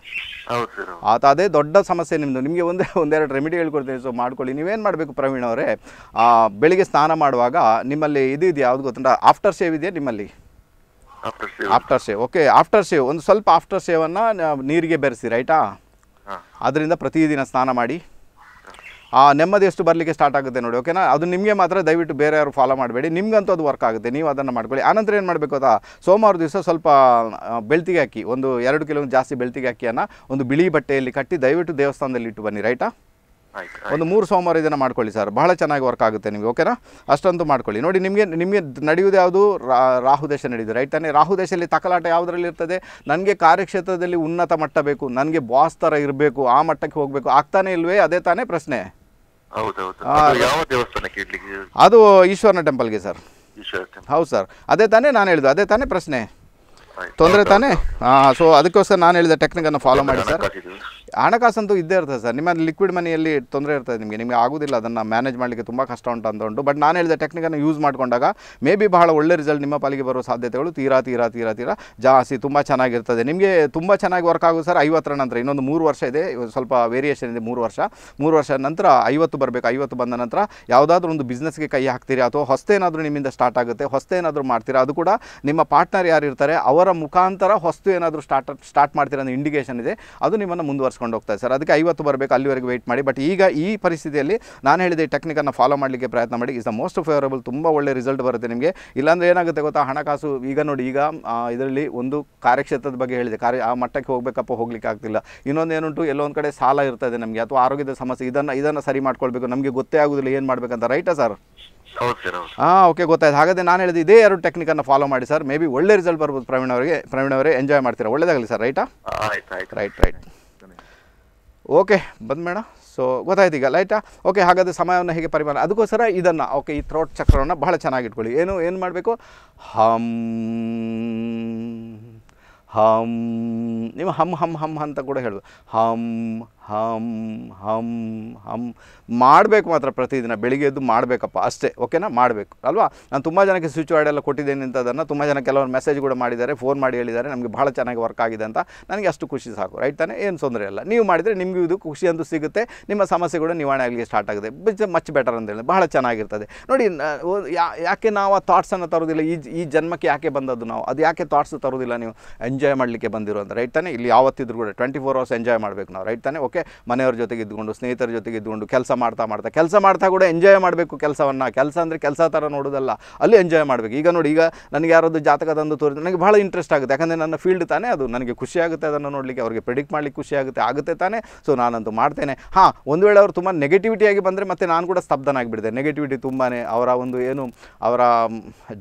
ಆತ ಅದೇ ದೊಡ್ಡ ಸಮಸ್ಯೆ ನಿಮ್ಮದು ನಿಮಗೆ ಒಂದೇ ಒಂದೆರಡು ರೆಮಿಡಿ ಹೇಳ್ಕೊಡ್ತೀನಿ ಸೊ ಮಾಡ್ಕೊಳ್ಳಿ ನೀವೇನು ಮಾಡಬೇಕು ಪ್ರವೀಣ್ ಅವರೇ ಬೆಳಿಗ್ಗೆ ಸ್ನಾನ ಮಾಡುವಾಗ ನಿಮ್ಮಲ್ಲಿ ಇದು ಇದೆಯಾ ಯಾವುದು ಗೊತ್ತುಂಟ ಆಫ್ಟರ್ ಶೇವ್ ಇದೆಯಾ ನಿಮ್ಮಲ್ಲಿ after save okay after save ಒಂದು ಸ್ವಲ್ಪ ಆಫ್ಟರ್ ಅನ್ನ ನೀರಿಗೆ ಬೆರೆಸಿ ರೈಟಾ ಅದರಿಂದ ಪ್ರತಿದಿನ ಸ್ನಾನ ಮಾಡಿ ಆ ನೆಮ್ಮದಿ ಎಷ್ಟು ಬರಲಿಕ್ಕೆ ಸ್ಟಾರ್ಟ್ ಆಗುತ್ತೆ ನೋಡಿ ಓಕೆನಾ ಅದು ನಿಮಗೆ ಮಾತ್ರ ದಯವಿಟ್ಟು ಬೇರೆ ಯಾರು ಫಾಲೋ ಮಾಡಬೇಡಿ ನಿಮ್ಗಂತೂ ಅದು ವರ್ಕ್ ಆಗುತ್ತೆ ನೀವು ಅದನ್ನು ಮಾಡ್ಕೊಳ್ಳಿ ಆನಂತರ ಏನು ಮಾಡಬೇಕು ಗೊತ್ತಾ ಸೋಮವಾರ ದಿವಸ ಸ್ವಲ್ಪ ಬೆಳ್ತಿಗೆ ಅಕ್ಕಿ ಒಂದು ಎರಡು ಕಿಲೋಮೀಟ್ ಜಾಸ್ತಿ ಬೆಳ್ತಿಗೆ ಅಕ್ಕಿಯನ್ನು ಒಂದು ಬಿಳಿ ಬಟ್ಟೆಯಲ್ಲಿ ಕಟ್ಟಿ ದಯವಿಟ್ಟು ದೇವಸ್ಥಾನದಲ್ಲಿ ಇಟ್ಟು ಬನ್ನಿ ರೈಟಾ ಒಂದು ಮೂರು ಸೋಮವಾರ ಇದನ್ನು ಮಾಡ್ಕೊಳ್ಳಿ ಸರ್ ಬಹಳ ಚೆನ್ನಾಗಿ ವರ್ಕ್ ಆಗುತ್ತೆ ನಿಮಗೆ ಓಕೆನಾ ಅಷ್ಟಂತೂ ಮಾಡ್ಕೊಳ್ಳಿ ನೋಡಿ ನಿಮಗೆ ನಿಮಗೆ ನಡೆಯುವುದು ಯಾವುದು ರಾಹು ದೇಶ ರೈಟ್ ತಾನೇ ರಾಹು ದೇಶದಲ್ಲಿ ತಕಲಾಟ ಯಾವುದರಲ್ಲಿ ಇರ್ತದೆ ನನಗೆ ಕಾರ್ಯಕ್ಷೇತ್ರದಲ್ಲಿ ಉನ್ನತ ಮಟ್ಟ ಬೇಕು ನನಗೆ ಬಾಸ್ ಥರ ಇರಬೇಕು ಆ ಮಟ್ಟಕ್ಕೆ ಹೋಗಬೇಕು ಆಗ್ತಾನೆ ಇಲ್ವೇ ಅದೇ ತಾನೇ ಪ್ರಶ್ನೆ ಅದು ಈಶ್ವರನ ಟೆಂಪಲ್ಗೆ ಸರ್ ಹೌದು ಸರ್ ಅದೇ ತಾನೇ ನಾನು ಹೇಳಿದ್ದು ಅದೇ ತಾನೇ ಪ್ರಶ್ನೆ ತೊಂದರೆ ತಾನೇ ಹಾಂ ಸೊ ಅದಕ್ಕೋಸ್ಕರ ನಾನು ಹೇಳಿದ ಟೆಕ್ನಿಕ್ ಅನ್ನು ಫಾಲೋ ಮಾಡಿ ಸರ್ ಹಣಕಾಸಂತೂ ಇದ್ದೇ ಇರ್ತದೆ ಸರ್ ನಿಮ್ಮ ಲಿಕ್ವಿಡ್ ಮನಿಯಲ್ಲಿ ತೊಂದರೆ ಇರ್ತದೆ ನಿಮಗೆ ನಿಮಗೆ ಆಗೋದಿಲ್ಲ ಅದನ್ನು ಮ್ಯಾನೇಜ್ ಮಾಡಲಿಕ್ಕೆ ತುಂಬ ಕಷ್ಟ ಉಂಟು ಅಂತ ಉಂಟು ಬಟ್ ನಾನು ಹೇಳಿದ ಟೆಕ್ನಿಕನ್ನು ಯೂಸ್ ಮಾಡಿಕೊಂಡಾಗ ಮೇ ಬಿ ಬಹಳ ಒಳ್ಳೆ ರಿಸಲ್ಟ್ ನಿಮ್ಮ ಪಾಲಿಗೆ ಬರುವ ಸಾಧ್ಯತೆಗಳು ತೀರಾ ತೀರಾ ತೀರಾ ತೀರಾ ಜಾಸ್ತಿ ತುಂಬ ಚೆನ್ನಾಗಿರ್ತದೆ ನಿಮಗೆ ತುಂಬ ಚೆನ್ನಾಗಿ ವರ್ಕ್ ಆಗೋದು ಸರ್ ಐವತ್ತರ ನಂತರ ಇನ್ನೊಂದು ಮೂರು ವರ್ಷ ಇದೆ ಸ್ವಲ್ಪ ವೇರಿಯೇಷನ್ ಇದೆ ಮೂರು ವರ್ಷ ಮೂರು ವರ್ಷ ನಂತರ ಐವತ್ತು ಬರಬೇಕು ಐವತ್ತು ಬಂದ ನಂತರ ಯಾವುದಾದ್ರೂ ಒಂದು ಬಿಸ್ನೆಸ್ಗೆ ಕೈ ಹಾಕ್ತೀರಾ ಅಥವಾ ಹೊಸ್ತೇನಾದರೂ ನಿಮ್ಮಿಂದ ಸ್ಟಾರ್ಟ್ ಆಗುತ್ತೆ ಹೊಸ್ತೇನಾದರೂ ಮಾಡ್ತೀರಾ ಅದು ಕೂಡ ನಿಮ್ಮ ಪಾರ್ಟ್ನರ್ ಯಾರು ಇರ್ತಾರೆ ಅವರ ಮುಖಾಂತರ ಹೊಸ್ತು ಏನಾದರೂ ಸ್ಟಾರ್ಟ್ ಸ್ಟಾರ್ಟ್ ಮಾಡ್ತೀರಾ ಅನ್ನೋ ಇಂಡಿಕೇಷನ್ ಇದೆ ಅದು ನಿಮ್ಮನ್ನು ಮುಂದುವರ್ಸ್ಕೊಂಡು ಕರ್ಕೊಂಡು ಸರ್ ಅದಕ್ಕೆ ಐವತ್ತು ಬರಬೇಕು ಅಲ್ಲಿವರೆಗೆ ವೆಯ್ಟ್ ಮಾಡಿ ಬಟ್ ಈಗ ಈ ಪರಿಸ್ಥಿತಿಯಲ್ಲಿ ನಾನು ಹೇಳಿದೆ ಈ ಟೆಕ್ನಿಕನ್ನು ಫಾಲೋ ಮಾಡಲಿಕ್ಕೆ ಪ್ರಯತ್ನ ಮಾಡಿ ಇಸ್ ದ ಮೋಸ್ಟ್ ಫೇವರಬಲ್ ತುಂಬ ಒಳ್ಳೆ ರಿಸಲ್ಟ್ ಬರುತ್ತೆ ನಿಮಗೆ ಇಲ್ಲಾಂದರೆ ಏನಾಗುತ್ತೆ ಗೊತ್ತಾ ಹಣಕಾಸು ಈಗ ನೋಡಿ ಈಗ ಇದರಲ್ಲಿ ಒಂದು ಕಾರ್ಯಕ್ಷೇತ್ರದ ಬಗ್ಗೆ ಹೇಳಿದೆ ಕಾರ್ಯ ಆ ಮಟ್ಟಕ್ಕೆ ಹೋಗಬೇಕಪ್ಪ ಹೋಗ್ಲಿಕ್ಕೆ ಆಗ್ತಿಲ್ಲ ಇನ್ನೊಂದು ಏನುಂಟು ಎಲ್ಲೊಂದು ಕಡೆ ಸಾಲ ಇರ್ತದೆ ನಮಗೆ ಅಥವಾ ಆರೋಗ್ಯದ ಸಮಸ್ಯೆ ಇದನ್ನು ಇದನ್ನು ಸರಿ ಮಾಡ್ಕೊಳ್ಬೇಕು ನಮಗೆ ಗೊತ್ತೇ ಆಗೋದಿಲ್ಲ ಏನು ಮಾಡಬೇಕಂತ ರೈಟಾ ಸರ್ ಹಾಂ ಓಕೆ ಗೊತ್ತಾಯ್ತು ಹಾಗಾದ್ರೆ ನಾನು ಹೇಳಿದ್ದು ಇದೇ ಎರಡು ಟೆಕ್ನಿಕನ್ನು ಫಾಲೋ ಮಾಡಿ ಸರ್ ಮೇ ಬಿ ಒಳ್ಳೆ ರಿಸಲ್ಟ್ ಬರ್ಬೋದು ಪ್ರವೀಣ್ ಅವರಿಗೆ ಪ್ರವೀಣ್ ಅವರೇ ಎಂಜಾಯ್ ಮಾಡ್ತೀರಾ ಒಳ್ಳೇದಾಗಲಿ ಸರ್ ರೈಟಾ ರೈಟ್ ರೈಟ್ ಓಕೆ ಬಂದು ಮೇಡಮ್ ಸೊ ಗೊತ್ತಾಯ್ತೀಗ ಲೈಟಾ ಓಕೆ ಹಾಗಾದರೆ ಸಮಯವನ್ನು ಹೇಗೆ ಪರಿಮಾಣ ಅದಕ್ಕೋಸ್ಕರ ಇದನ್ನು ಓಕೆ ಈ ಥ್ರೋಟ್ ಚಕ್ರವನ್ನು ಬಹಳ ಚೆನ್ನಾಗಿಟ್ಕೊಳ್ಳಿ ಏನು ಏನು ಮಾಡಬೇಕು ಹಮ್ ಹಮ್ ನೀವು ಹಮ್ ಹಮ್ ಹಮ್ ಅಂತ ಕೂಡ ಹೇಳೋದು ಹಮ್ ಹಮ್ ಹಮ್ ಹಮ್ ಮಾಡಬೇಕು ಮಾತ್ರ ಪ್ರತಿದಿನ ಬೆಳಿಗ್ಗೆ ಎದ್ದು ಮಾಡಬೇಕಪ್ಪ ಅಷ್ಟೇ ಓಕೆನಾ ಮಾಡಬೇಕು ಅಲ್ವಾ ನಾನು ತುಂಬ ಜನಕ್ಕೆ ಸ್ವಿಚ್ ವಾರ್ಡ್ ಎಲ್ಲ ಕೊಟ್ಟಿದ್ದೇನೆ ಅಂತ ಅದನ್ನು ತುಂಬ ಜನ ಕೆಲವರು ಮೆಸೇಜ್ ಕೂಡ ಮಾಡಿದ್ದಾರೆ ಫೋನ್ ಮಾಡಿ ಹೇಳಿದ್ದಾರೆ ನಮಗೆ ಭಾಳ ಚೆನ್ನಾಗಿ ವರ್ಕ್ ಆಗಿದೆ ಅಂತ ನನಗೆ ಅಷ್ಟು ಖುಷಿ ಸಾಕು ರೈಟ್ ತಾನೇ ಏನು ತೊಂದರೆ ಇಲ್ಲ ನೀವು ಮಾಡಿದರೆ ನಿಮಗೂ ಇದು ಖುಷಿ ಅಂತೂ ಸಿಗುತ್ತೆ ನಿಮ್ಮ ಸಮಸ್ಯೆ ಕೂಡ ನಿವಾರಣೆ ಆಗಲಿಕ್ಕೆ ಸ್ಟಾರ್ಟ್ ಆಗಿದೆ ಆಗುತ್ತೆ ಮಚ್ ಬೆಟರ್ ಅಂತ ಬಹಳ ಭಾಳ ಚೆನ್ನಾಗಿರ್ತದೆ ನೋಡಿ ಯಾಕೆ ನಾವು ಆ ಥಾಟ್ಸನ್ನು ತರೋದಿಲ್ಲ ಈ ಈ ಜನ್ಮಕ್ಕೆ ಯಾಕೆ ಬಂದದ್ದು ನಾವು ಅದು ಯಾಕೆ ಥಾಟ್ಸ್ ತರೋದಿಲ್ಲ ನೀವು ಎಂಜಾಯ್ ಮಾಡಲಿಕ್ಕೆ ಬಂದಿರೋ ಅಂತ ರೈಟ್ ತಾನೇ ಇಲ್ಲಿ ಯಾವತ್ತಿದ್ರು ಕೂಡ ಟ್ವೆಂಟಿ ಫೋರ್ ಅವರ್ಸ್ ಎಂಜಾಯ್ ಮಾಡಬೇಕು ನಾವು ರೈಟ್ ತಾನೇ ಓಕೆ ಮಾಡೋದಕ್ಕೆ ಮನೆಯವ್ರ ಜೊತೆಗೆ ಇದ್ದುಕೊಂಡು ಸ್ನೇಹಿತರ ಜೊತೆಗೆ ಇದ್ದುಕೊಂಡು ಕೆಲಸ ಮಾಡ್ತಾ ಮಾಡ್ತಾ ಕೆಲಸ ಮಾಡ್ತಾ ಕೂಡ ಎಂಜಾಯ್ ಮಾಡಬೇಕು ಕೆಲಸವನ್ನು ಕೆಲಸ ಅಂದರೆ ಕೆಲಸ ಥರ ನೋಡೋದಲ್ಲ ಅಲ್ಲಿ ಎಂಜಾಯ್ ಮಾಡಬೇಕು ಈಗ ನೋಡಿ ಈಗ ನನಗೆ ಯಾರದ್ದು ಜಾತಕ ತಂದು ತೋರಿದ್ರೆ ನನಗೆ ಬಹಳ ಇಂಟ್ರೆಸ್ಟ್ ಆಗುತ್ತೆ ಯಾಕಂದರೆ ನನ್ನ ಫೀಲ್ಡ್ ತಾನೇ ಅದು ನನಗೆ ಖುಷಿಯಾಗುತ್ತೆ ಅದನ್ನು ನೋಡಲಿಕ್ಕೆ ಅವರಿಗೆ ಪ್ರೆಡಿಕ್ಟ್ ಮಾಡಲಿಕ್ಕೆ ಖುಷಿ ಆಗುತ್ತೆ ಆಗುತ್ತೆ ತಾನೇ ಸೊ ನಾನಂತೂ ಮಾಡ್ತೇನೆ ಹಾಂ ಒಂದು ವೇಳೆ ಅವರು ತುಂಬ ನೆಗೆಟಿವಿಟಿಯಾಗಿ ಬಂದರೆ ಮತ್ತೆ ನಾನು ಕೂಡ ಸ್ತಬ್ಧನಾಗಿಬಿಡ್ತೇನೆ ನೆಗೆಟಿವಿಟಿ ತುಂಬಾ ಅವರ ಒಂದು ಏನು ಅವರ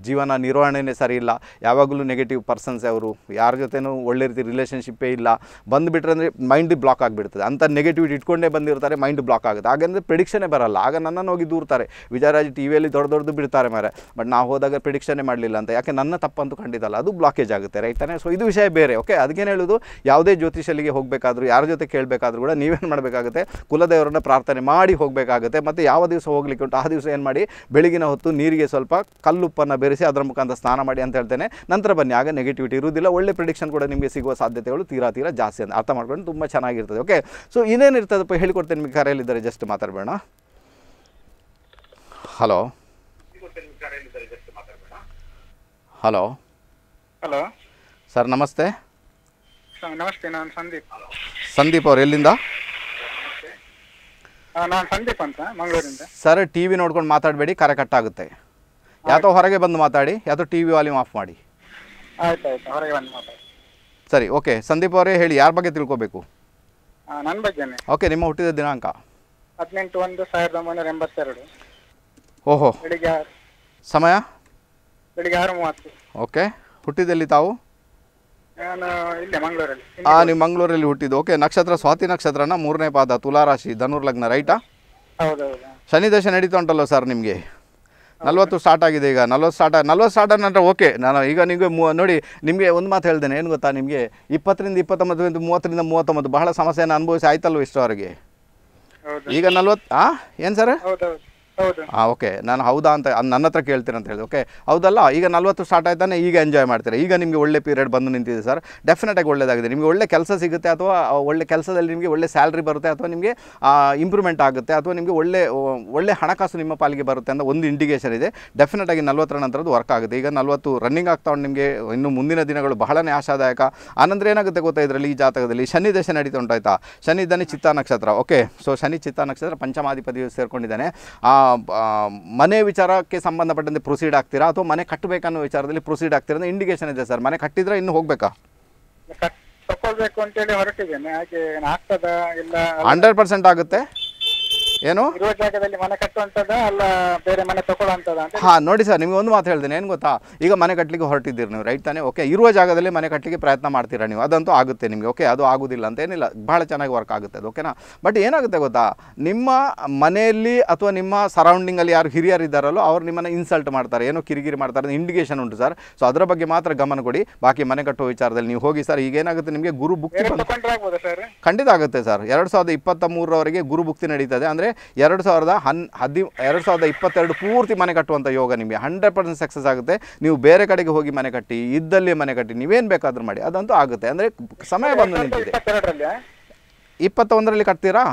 ಜೀವನ ನಿರ್ವಹಣೆನೇ ಸರಿ ಇಲ್ಲ ಯಾವಾಗಲೂ ನೆಗೆಟಿವ್ ಪರ್ಸನ್ಸ್ ಅವರು ಯಾರ ಜೊತೆನೂ ಒಳ್ಳೆ ರೀತಿ ರಿಲೇಷನ್ಶಿಪ್ಪೇ ಇಲ್ಲ ಬಂದುಬಿಟ್ರೆ ಅಂದರೆ ಮೈಂಡ್ ಬ್ಲಾಕ್ ಆಗಿಬಿಡ್ತದೆ ಅಂತ ನೆಗೆಟಿವಿಟಿ ಇಟ್ಕೊಂಡೇ ಬಂದಿರ್ತಾರೆ ಮೈಂಡ್ ಬ್ಲಾಕ್ ಆಗುತ್ತೆ ಹಾಗಂದರೆ ಪ್ರಿಡಿಕ್ಷನೇ ಬರಲ್ಲ ಆಗ ನನ್ನನ್ನು ಹೋಗಿ ದೂರ್ತಾರೆ ವಿಜಯರಾಜ್ ಟಿ ವಿಯಲ್ಲಿ ದೊಡ್ಡ ದೊಡ್ಡದು ಬಿಡ್ತಾರೆ ಮೇರೆ ಬಟ್ ನಾವು ಹೋದಾಗ ಪ್ರಿಡಿಕ್ಷನೇ ಮಾಡಲಿಲ್ಲ ಅಂತ ಯಾಕೆ ನನ್ನ ತಪ್ಪಂತೂ ಖಂಡಿತಲ್ಲ ಅದು ಬ್ಲಾಕೇಜ್ ಆಗುತ್ತೆ ರೈಟ್ ಸೊ ಇದು ವಿಷಯ ಬೇರೆ ಓಕೆ ಅದಕ್ಕೇನು ಹೇಳೋದು ಯಾವುದೇ ಜ್ಯೋತಿಷಲಿಗೆ ಹೋಗಬೇಕಾದ್ರೂ ಯಾರ ಜೊತೆ ಕೇಳಬೇಕಾದ್ರೂ ಕೂಡ ನೀವೇನು ಮಾಡಬೇಕಾಗುತ್ತೆ ಕುಲದೇವರನ್ನ ಪ್ರಾರ್ಥನೆ ಮಾಡಿ ಹೋಗಬೇಕಾಗುತ್ತೆ ಮತ್ತು ಯಾವ ದಿವಸ ಹೋಗ್ಲಿಕ್ಕೆ ಉಂಟು ಆ ದಿವಸ ಏನು ಮಾಡಿ ಬೆಳಗಿನ ಹೊತ್ತು ನೀರಿಗೆ ಸ್ವಲ್ಪ ಕಲ್ಲುಪ್ಪನ್ನು ಬೆರೆಸಿ ಅದರ ಮುಖಾಂತರ ಸ್ನಾನ ಮಾಡಿ ಅಂತ ಹೇಳ್ತೇನೆ ನಂತರ ಬನ್ನಿ ಆಗ ನೆಗೆಟಿವಿಟಿ ಇರುವುದಿಲ್ಲ ಒಳ್ಳೆ ಪ್ರಿಡಿಕ್ಷನ್ ಕೂಡ ನಿಮಗೆ ಸಿಗುವ ಸಾಧ್ಯತೆಗಳು ತೀರಾ ತೀರಾ ಜಾಸ್ತಿ ಅಂತ ಅರ್ಥ ಮಾಡ್ಕೊಂಡು ತುಂಬ ಚೆನ್ನಾಗಿರ್ತದೆ ಓಕೆ ಸೊ ಇನ್ನೇನು ಇರ್ತದಪ್ಪ ಹೇಳಿಕೊಡ್ತೇನೆ ನಿಮಗೆ ಕರೆಯಲ್ಲಿದ್ದಾರೆ ಜಸ್ಟ್ ಮಾತಾಡಬೇಡ ಹಲೋ ಹಲೋ ಹಲೋ ಸರ್ ನಮಸ್ತೆ ನಮಸ್ತೆ ನಾನು ಸಂದೀಪ್ ಸಂದೀಪ್ ಅವ್ರು ಎಲ್ಲಿಂದ ನಾನು ಸಂದೀಪ್ ಅಂತ ಮಂಗಳೂರಿಂದ ಸರ್ ಟಿ ವಿ ನೋಡ್ಕೊಂಡು ಮಾತಾಡಬೇಡಿ ಕರೆ ಕಟ್ ಆಗುತ್ತೆ ಯಾತೋ ಹೊರಗೆ ಬಂದು ಮಾತಾಡಿ ಯಾತೋ ಟಿ ವಿ ವಾಲ್ಯೂಮ್ ಆಫ್ ಮಾಡಿ ಆಯ್ತು ಆಯ್ತು ಹೊರಗೆ ಬಂದು ಮಾತಾಡಿ ಸರಿ ಓಕೆ ಸಂದೀಪ್ ಅವರೇ ಹೇಳಿ ಯಾರ ಬಗ್ಗೆ ತಿಳ್ಕೊಬೇಕು ನನ್ನ ಬಗ್ಗೆನೇ ಓಕೆ ನಿಮ್ಮ ಹುಟ್ಟಿದ ದಿನಾಂಕ ಹದಿನೆಂಟು ಒಂದು ಸಾವಿರದ ಒಂಬೈನೂರ ಎಂಬತ್ತೆರಡು ಓಹೋ ಬೆಳಿಗ್ಗೆ ಸಮಯ ಬೆಳಿಗ್ಗೆ ಆರು ಮೂವತ್ತು ಓಕೆ ಹುಟ್ಟಿದಲ್ಲಿ ತಾವು ನಾನು ಇಲ್ಲೇ ಆ ನೀವು ಮಂಗಳೂರಲ್ಲಿ ಹುಟ್ಟಿದ್ದು ಓಕೆ ನಕ್ಷತ್ರ ಸ್ವಾತಿ ನಕ್ಷತ್ರನ ಮೂರನೇ ಪಾದ ತುಲಾರಾಶಿ ಧನುರ್ ಲಗ್ನ ರೈಟಾ ಹೌದೌದು ಶನಿ ದಶೆ ನಡೀತಾ ಉಂಟಲ್ಲ ಸರ್ ನಿಮಗೆ ನಲ್ವತ್ತು ಸ್ಟಾರ್ಟ್ ಆಗಿದೆ ಈಗ ನಲ್ವತ್ತು ಸ್ಟಾರ್ಟ್ ನಲ್ವತ್ತು ಸ್ಟಾರ್ಟ್ ನಂತರ ಓಕೆ ನಾನು ಈಗ ನಿಮಗೆ ಮೂ ನೋಡಿ ನಿಮಗೆ ಒಂದು ಮಾತು ಹೇಳ್ದೇನೆ ಏನು ಗೊತ್ತಾ ನಿಮಗೆ ಇಪ್ಪತ್ತರಿಂದ ಇಪ್ಪತ್ತೊಂಬತ್ತರಿಂದ ಮೂವತ್ತರಿಂದ ಮೂವತ್ತೊಂಬತ್ತು ಬಹಳ ಸಮಸ್ಯೆಯನ್ನು ಅನುಭವಿಸಿ ಆಯ್ತಲ್ವ ಇಷ್ಟವರೆಗೆ ಈಗ ನಲ್ವತ್ತು ಹಾಂ ಏನು ಸರ್ ಓಕೆ ನಾನು ಹೌದಾ ಅಂತ ನನ್ನ ಹತ್ರ ಕೇಳ್ತೀರಂತ ಅಂತ ಓಕೆ ಹೌದಲ್ಲ ಈಗ ನಲ್ವತ್ತು ಸ್ಟಾರ್ಟ್ ಆಯ್ತಾನೆ ಈಗ ಎಂಜಾಯ್ ಮಾಡ್ತೀರಾ ಈಗ ನಿಮಗೆ ಒಳ್ಳೆ ಪೀರಿಯಡ್ ಬಂದು ನಿಂತಿದೆ ಸರ್ ಡೆಫಿನೆಟಾಗಿ ಒಳ್ಳೆಯದಾಗಿದೆ ನಿಮಗೆ ಒಳ್ಳೆ ಕೆಲಸ ಸಿಗುತ್ತೆ ಅಥವಾ ಒಳ್ಳೆ ಕೆಲಸದಲ್ಲಿ ನಿಮಗೆ ಒಳ್ಳೆ ಸ್ಯಾಲ್ರಿ ಬರುತ್ತೆ ಅಥವಾ ನಿಮಗೆ ಇಂಪ್ರೂವ್ಮೆಂಟ್ ಆಗುತ್ತೆ ಅಥವಾ ನಿಮಗೆ ಒಳ್ಳೆ ಒಳ್ಳೆ ಹಣಕಾಸು ನಿಮ್ಮ ಪಾಲಿಗೆ ಬರುತ್ತೆ ಅಂತ ಒಂದು ಇಂಡಿಕೇಷನ್ ಇದೆ ಡೆಫಿನೆಟಾಗಿ ನಲ್ವತ್ತರ ನಂತರದ್ದು ವರ್ಕ್ ಆಗುತ್ತೆ ಈಗ ನಲ್ವತ್ತು ರನ್ನಿಂಗ್ ಆಗ್ತಾ ನಿಮಗೆ ಇನ್ನು ಮುಂದಿನ ದಿನಗಳು ಬಹಳನೇ ಆಶಾದಾಯಕ ಆನಂತರ ಏನಾಗುತ್ತೆ ಗೊತ್ತಾ ಇದರಲ್ಲಿ ಈ ಜಾತಕದಲ್ಲಿ ಶನಿ ದೇಶ ನಡೀತಾ ಉಂಟಾಯ್ತಾ ಶನಿ ಇದ್ದಾನೆ ಚಿತ್ತ ನಕ್ಷತ್ರ ಓಕೆ ಸೊ ಶನಿ ಚಿತ್ತ ನಕ್ಷತ್ರ ಸೇರ್ಕೊಂಡಿದ್ದಾನೆ ಆ ಮನೆ ವಿಚಾರಕ್ಕೆ ಸಂಬಂಧಪಟ್ಟಂತೆ ಪ್ರೊಸೀಡ್ ಆಗ್ತೀರಾ ಅಥವಾ ಮನೆ ಕಟ್ಟಬೇಕನ್ನೋ ವಿಚಾರದಲ್ಲಿ ಪ್ರೊಸೀಡ್ ಆಗ್ತೀರಾ ಅಂತ ಇಂಡಿಕೇಶನ್ ಇದೆ ಸರ್ ಮನೆ ಕಟ್ಟಿದ್ರೆ ಇನ್ನು ಹೋಗ್ಬೇಕಾ ಅಂತ ಹೇಳಿ ಹೊರಟಿದ್ದೇನೆ ಹಾಗೆ ಆಗ್ತದ ಇಲ್ಲ ಹಂಡ್ರೆಡ್ ಪರ್ಸೆಂಟ್ ಆಗುತ್ತೆ ಏನು ಇರುವ ಜಾಗದಲ್ಲಿ ಮನೆ ಅಲ್ಲ ಬೇರೆ ಮನೆ ನೋಡಿ ಸರ್ ನಿಮ್ಗೆ ಒಂದು ಮಾತು ಹೇಳ್ತೀನಿ ಏನು ಗೊತ್ತಾ ಈಗ ಮನೆ ಕಟ್ಟಲಿಕ್ಕೆ ಹೊರಟಿದ್ದೀರಿ ನೀವು ರೈಟ್ ತಾನೇ ಓಕೆ ಇರುವ ಜಾಗದಲ್ಲಿ ಮನೆ ಕಟ್ಟಲಿಕ್ಕೆ ಪ್ರಯತ್ನ ಮಾಡ್ತೀರಾ ನೀವು ಅದಂತೂ ಆಗುತ್ತೆ ನಿಮಗೆ ಓಕೆ ಅದು ಆಗೋದಿಲ್ಲ ಅಂತ ಏನಿಲ್ಲ ಭಾಳ ಚೆನ್ನಾಗಿ ವರ್ಕ್ ಆಗುತ್ತೆ ಅದು ಓಕೆನಾ ಬಟ್ ಏನಾಗುತ್ತೆ ಗೊತ್ತಾ ನಿಮ್ಮ ಮನೆಯಲ್ಲಿ ಅಥವಾ ನಿಮ್ಮ ಸರೌಂಡಿಂಗಲ್ಲಿ ಯಾರು ಹಿರಿಯರಿದ್ದಾರಲ್ಲೋ ಅವ್ರು ನಿಮ್ಮನ್ನು ಇನ್ಸಲ್ಟ್ ಮಾಡ್ತಾರೆ ಏನೋ ಕಿರಿಗಿರಿ ಮಾಡ್ತಾರೆ ಇಂಡಿಕೇಶನ್ ಉಂಟು ಸರ್ ಸೊ ಅದರ ಬಗ್ಗೆ ಮಾತ್ರ ಗಮನ ಕೊಡಿ ಬಾಕಿ ಮನೆ ಕಟ್ಟುವ ವಿಚಾರದಲ್ಲಿ ನೀವು ಹೋಗಿ ಸರ್ ಈಗ ಏನಾಗುತ್ತೆ ನಿಮಗೆ ಗುರು ಬುಕ್ತಿ ಖಂಡಿತ ಆಗುತ್ತೆ ಸರ್ ಎರಡು ಸಾವಿರದ ಇಪ್ಪತ್ತ ಮೂರರವರೆಗೆ ಗುರು ಬುಕ್ತಿ ನಡೀತದೆ ಅಂದರೆ ಎರಡು ಸಾವಿರದ ಹನ್ ಹದಿ ಎರಡು ಸಾವಿರದ ಇಪ್ಪತ್ತೆರಡು ಪೂರ್ತಿ ಮನೆ ಕಟ್ಟುವಂಥ ಯೋಗ ನಿಮಗೆ ಹಂಡ್ರೆಡ್ ಪರ್ಸೆಂಟ್ ಸಕ್ಸಸ್ ಆಗುತ್ತೆ ನೀವು ಬೇರೆ ಕಡೆಗೆ ಹೋಗಿ ಮನೆ ಕಟ್ಟಿ ಇದ್ದಲ್ಲಿ ಮನೆ ಕಟ್ಟಿ ನೀವೇನು ಬೇಕಾದ್ರೂ ಮಾಡಿ ಅದಂತೂ ಆಗುತ್ತೆ ಅಂದರೆ ಸಮಯ ಬಂದು ನಿಂತಿದೆ ಇಪ್ಪತ್ತೊಂದರಲ್ಲಿ ಕಟ್ತೀರಾ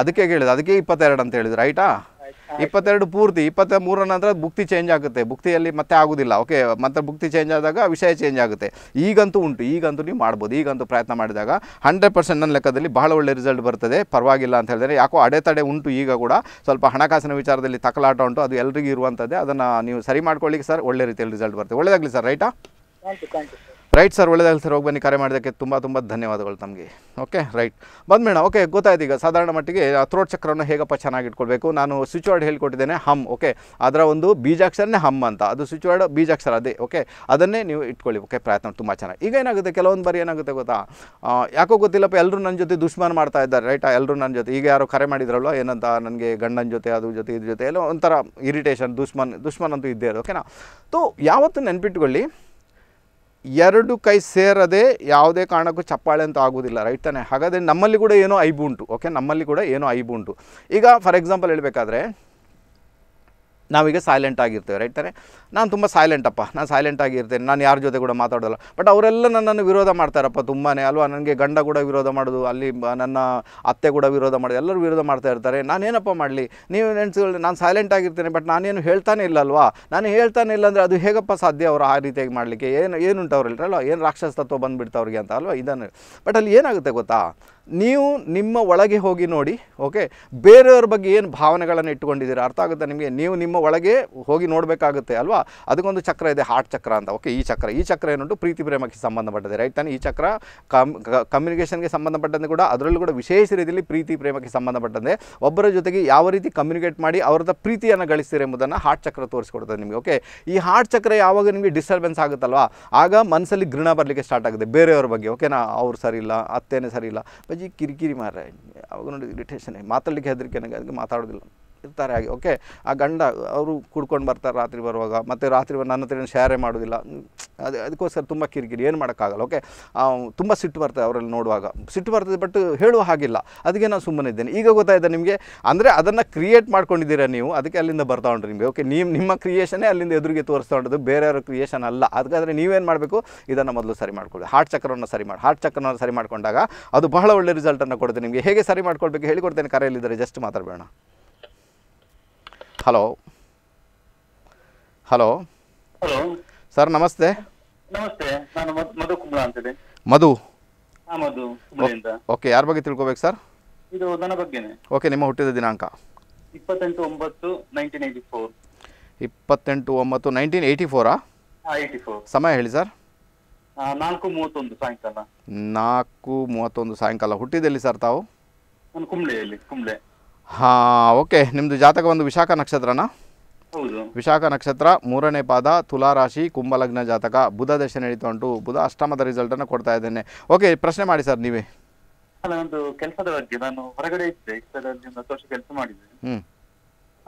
ಅದಕ್ಕೆ ಕೇಳಿದೆ ಅದಕ್ಕೆ ಇಪ್ಪತ್ತೆರಡು ಅಂತ ಹೇಳಿದ್ರು ರೈಟಾ ಇಪ್ಪತ್ತೆರಡು ಪೂರ್ತಿ ಇಪ್ಪತ್ತ ಮೂರರ ನಂತರ ಬುಕ್ತಿ ಚೇಂಜ್ ಆಗುತ್ತೆ ಭುಕ್ತಿಯಲ್ಲಿ ಮತ್ತೆ ಆಗೋದಿಲ್ಲ ಓಕೆ ಮತ್ತೆ ಬುಕ್ತಿ ಚೇಂಜ್ ಆದಾಗ ವಿಷಯ ಚೇಂಜ್ ಆಗುತ್ತೆ ಈಗಂತೂ ಉಂಟು ಈಗಂತೂ ನೀವು ಮಾಡ್ಬೋದು ಈಗಂತೂ ಪ್ರಯತ್ನ ಮಾಡಿದಾಗ ಹಂಡ್ರೆಡ್ ಪರ್ಸೆಂಟ್ ನನ್ನ ಲೆಕ್ಕದಲ್ಲಿ ಬಹಳ ಒಳ್ಳೆ ರಿಸಲ್ಟ್ ಬರ್ತದೆ ಪರವಾಗಿಲ್ಲ ಅಂತ ಹೇಳಿದ್ರೆ ಯಾಕೋ ಅಡೆತಡೆ ಉಂಟು ಈಗ ಕೂಡ ಸ್ವಲ್ಪ ಹಣಕಾಸಿನ ವಿಚಾರದಲ್ಲಿ ತಕಲಾಟ ಉಂಟು ಅದು ಎಲ್ರಿಗೂ ಇರುವಂಥದ್ದೇ ಅದನ್ನು ನೀವು ಸರಿ ಮಾಡ್ಕೊಳ್ಳಿಕ್ಕೆ ಸರ್ ಒಳ್ಳೆ ರೀತಿಯಲ್ಲಿ ರಿಸಲ್ಟ್ ಬರ್ತದೆ ಒಳ್ಳೆಯದಾಗಲಿ ಸರ್ ರೈಟಾ thank you thank you right sir ಒಳ್ಳೆದಾಗಲಿ ಸರ್ ಹೋಗಿ ಬನ್ನಿ ಕರೆ ಮಾಡಿದಕ್ಕೆ ತುಂಬ ತುಂಬ ಧನ್ಯವಾದಗಳು ತಮಗೆ ಓಕೆ ರೈಟ್ ಮೇಡಮ್ ಓಕೆ ಗೊತ್ತಾಯ್ತು ಈಗ ಸಾಧಾರಣ ಮಟ್ಟಿಗೆ ಥ್ರೋಟ್ ಚಕ್ರವನ್ನು ಹೇಗಪ್ಪ ಚೆನ್ನಾಗಿ ಇಟ್ಕೊಳ್ಬೇಕು ನಾನು ಸ್ವಿಚ್ ವರ್ಡ್ ಹೇಳ್ಕೊಟ್ಟಿದ್ದೇನೆ ಹಮ್ ಓಕೆ ಅದರ ಒಂದು ಬೀಜಾಕ್ಷರನೇ ಹಮ್ ಅಂತ ಅದು ಸ್ವಿಚ್ ವರ್ಡ್ ಬೀಜಾಕ್ಷರ ಅದೇ ಓಕೆ ಅದನ್ನೇ ನೀವು ಇಟ್ಕೊಳ್ಳಿ ಓಕೆ ಪ್ರಯತ್ನ ತುಂಬ ಚೆನ್ನಾಗಿ ಈಗ ಏನಾಗುತ್ತೆ ಕೆಲವೊಂದು ಬಾರಿ ಏನಾಗುತ್ತೆ ಗೊತ್ತಾ ಯಾಕೋ ಗೊತ್ತಿಲ್ಲಪ್ಪ ಎಲ್ಲರೂ ನನ್ನ ಜೊತೆ ದುಷ್ಮಾನ ಮಾಡ್ತಾ ಇದ್ದಾರೆ ರೈಟ್ ಎಲ್ಲರೂ ನನ್ನ ಜೊತೆ ಈಗ ಯಾರು ಕರೆ ಮಾಡಿದ್ರಲ್ವ ಏನಂತ ನನಗೆ ಗಂಡನ ಜೊತೆ ಅದು ಜೊತೆ ಇದ್ರ ಜೊತೆ ಎಲ್ಲೋ ಒಂಥರ ಇರಿಟೇಷನ್ ದುಶ್ಮನ್ ದುಷ್ಮಾನ್ ಅಂತೂ ಇದ್ದೇ ಇರೋದು ಓಕೆನಾ ಸೊ ಯಾವತ್ತೂ ನೆನ್ಪಿಟ್ಕೊಳ್ಳಿ ಎರಡು ಕೈ ಸೇರದೆ ಯಾವುದೇ ಕಾರಣಕ್ಕೂ ಚಪ್ಪಾಳೆ ಅಂತ ಆಗೋದಿಲ್ಲ ರೈಟ್ ತಾನೆ ಹಾಗಾದರೆ ನಮ್ಮಲ್ಲಿ ಕೂಡ ಏನೋ ಐಬು ಉಂಟು ಓಕೆ ನಮ್ಮಲ್ಲಿ ಕೂಡ ಏನೋ ಐಬು ಉಂಟು ಈಗ ಫಾರ್ ಎಕ್ಸಾಂಪಲ್ ಹೇಳಬೇಕಾದ್ರೆ ನಾವೀಗ ಸೈಲೆಂಟ್ ಆಗಿರ್ತೇವೆ ತಾನೇ ನಾನು ತುಂಬ ಸೈಲೆಂಟಪ್ಪ ನಾನು ಸೈಲೆಂಟ್ ಆಗಿರ್ತೇನೆ ನಾನು ಯಾರ ಜೊತೆ ಕೂಡ ಮಾತಾಡೋಲ್ಲ ಬಟ್ ಅವರೆಲ್ಲ ನನ್ನನ್ನು ವಿರೋಧ ಮಾಡ್ತಾರಪ್ಪ ತುಂಬಾ ಅಲ್ವಾ ನನಗೆ ಗಂಡ ಕೂಡ ವಿರೋಧ ಮಾಡೋದು ಅಲ್ಲಿ ನನ್ನ ಅತ್ತೆ ಕೂಡ ವಿರೋಧ ಮಾಡೋದು ಎಲ್ಲರೂ ವಿರೋಧ ಮಾಡ್ತಾ ಇರ್ತಾರೆ ನಾನೇನಪ್ಪ ಮಾಡಲಿ ನೀವು ನೆನೆಸ್ಕೊಳ್ಳಿ ನಾನು ಸೈಲೆಂಟ್ ಆಗಿರ್ತೇನೆ ಬಟ್ ನಾನೇನು ಹೇಳ್ತಾನೆ ಇಲ್ಲ ಅಲ್ವಾ ನಾನು ಹೇಳ್ತಾನೆ ಇಲ್ಲ ಅಂದರೆ ಅದು ಹೇಗಪ್ಪ ಸಾಧ್ಯ ಅವರು ಆ ರೀತಿಯಾಗಿ ಮಾಡಲಿಕ್ಕೆ ಏನು ಏನುಂಟು ಅವ್ರಲ್ರಲ್ಲ ಏನು ರಾಕ್ಷಸ ತತ್ವ ಬಂದುಬಿಡ್ತಾವ್ರಿಗೆ ಅಂತ ಅಲ್ವಾ ಇದನ್ನು ಬಟ್ ಅಲ್ಲಿ ಏನಾಗುತ್ತೆ ಗೊತ್ತಾ ನೀವು ನಿಮ್ಮ ಒಳಗೆ ಹೋಗಿ ನೋಡಿ ಓಕೆ ಬೇರೆಯವ್ರ ಬಗ್ಗೆ ಏನು ಭಾವನೆಗಳನ್ನು ಇಟ್ಕೊಂಡಿದ್ದೀರಾ ಅರ್ಥ ಆಗುತ್ತೆ ನಿಮಗೆ ನೀವು ನಿಮ್ಮ ಒಳಗೆ ಹೋಗಿ ನೋಡಬೇಕಾಗುತ್ತೆ ಅಲ್ವಾ ಅದಕ್ಕೊಂದು ಚಕ್ರ ಇದೆ ಹಾರ್ಟ್ ಚಕ್ರ ಅಂತ ಓಕೆ ಈ ಚಕ್ರ ಈ ಚಕ್ರ ಏನುಂಟು ಪ್ರೀತಿ ಪ್ರೇಮಕ್ಕೆ ಸಂಬಂಧಪಟ್ಟದೆ ರೈಟ್ ತಾನೆ ಈ ಚಕ್ರ ಕಮ್ ಕಮ್ಯುನಿಕೇಷನ್ಗೆ ಸಂಬಂಧಪಟ್ಟಂತೆ ಕೂಡ ಅದರಲ್ಲೂ ಕೂಡ ವಿಶೇಷ ರೀತಿಯಲ್ಲಿ ಪ್ರೀತಿ ಪ್ರೇಮಕ್ಕೆ ಸಂಬಂಧಪಟ್ಟಂತೆ ಒಬ್ಬರ ಜೊತೆಗೆ ಯಾವ ರೀತಿ ಕಮ್ಯುನಿಕೇಟ್ ಮಾಡಿ ಅವರದ ಪ್ರೀತಿಯನ್ನು ಗಳಿಸ್ತೀರಿ ಎಂಬುದನ್ನು ಹಾರ್ಟ್ ಚಕ್ರ ತೋರಿಸ್ಕೊಡ್ತದೆ ನಿಮಗೆ ಓಕೆ ಈ ಹಾರ್ಟ್ ಚಕ್ರ ಯಾವಾಗ ನಿಮಗೆ ಡಿಸ್ಟರ್ಬೆನ್ಸ್ ಆಗುತ್ತಲ್ವಾ ಆಗ ಮನಸ್ಸಲ್ಲಿ ಗೃಣ ಬರಲಿಕ್ಕೆ ಸ್ಟಾರ್ಟ್ ಆಗುತ್ತೆ ಬೇರೆಯವ್ರ ಬಗ್ಗೆ ಓಕೆನಾ ಅವ್ರು ಸರಿ ಇಲ್ಲ ಅತ್ತೇನೆ ಸರಿ ಇಲ್ಲ ಅಜ್ಜಿ ಕಿರಿಕಿರಿ ಮಾರ ಅವಾಗ ನೋಡಿದ್ರೆ ಇರಿಟೇಷನ್ ಮಾತಾಡಲಿಕ್ಕೆ ಹೆದರಿಕೆ ನನಗೆ ಅದಕ್ಕೆ ಮಾತಾಡೋದಿಲ್ಲ ಇರ್ತಾರೆ ಹಾಗೆ ಓಕೆ ಆ ಗಂಡ ಅವರು ಕುಡ್ಕೊಂಡು ಬರ್ತಾರೆ ರಾತ್ರಿ ಬರುವಾಗ ಮತ್ತು ರಾತ್ರಿ ನನ್ನ ಹತ್ರ ಶೇರೇ ಮಾಡೋದಿಲ್ಲ ಅದು ಅದಕ್ಕೋಸ್ಕರ ತುಂಬ ಕಿರಿಕಿರಿ ಏನು ಮಾಡೋಕ್ಕಾಗಲ್ಲ ಓಕೆ ತುಂಬ ಸಿಟ್ಟು ಬರ್ತದೆ ಅವರಲ್ಲಿ ನೋಡುವಾಗ ಸಿಟ್ಟು ಬರ್ತದೆ ಬಟ್ ಹೇಳುವ ಹಾಗಿಲ್ಲ ಅದಕ್ಕೆ ನಾನು ಸುಮ್ಮನೆ ಇದ್ದೇನೆ ಈಗ ಗೊತ್ತಾಯಿದೆ ನಿಮಗೆ ಅಂದರೆ ಅದನ್ನು ಕ್ರಿಯೇಟ್ ಮಾಡ್ಕೊಂಡಿದ್ದೀರಾ ನೀವು ಅದಕ್ಕೆ ಅಲ್ಲಿಂದ ಬರ್ತಾ ಉಂಟು ನಿಮಗೆ ಓಕೆ ನೀವು ನಿಮ್ಮ ಕ್ರಿಯೇಷನೇ ಅಲ್ಲಿಂದ ಎದುರಿಗೆ ತೋರಿಸ್ತಾ ಉಂಟು ಬೇರೆಯವ್ರ ಕ್ರಿಯೇಷನ್ ಅಲ್ಲ ಅದಕ್ಕಾದರೆ ನೀವೇನು ಮಾಡಬೇಕು ಇದನ್ನು ಮೊದಲು ಸರಿ ಮಾಡ್ಕೊಳ್ಳಿ ಹಾರ್ಟ್ ಚಕ್ರವನ್ನು ಸರಿ ಮಾಡಿ ಹಾರ್ಟ್ ಚಕ್ರವನ್ನು ಸರಿ ಮಾಡಿಕೊಂಡಾಗ ಅದು ಬಹಳ ಒಳ್ಳೆ ರಿಸಲ್ಟನ್ನು ಕೊಡುತ್ತೆ ನಿಮಗೆ ಹೇಗೆ ಸರಿ ಮಾಡ್ಕೊಳ್ಬೇಕು ಹೇಳಿಕೊಡ್ತೇನೆ ಕರೆಯಲ್ಲಿದ್ದರೆ ಜಸ್ಟ್ ಮಾತಾಡಬೇಡ ಹಲೋ ಹಲೋ ಹಲೋ ಸರ್ ನಮಸ್ತೆ ನಮಸ್ತೆ ನಾನು ಮಧು ಕುಂಬ್ಳ ಅಂತೇಳಿ ಮಧು ಮಧು ಓಕೆ ಯಾರ ಬಗ್ಗೆ ತಿಳ್ಕೊಬೇಕು ಸರ್ ಇದು ನನ್ನ ಬಗ್ಗೆನೆ ಓಕೆ ನಿಮ್ಮ ಹುಟ್ಟಿದ ದಿನಾಂಕ ಇಪ್ಪತ್ತೆಂಟು ಒಂಬತ್ತು ನೈನ್ಟೀನ್ ಏಯ್ಟಿ ಫೋರ್ ಇಪ್ಪತ್ತೆಂಟು ಒಂಬತ್ತು ನೈನ್ಟೀನ್ ಏಯ್ಟಿ ಫೋರಾ ಏಯ್ಟಿ ಫೋರ್ ಸಮಯ ಹೇಳಿ ಸರ್ ನಾಲ್ಕು ಮೂವತ್ತೊಂದು ಸಾಯಂಕಾಲ ನಾಲ್ಕು ಮೂವತ್ತೊಂದು ಸಾಯಂಕಾಲ ಹುಟ್ಟಿದೆಲ್ಲಿ ಸರ್ ತಾವು ನಾನು ಕುಂಬ್ಳೆಯಲ್ಲಿ ಕುಂಬ್ಳೆ ಹಾಂ ಓಕೆ ನಿಮ್ಮದು ಜಾತಕ ಒಂದು ವಿಶಾಖ ನಕ್ಷತ್ರನಾ ವಿಶಾಖ ನಕ್ಷತ್ರ ಮೂರನೇ ಪಾದ ತುಲಾರಾಶಿ ಕುಂಭಲಗ್ನ ಜಾತಕ ಬುಧ ದಶೆ ನಡೀತಾ ಉಂಟು ಬುಧ ಅಷ್ಟಮದ ರಿಸಲ್ಟನ್ನು ಕೊಡ್ತಾ ಇದ್ದೇನೆ ಓಕೆ ಪ್ರಶ್ನೆ ಮಾಡಿ ಸರ್ ನೀವೇ ಒಂದು ಕೆಲಸದ ಬಗ್ಗೆ ನಾನು ಹೊರಗಡೆ ಇದ್ದೆ ಇಷ್ಟದಲ್ಲಿ ಒಂದು ವರ್ಷ ಕೆಲಸ ಮಾಡಿದ್ದೆ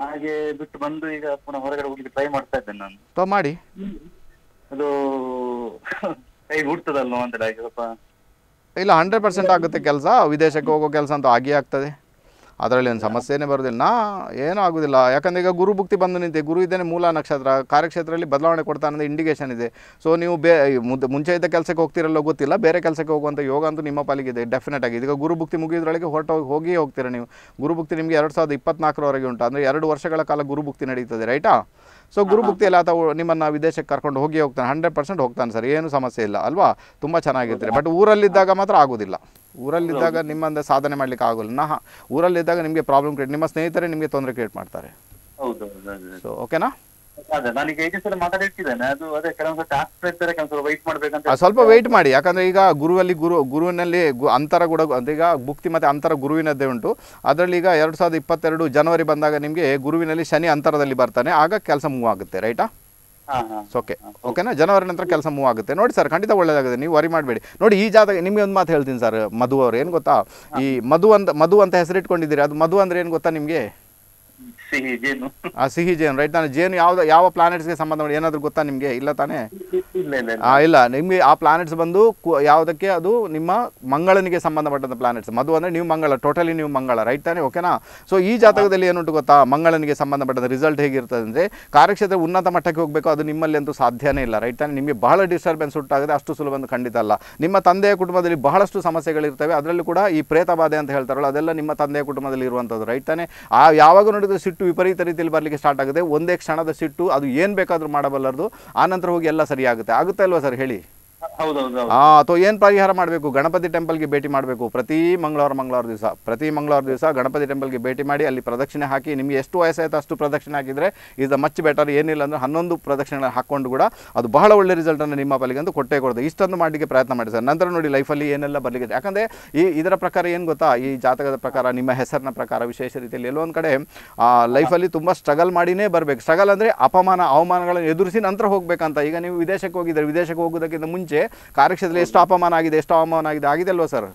ಹಾಗೆ ಬಿಟ್ಟು ಬಂದು ಈಗ ಪುನಃ ಹೊರಗಡೆ ಹೋಗಿ ಟ್ರೈ ಮಾಡ್ತಾ ಇದ್ದೇನೆ ನಾನು ತೋ ಮಾಡಿ ಅದು [laughs] ಕೈ ಹುಡ್ತದಲ್ವ ಅಂತ ಸ್ವಲ್ಪ ಇಲ್ಲ ಹಂಡ್ರೆಡ್ ಪರ್ಸೆಂಟ್ ಆಗುತ್ತೆ ಕೆಲಸ ವಿದೇಶಕ್ಕೆ ಹೋಗೋ ಕೆಲಸ ಅಂತ ಆಗಿ ಆಗ್ತದೆ ಅದರಲ್ಲಿ ಒಂದು ಸಮಸ್ಯೆನೇ ಬರೋದಿಲ್ಲ ನಾ ಏನೂ ಆಗೋದಿಲ್ಲ ಯಾಕಂದರೆ ಈಗ ಗುರು ಬಂದು ನಿಂತೆ ಗುರು ಇದ್ದೇನೆ ಮೂಲ ನಕ್ಷತ್ರ ಕಾರ್ಯಕ್ಷೇತ್ರದಲ್ಲಿ ಬದಲಾವಣೆ ಕೊಡ್ತಾ ಅನ್ನೋದು ಇಂಡಿಕೇಷನ್ ಇದೆ ಸೊ ನೀವು ಬೇ ಮುಂಚೆ ಇದ್ದ ಕೆಲಸಕ್ಕೆ ಹೋಗ್ತಿರಲ್ಲೋ ಗೊತ್ತಿಲ್ಲ ಬೇರೆ ಕೆಲಸಕ್ಕೆ ಹೋಗುವಂಥ ಯೋಗ ಅಂತೂ ನಿಮ್ಮ ಪಾಲಿಗಿದೆ ಡೆಫಿನೆಟ್ ಆಗಿದೆ ಈಗ ಗುರು ಭುಕ್ತಿ ಮುಗಿಯೋದ್ರೊಳಗೆ ಹೊರಟು ಹೋಗಿ ಹೋಗ್ತೀರಾ ನೀವು ಗುರು ಭುಕ್ತಿ ನಿಮಗೆ ಎರಡು ಸಾವಿರದ ಇಪ್ಪತ್ನಾಲ್ಕರವರೆಗೆ ಉಂಟು ಅಂದರೆ ಎರಡು ವರ್ಷಗಳ ಕಾಲ ಗುರು ಭುಕ್ತಿ ನಡೀತದೆ ರೈಟಾ ಸೊ ಗುರುಭಕ್ತಿ ಎಲ್ಲ ತಾವು ನಿಮ್ಮನ್ನು ವಿದೇಶಕ್ಕೆ ಕರ್ಕೊಂಡು ಹೋಗಿ ಹೋಗ್ತಾನೆ ಹಂಡ್ರೆಡ್ ಪರ್ಸೆಂಟ್ ಹೋಗ್ತಾನೆ ಸರ್ ಏನು ಸಮಸ್ಯೆ ಇಲ್ಲ ಅಲ್ವಾ ತುಂಬ ಚೆನ್ನಾಗಿರ್ತಾರೆ ಬಟ್ ಊರಲ್ಲಿದ್ದಾಗ ಮಾತ್ರ ಆಗೋದಿಲ್ಲ ಊರಲ್ಲಿದ್ದಾಗ ನಿಮ್ಮಂದ ಸಾಧನೆ ಮಾಡ್ಲಿಕ್ಕೆ ಆಗೋಲ್ಲ ನಾ ಊರಲ್ಲಿದ್ದಾಗ ನಿಮಗೆ ಪ್ರಾಬ್ಲಮ್ ಕ್ರಿಯೇಟ್ ನಿಮ್ಮ ಸ್ನೇಹಿತರೆ ನಿಮಗೆ ತೊಂದರೆ ಕ್ರಿಯೇಟ್ ಮಾಡ್ತಾರೆ ಸೊ ಓಕೆನಾ ಸ್ವಲ್ಪ ವೆಯ್ಟ್ ಮಾಡಿ ಯಾಕಂದ್ರೆ ಈಗ ಗುರುವಲ್ಲಿ ಗುರು ಗುರುವಿನಲ್ಲಿ ಅಂತರ ಕೂಡ ಅಂದ್ರೆ ಈಗ ಭುಕ್ತಿ ಮತ್ತೆ ಅಂತರ ಗುರುವಿನದ್ದೇ ಉಂಟು ಅದರಲ್ಲಿ ಈಗ ಎರಡ್ ಸಾವಿರದ ಇಪ್ಪತ್ತೆರಡು ಜನವರಿ ಬಂದಾಗ ನಿಮ್ಗೆ ಗುರುವಿನಲ್ಲಿ ಶನಿ ಅಂತರದಲ್ಲಿ ಬರ್ತಾನೆ ಆಗ ಕೆಲಸ ಮೂವ್ ಆಗುತ್ತೆ ರೈಟಾ ಓಕೆ ಓಕೆನಾ ಜನವರಿ ನಂತರ ಕೆಲಸ ಮೂವ್ ಆಗುತ್ತೆ ನೋಡಿ ಸರ್ ಖಂಡಿತ ಒಳ್ಳೇದಾಗುತ್ತೆ ನೀವು ವರಿ ಮಾಡಬೇಡಿ ನೋಡಿ ಈ ಜಾತಕ ನಿಮಗೆ ಒಂದು ಮಾತು ಹೇಳ್ತೀನಿ ಸರ್ ಮಧು ಅವರು ಏನು ಗೊತ್ತಾ ಈ ಮಧು ಅಂತ ಮಧು ಅಂತ ಹೆಸರಿಟ್ಕೊಂಡಿದ್ದೀರಿ ಅದು ಮಧು ಅಂದ್ರೆ ಏನು ಗೊತ್ತಾ ನಿಮಗೆ ಸಿಹಿ ಜೇನು ಜೇನು ರೈಟ್ ನಾನು ಜೇನು ಯಾವ ಯಾವ ಗೆ ಸಂಬಂಧ ಮಾಡಿ ಏನಾದರೂ ಗೊತ್ತಾ ನಿಮ್ಗೆ ಇಲ್ಲ ತಾನೇ ಇಲ್ಲ ನಿಮ್ಗೆ ಆ ಪ್ಲಾನೆಟ್ಸ್ ಬಂದು ಯಾವುದಕ್ಕೆ ಅದು ನಿಮ್ಮ ಮಂಗಳನಿಗೆ ಸಂಬಂಧಪಟ್ಟಂತ ಪ್ಲಾನೆಟ್ಸ್ ಮಧು ಅಂದ್ರೆ ನೀವು ಮಂಗಳ ಟೋಟಲಿ ನೀವು ಮಂಗಳ ರೈಟ್ ತಾನೆ ಓಕೆನಾ ಸೊ ಈ ಜಾತಕದಲ್ಲಿ ಏನುಂಟು ಗೊತ್ತಾ ಮಂಗಳನಿಗೆ ಸಂಬಂಧಪಟ್ಟ ರಿಸಲ್ಟ್ ಹೇಗಿರ್ತದೆ ಅಂದ್ರೆ ಕಾರ್ಯಕ್ಷೇತ್ರ ಉನ್ನತ ಮಟ್ಟಕ್ಕೆ ಹೋಗಬೇಕು ಅದು ನಿಮ್ಮಲ್ಲಿ ಅಂತೂ ಸಾಧ್ಯನೇ ಇಲ್ಲ ರೈಟ್ ತಾನೇ ನಿಮಗೆ ಬಹಳ ಡಿಸ್ಟರ್ಬೆನ್ಸ್ ಉಂಟಾಗದೆ ಅಷ್ಟು ಸುಲಭ ಅಂತ ಖಂಡಿತ ಅಲ್ಲ ನಿಮ್ಮ ತಂದೆಯ ಕುಟುಂಬದಲ್ಲಿ ಬಹಳಷ್ಟು ಸಮಸ್ಯೆಗಳಿರ್ತವೆ ಅದರಲ್ಲೂ ಕೂಡ ಈ ಪ್ರೇತ ಬಾಧೆ ಅಂತ ಹೇಳ್ತಾರಲ್ಲ ಅದೆಲ್ಲ ನಿಮ್ಮ ತಂದೆಯ ಕುಟುಂಬದಲ್ಲಿ ಇರುವಂಥದ್ದು ರೈಟ್ ತಾನೆ ಆ ಯಾವಾಗ ನೋಡಿದ್ರೆ ಸಿಟ್ಟು ವಿಪರೀತ ರೀತಿಯಲ್ಲಿ ಬರಲಿಕ್ಕೆ ಸ್ಟಾರ್ಟ್ ಆಗುತ್ತೆ ಒಂದೇ ಕ್ಷಣದ ಸಿಟ್ಟು ಅದು ಏನು ಬೇಕಾದರೂ ಮಾಡಬಲ್ಲರದು ಆನಂತರ ಹೋಗಿ ಎಲ್ಲ ಸರಿಯಾಗುತ್ತೆ ಆಗುತ್ತೆ ಅಲ್ವಾ ಸರ್ ಹೇಳಿ ಅಥವಾ ಏನ್ ಪರಿಹಾರ ಮಾಡಬೇಕು ಗಣಪತಿ ಟೆಂಪಲ್ಗೆ ಭೇಟಿ ಮಾಡಬೇಕು ಪ್ರತಿ ಮಂಗಳವಾರ ಮಂಗಳವಾರ ದಿವಸ ಪ್ರತಿ ಮಂಗಳವಾರ ದಿವಸ ಗಣಪತಿ ಟೆಂಪಲ್ಗೆ ಭೇಟಿ ಮಾಡಿ ಅಲ್ಲಿ ಪ್ರದಕ್ಷಿಣೆ ಹಾಕಿ ನಿಮ್ಗೆ ಎಷ್ಟು ವಯಸ್ಸಾಯ್ತು ಅಷ್ಟು ಪ್ರದಕ್ಷಿಣೆ ಹಾಕಿದ್ರೆ ಈಸ್ ಅ ಮಚ್ ಬೆಟರ್ ಏನಿಲ್ಲ ಅಂದ್ರೆ ಹನ್ನೊಂದು ಪ್ರದಕ್ಷಿಣೆ ಹಾಕೊಂಡು ಕೂಡ ಅದು ಬಹಳ ಒಳ್ಳೆ ರಿಸಲ್ಟ್ ಅನ್ನು ನಿಮ್ಮ ಅಂತ ಕೊಟ್ಟೇ ಕೊಡೋದು ಇಷ್ಟೊಂದು ಮಾಡಲಿಕ್ಕೆ ಪ್ರಯತ್ನ ಮಾಡಿ ಸರ್ ನಂತರ ನೋಡಿ ಲೈಫಲ್ಲಿ ಏನೆಲ್ಲ ಬರಲಿಕ್ಕೆ ಯಾಕಂದ್ರೆ ಈ ಇದರ ಪ್ರಕಾರ ಏನು ಗೊತ್ತಾ ಈ ಜಾತಕದ ಪ್ರಕಾರ ನಿಮ್ಮ ಹೆಸರಿನ ಪ್ರಕಾರ ವಿಶೇಷ ರೀತಿಯಲ್ಲಿ ಎಲ್ಲೊಂದು ಕಡೆ ಲೈಫಲ್ಲಿ ತುಂಬ ಸ್ಟ್ರಗಲ್ ಮಾಡಿನೇ ಬರಬೇಕು ಸ್ಟ್ರಗಲ್ ಅಂದರೆ ಅಪಮಾನ ಅವಮಾನಗಳನ್ನು ಎದುರಿಸಿ ನಂತರ ಹೋಗಬೇಕಂತ ಈಗ ನೀವು ವಿದೇಶಕ್ಕೆ ಹೋಗಿದ್ದಾರೆ ವಿದೇಶಕ್ಕೆ ಹೋಗೋದಕ್ಕಿಂತ ಮುಂಚೆ ಮುಂಚೆ ಕಾರ್ಯಕ್ಷೇತ್ರದಲ್ಲಿ ಎಷ್ಟು ಅಪಮಾನ ಆಗಿದೆ ಎಷ್ಟು ಅವಮಾನ ಆಗಿದೆ ಆಗಿದೆ ಅಲ್ವಾ ಸರ್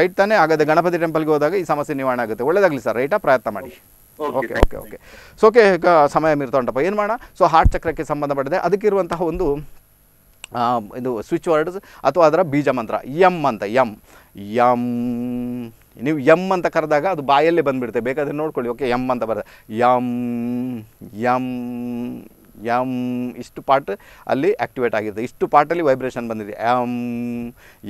ರೈಟ್ ತಾನೆ ಆಗದೆ ಗಣಪತಿ ಟೆಂಪಲ್ಗೆ ಹೋದಾಗ ಈ ಸಮಸ್ಯೆ ನಿವಾರಣೆ ಆಗುತ್ತೆ ಒಳ್ಳೇದಾಗಲಿ ಸರ್ ರೈಟಾ ಪ್ರಯತ್ನ ಮಾಡಿ okay okay okay so okay ಸಮಯ ಮೀರ್ತಾ ಉಂಟಪ್ಪ ಏನು ಮಾಡೋಣ ಸೊ ಹಾರ್ಟ್ ಚಕ್ರಕ್ಕೆ ಸಂಬಂಧಪಟ್ಟಿದೆ ಅದಕ್ಕೆ ಅದಕ್ಕಿರುವಂತಹ ಒಂದು ಇದು ಸ್ವಿಚ್ ವರ್ಡ್ಸ್ ಅಥವಾ ಅದರ ಬೀಜ ಮಂತ್ರ ಎಂ ಅಂತ ಎಂ ಎಂ ನೀವು ಎಂ ಅಂತ ಕರೆದಾಗ ಅದು ಬಾಯಲ್ಲೇ ಬಂದುಬಿಡುತ್ತೆ ಬೇಕಾದರೆ ನೋಡ್ಕೊಳ್ಳಿ ಓಕೆ ಎಂ ಅಂತ ಬರ್ತದೆ ಎಂ ಎಂ ಎಂ ಇಷ್ಟು ಪಾರ್ಟ್ ಅಲ್ಲಿ ಆ್ಯಕ್ಟಿವೇಟ್ ಆಗಿರುತ್ತೆ ಇಷ್ಟು ಪಾರ್ಟಲ್ಲಿ ವೈಬ್ರೇಷನ್ ಬಂದಿದೆ ಯಮ್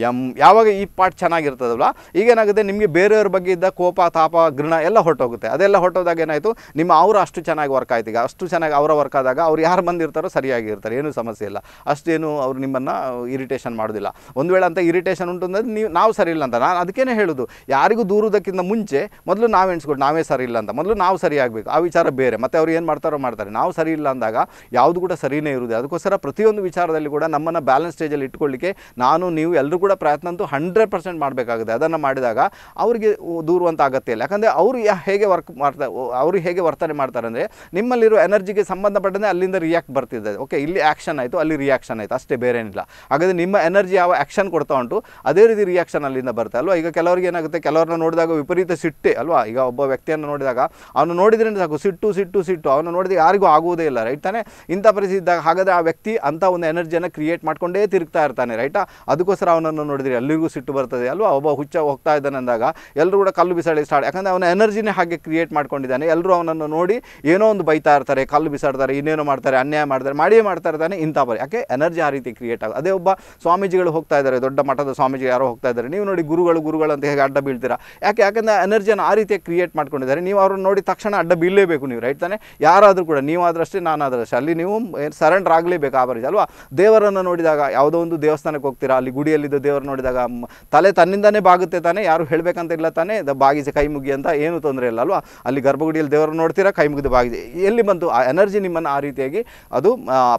ಯಮ್ ಯಾವಾಗ ಈ ಪಾರ್ಟ್ ಚೆನ್ನಾಗಿರ್ತದಲ್ಲ ಈಗೇನಾಗುತ್ತೆ ನಿಮಗೆ ಬೇರೆಯವ್ರ ಬಗ್ಗೆ ಇದ್ದ ಕೋಪ ತಾಪ ಗೃಣ ಎಲ್ಲ ಹೊರಟೋಗುತ್ತೆ ಅದೆಲ್ಲ ಹೊರಟೋದಾಗ ಏನಾಯಿತು ನಿಮ್ಮ ಅವರು ಅಷ್ಟು ಚೆನ್ನಾಗಿ ವರ್ಕ್ ಆಯ್ತು ಈಗ ಅಷ್ಟು ಚೆನ್ನಾಗಿ ಅವರ ವರ್ಕ್ ಆದಾಗ ಅವ್ರು ಯಾರು ಬಂದಿರ್ತಾರೋ ಸರಿಯಾಗಿರ್ತಾರೆ ಏನೂ ಸಮಸ್ಯೆ ಇಲ್ಲ ಅಷ್ಟೇನು ಅವ್ರು ನಿಮ್ಮನ್ನು ಇರಿಟೇಷನ್ ಮಾಡೋದಿಲ್ಲ ಒಂದು ವೇಳೆ ಅಂತ ಇರಿಟೇಷನ್ ಉಂಟು ಅಂದರೆ ನೀವು ನಾವು ಸರಿ ಇಲ್ಲ ಅಂತ ನಾನು ಅದಕ್ಕೇನೆ ಹೇಳೋದು ಯಾರಿಗೂ ದೂರದಕ್ಕಿಂತ ಮುಂಚೆ ಮೊದಲು ನಾವು ಎಣಿಸ್ಕೊಟ್ಟು ನಾವೇ ಸರಿ ಇಲ್ಲ ಅಂತ ಮೊದಲು ನಾವು ಸರಿಯಾಗಬೇಕು ಆ ವಿಚಾರ ಬೇರೆ ಮತ್ತು ಅವ್ರು ಏನು ಮಾಡ್ತಾರೋ ಮಾಡ್ತಾರೆ ನಾವು ಸರಿ ಇಲ್ಲ ಅಂದಾಗ ಯಾವುದು ಕೂಡ ಸರಿಯೇ ಇರುವುದು ಅದಕ್ಕೋಸ್ಕರ ಪ್ರತಿಯೊಂದು ವಿಚಾರದಲ್ಲಿ ಕೂಡ ನಮ್ಮನ್ನು ಬ್ಯಾಲೆನ್ಸ್ ಸ್ಟೇಜಲ್ಲಿ ಇಟ್ಕೊಳ್ಳಿಕ್ಕೆ ನಾನು ನೀವು ಎಲ್ಲರೂ ಕೂಡ ಪ್ರಯತ್ನ ಅಂತೂ ಹಂಡ್ರೆಡ್ ಪರ್ಸೆಂಟ್ ಮಾಡಬೇಕಾಗುತ್ತೆ ಅದನ್ನು ಮಾಡಿದಾಗ ಅವರಿಗೆ ದೂರುವಂಥ ಅಗತ್ಯ ಇಲ್ಲ ಯಾಕಂದರೆ ಅವರು ಹೇಗೆ ವರ್ಕ್ ಮಾಡ್ತಾ ಅವರು ಹೇಗೆ ವರ್ತನೆ ಮಾಡ್ತಾರೆ ಅಂದರೆ ನಿಮ್ಮಲ್ಲಿರೋ ಎನರ್ಜಿಗೆ ಸಂಬಂಧಪಟ್ಟಂತೆ ಅಲ್ಲಿಂದ ರಿಯಾಕ್ಟ್ ಬರ್ತಿದೆ ಓಕೆ ಇಲ್ಲಿ ಆ್ಯಕ್ಷನ್ ಆಯಿತು ಅಲ್ಲಿ ರಿಯಾಕ್ಷನ್ ಆಯಿತು ಅಷ್ಟೇ ಬೇರೇನಿಲ್ಲ ಹಾಗಾದರೆ ನಿಮ್ಮ ಎನರ್ಜಿ ಯಾವ ಆ್ಯಕ್ಷನ್ ಕೊಡ್ತಾ ಉಂಟು ಅದೇ ರೀತಿ ರಿಯಾಕ್ಷನ್ ಅಲ್ಲಿಂದ ಬರುತ್ತೆ ಅಲ್ವಾ ಈಗ ಕೆಲವರಿಗೆ ಏನಾಗುತ್ತೆ ಕೆಲವ್ರನ್ನ ನೋಡಿದಾಗ ವಿಪರೀತ ಸಿಟ್ಟೆ ಅಲ್ವಾ ಈಗ ಒಬ್ಬ ವ್ಯಕ್ತಿಯನ್ನು ನೋಡಿದಾಗ ಅವನು ನೋಡಿದ್ರೆ ಸಾಕು ಸಿಟ್ಟು ಸಿಟ್ಟು ಸಿಟ್ಟು ಅವನು ನೋಡಿದ್ರೆ ಯಾರಿಗೂ ಆಗುವುದೇ ಇಲ್ಲ ರೈಟ್ ತಾನೆ ಇಂಥ ಪರಿಸ್ಥಿತಿ ಇದ್ದಾಗ ಹಾಗಾದರೆ ಆ ವ್ಯಕ್ತಿ ಅಂಥ ಒಂದು ಎನರ್ಜಿಯನ್ನು ಕ್ರಿಯೇಟ್ ಮಾಡ್ಕೊಂಡೇ ತಿರುಗ್ತಾ ಇರ್ತಾನೆ ರೈಟಾ ಅದಕ್ಕೋಸ್ಕರ ಅವನನ್ನು ನೋಡಿದ್ರೆ ಎಲ್ಲರಿಗೂ ಸಿಟ್ಟು ಬರ್ತದೆ ಅಲ್ವಾ ಒಬ್ಬ ಹುಚ್ಚ ಹೋಗ್ತಾ ಇದ್ದಾನೆ ಅಂದಾಗ ಎಲ್ಲರೂ ಕೂಡ ಕಲ್ಲು ಬಿಸಾಡಿ ಸ್ಟಾರ್ಟ್ ಯಾಕಂದರೆ ಅವನ ಎನರ್ಜಿನೇ ಹಾಗೆ ಕ್ರಿಯೇಟ್ ಮಾಡ್ಕೊಂಡಿದ್ದಾನೆ ಎಲ್ಲರೂ ಅವನನ್ನು ನೋಡಿ ಏನೋ ಒಂದು ಬೈತಾ ಇರ್ತಾರೆ ಕಲ್ಲು ಬಿಸಾಡ್ತಾರೆ ಇನ್ನೇನೋ ಮಾಡ್ತಾರೆ ಅನ್ಯಾಯ ಮಾಡ್ತಾರೆ ಮಾಡಿಯೇ ಮಾಡ್ತಾ ಇರ್ತಾನೆ ಇಂಥ ಪರಿ ಯಾಕೆ ಎನರ್ಜಿ ಆ ರೀತಿ ಕ್ರಿಯೇಟ್ ಆಗುತ್ತೆ ಅದೇ ಒಬ್ಬ ಸ್ವಾಮೀಜಿಗಳು ಹೋಗ್ತಾ ಇದ್ದಾರೆ ದೊಡ್ಡ ಮಠದ ಸ್ವಾಮೀಜಿ ಯಾರೋ ಹೋಗ್ತಾ ಇದ್ದಾರೆ ನೀವು ನೋಡಿ ಗುರುಗಳು ಗುರುಗಳು ಅಂತ ಹೇಗೆ ಅಡ್ಡ ಬೀಳ್ತೀರಾ ಯಾಕೆ ಯಾಕಂದರೆ ಎನರ್ಜಿಯನ್ನು ಆ ರೀತಿ ಕ್ರಿಯೇಟ್ ಮಾಡ್ಕೊಂಡಿದ್ದಾರೆ ನೀವು ಅವ್ರನ್ನ ನೋಡಿ ತಕ್ಷಣ ಅಡ್ಡ ಬೀಳಲೇಬೇಕು ನೀವು ರೈಟ್ ತಾನೆ ಯಾರಾದರೂ ಕೂಡ ನೀವಾದ್ರಷ್ಟೇ ನಾನಾದರಷ್ಟೇ ಅಲ್ಲಿ ನೀವು ಸರೆಂಡರ್ ಆಗಲೇಬೇಕು ಆ ಪರಿಸ್ಥಿತಿ ಅಲ್ವಾ ದೇವರನ್ನು ನೋಡಿದಾಗ ಯಾವುದೋ ಒಂದು ದೇವಸ್ಥಾನಕ್ಕೆ ಹೋಗ್ತೀರಾ ಅಲ್ಲಿ ಗುಡಿಯಲ್ಲಿದ್ದ ದೇವರ ನೋಡಿದಾಗ ತಲೆ ತನ್ನಿಂದನೇ ಬಾಗುತ್ತೆ ತಾನೇ ಯಾರು ಹೇಳಬೇಕಂತ ಇಲ್ಲ ತಾನೇ ಬಾಗಿಸಿ ಕೈ ಮುಗಿ ಅಂತ ಏನು ತೊಂದರೆ ಇಲ್ಲ ಅಲ್ವಾ ಅಲ್ಲಿ ಗರ್ಭಗುಡಿಯಲ್ಲಿ ದೇವರು ನೋಡ್ತೀರಾ ಕೈ ಮುಗಿದು ಬಾಗಿದೆ ಎಲ್ಲಿ ಬಂತು ಆ ಎನರ್ಜಿ ನಿಮ್ಮನ್ನು ಆ ರೀತಿಯಾಗಿ ಅದು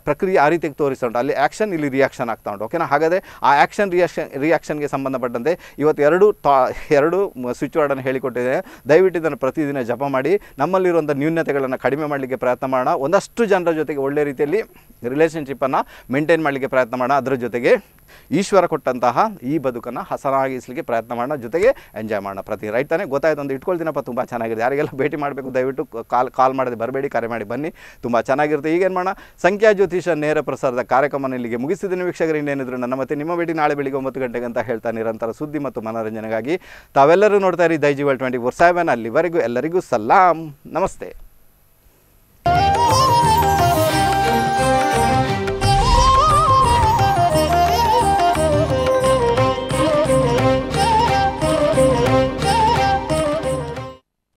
ಪ್ರಕ್ರಿಯೆ ಆ ರೀತಿಯಾಗಿ ತೋರಿಸ್ತಾ ಉಂಟು ಅಲ್ಲಿ ಆ್ಯಕ್ಷನ್ ಇಲ್ಲಿ ರಿಯಾಕ್ಷನ್ ಆಗ್ತಾ ಉಂಟು ಓಕೆನಾ ಹಾಗಾದರೆ ಆ ಆ್ಯಕ್ಷನ್ ರಿಯಾಕ್ಷನ್ ರಿಯಾಕ್ಷನ್ಗೆ ಸಂಬಂಧಪಟ್ಟಂತೆ ಇವತ್ತು ಎರಡು ಟಾ ಎರಡು ಸ್ವಿಚ್ ವರ್ಡನ್ನು ಹೇಳಿಕೊಟ್ಟಿದೆ ದಯವಿಟ್ಟು ಇದನ್ನು ಪ್ರತಿದಿನ ಜಪ ಮಾಡಿ ನಮ್ಮಲ್ಲಿರುವಂಥ ನ್ಯೂನತೆಗಳನ್ನು ಕಡಿಮೆ ಮಾಡಲಿಕ್ಕೆ ಪ್ರಯತ್ನ ಮಾಡೋಣ ಒಂದಷ್ಟು ಜನರ ಜೊತೆ ಜೊತೆಗೆ ಒಳ್ಳೆ ರೀತಿಯಲ್ಲಿ ರಿಲೇಷನ್ಶಿಪ್ಪನ್ನು ಮೇಂಟೈನ್ ಮಾಡಲಿಕ್ಕೆ ಪ್ರಯತ್ನ ಮಾಡೋಣ ಅದರ ಜೊತೆಗೆ ಈಶ್ವರ ಕೊಟ್ಟಂತಹ ಈ ಬದುಕನ್ನು ಹಸನಾಗಿಸಲಿಕ್ಕೆ ಪ್ರಯತ್ನ ಮಾಡೋಣ ಜೊತೆಗೆ ಎಂಜಾಯ್ ಮಾಡೋಣ ಪ್ರತಿ ರೈಟ್ ತಾನೇ ಗೊತ್ತಾಯ್ತು ಒಂದು ಇಟ್ಕೊಳ್ತೀನಪ್ಪ ತುಂಬ ಚೆನ್ನಾಗಿದೆ ಯಾರಿಗೆಲ್ಲ ಭೇಟಿ ಮಾಡಬೇಕು ದಯವಿಟ್ಟು ಕಾಲ್ ಕಾಲ್ ಮಾಡದೆ ಬರಬೇಡಿ ಕರೆ ಮಾಡಿ ಬನ್ನಿ ತುಂಬ ಚೆನ್ನಾಗಿರುತ್ತೆ ಈಗೇನು ಮಾಡೋಣ ಸಂಖ್ಯಾ ಜ್ಯೋತಿಷ ನೇರ ಪ್ರಸಾರದ ಕಾರ್ಯಕ್ರಮನ ಇಲ್ಲಿಗೆ ಮುಗಿಸಿದ್ದೀನಿ ವೀಕ್ಷಕರು ಇನ್ನೇನಿದ್ರು ನನ್ನ ಮತ್ತೆ ನಿಮ್ಮ ಭೇಟಿ ನಾಳೆ ಬೆಳಿಗ್ಗೆ ಒಂಬತ್ತು ಗಂಟೆಗೆ ಅಂತ ಹೇಳ್ತಾ ನಿರಂತರ ಸುದ್ದಿ ಮತ್ತು ಮನೋರಂಜನೆಗಾಗಿ ತಾವೆಲ್ಲರೂ ನೋಡ್ತಾ ಇರಿ ದೈಜಿವಲ್ ಟ್ವೆಂಟಿ ಫೋರ್ ಸೆವೆನ್ ಅಲ್ಲಿವರೆಗೂ ಎಲ್ಲರಿಗೂ ಸಲಾಂ ನಮಸ್ತೆ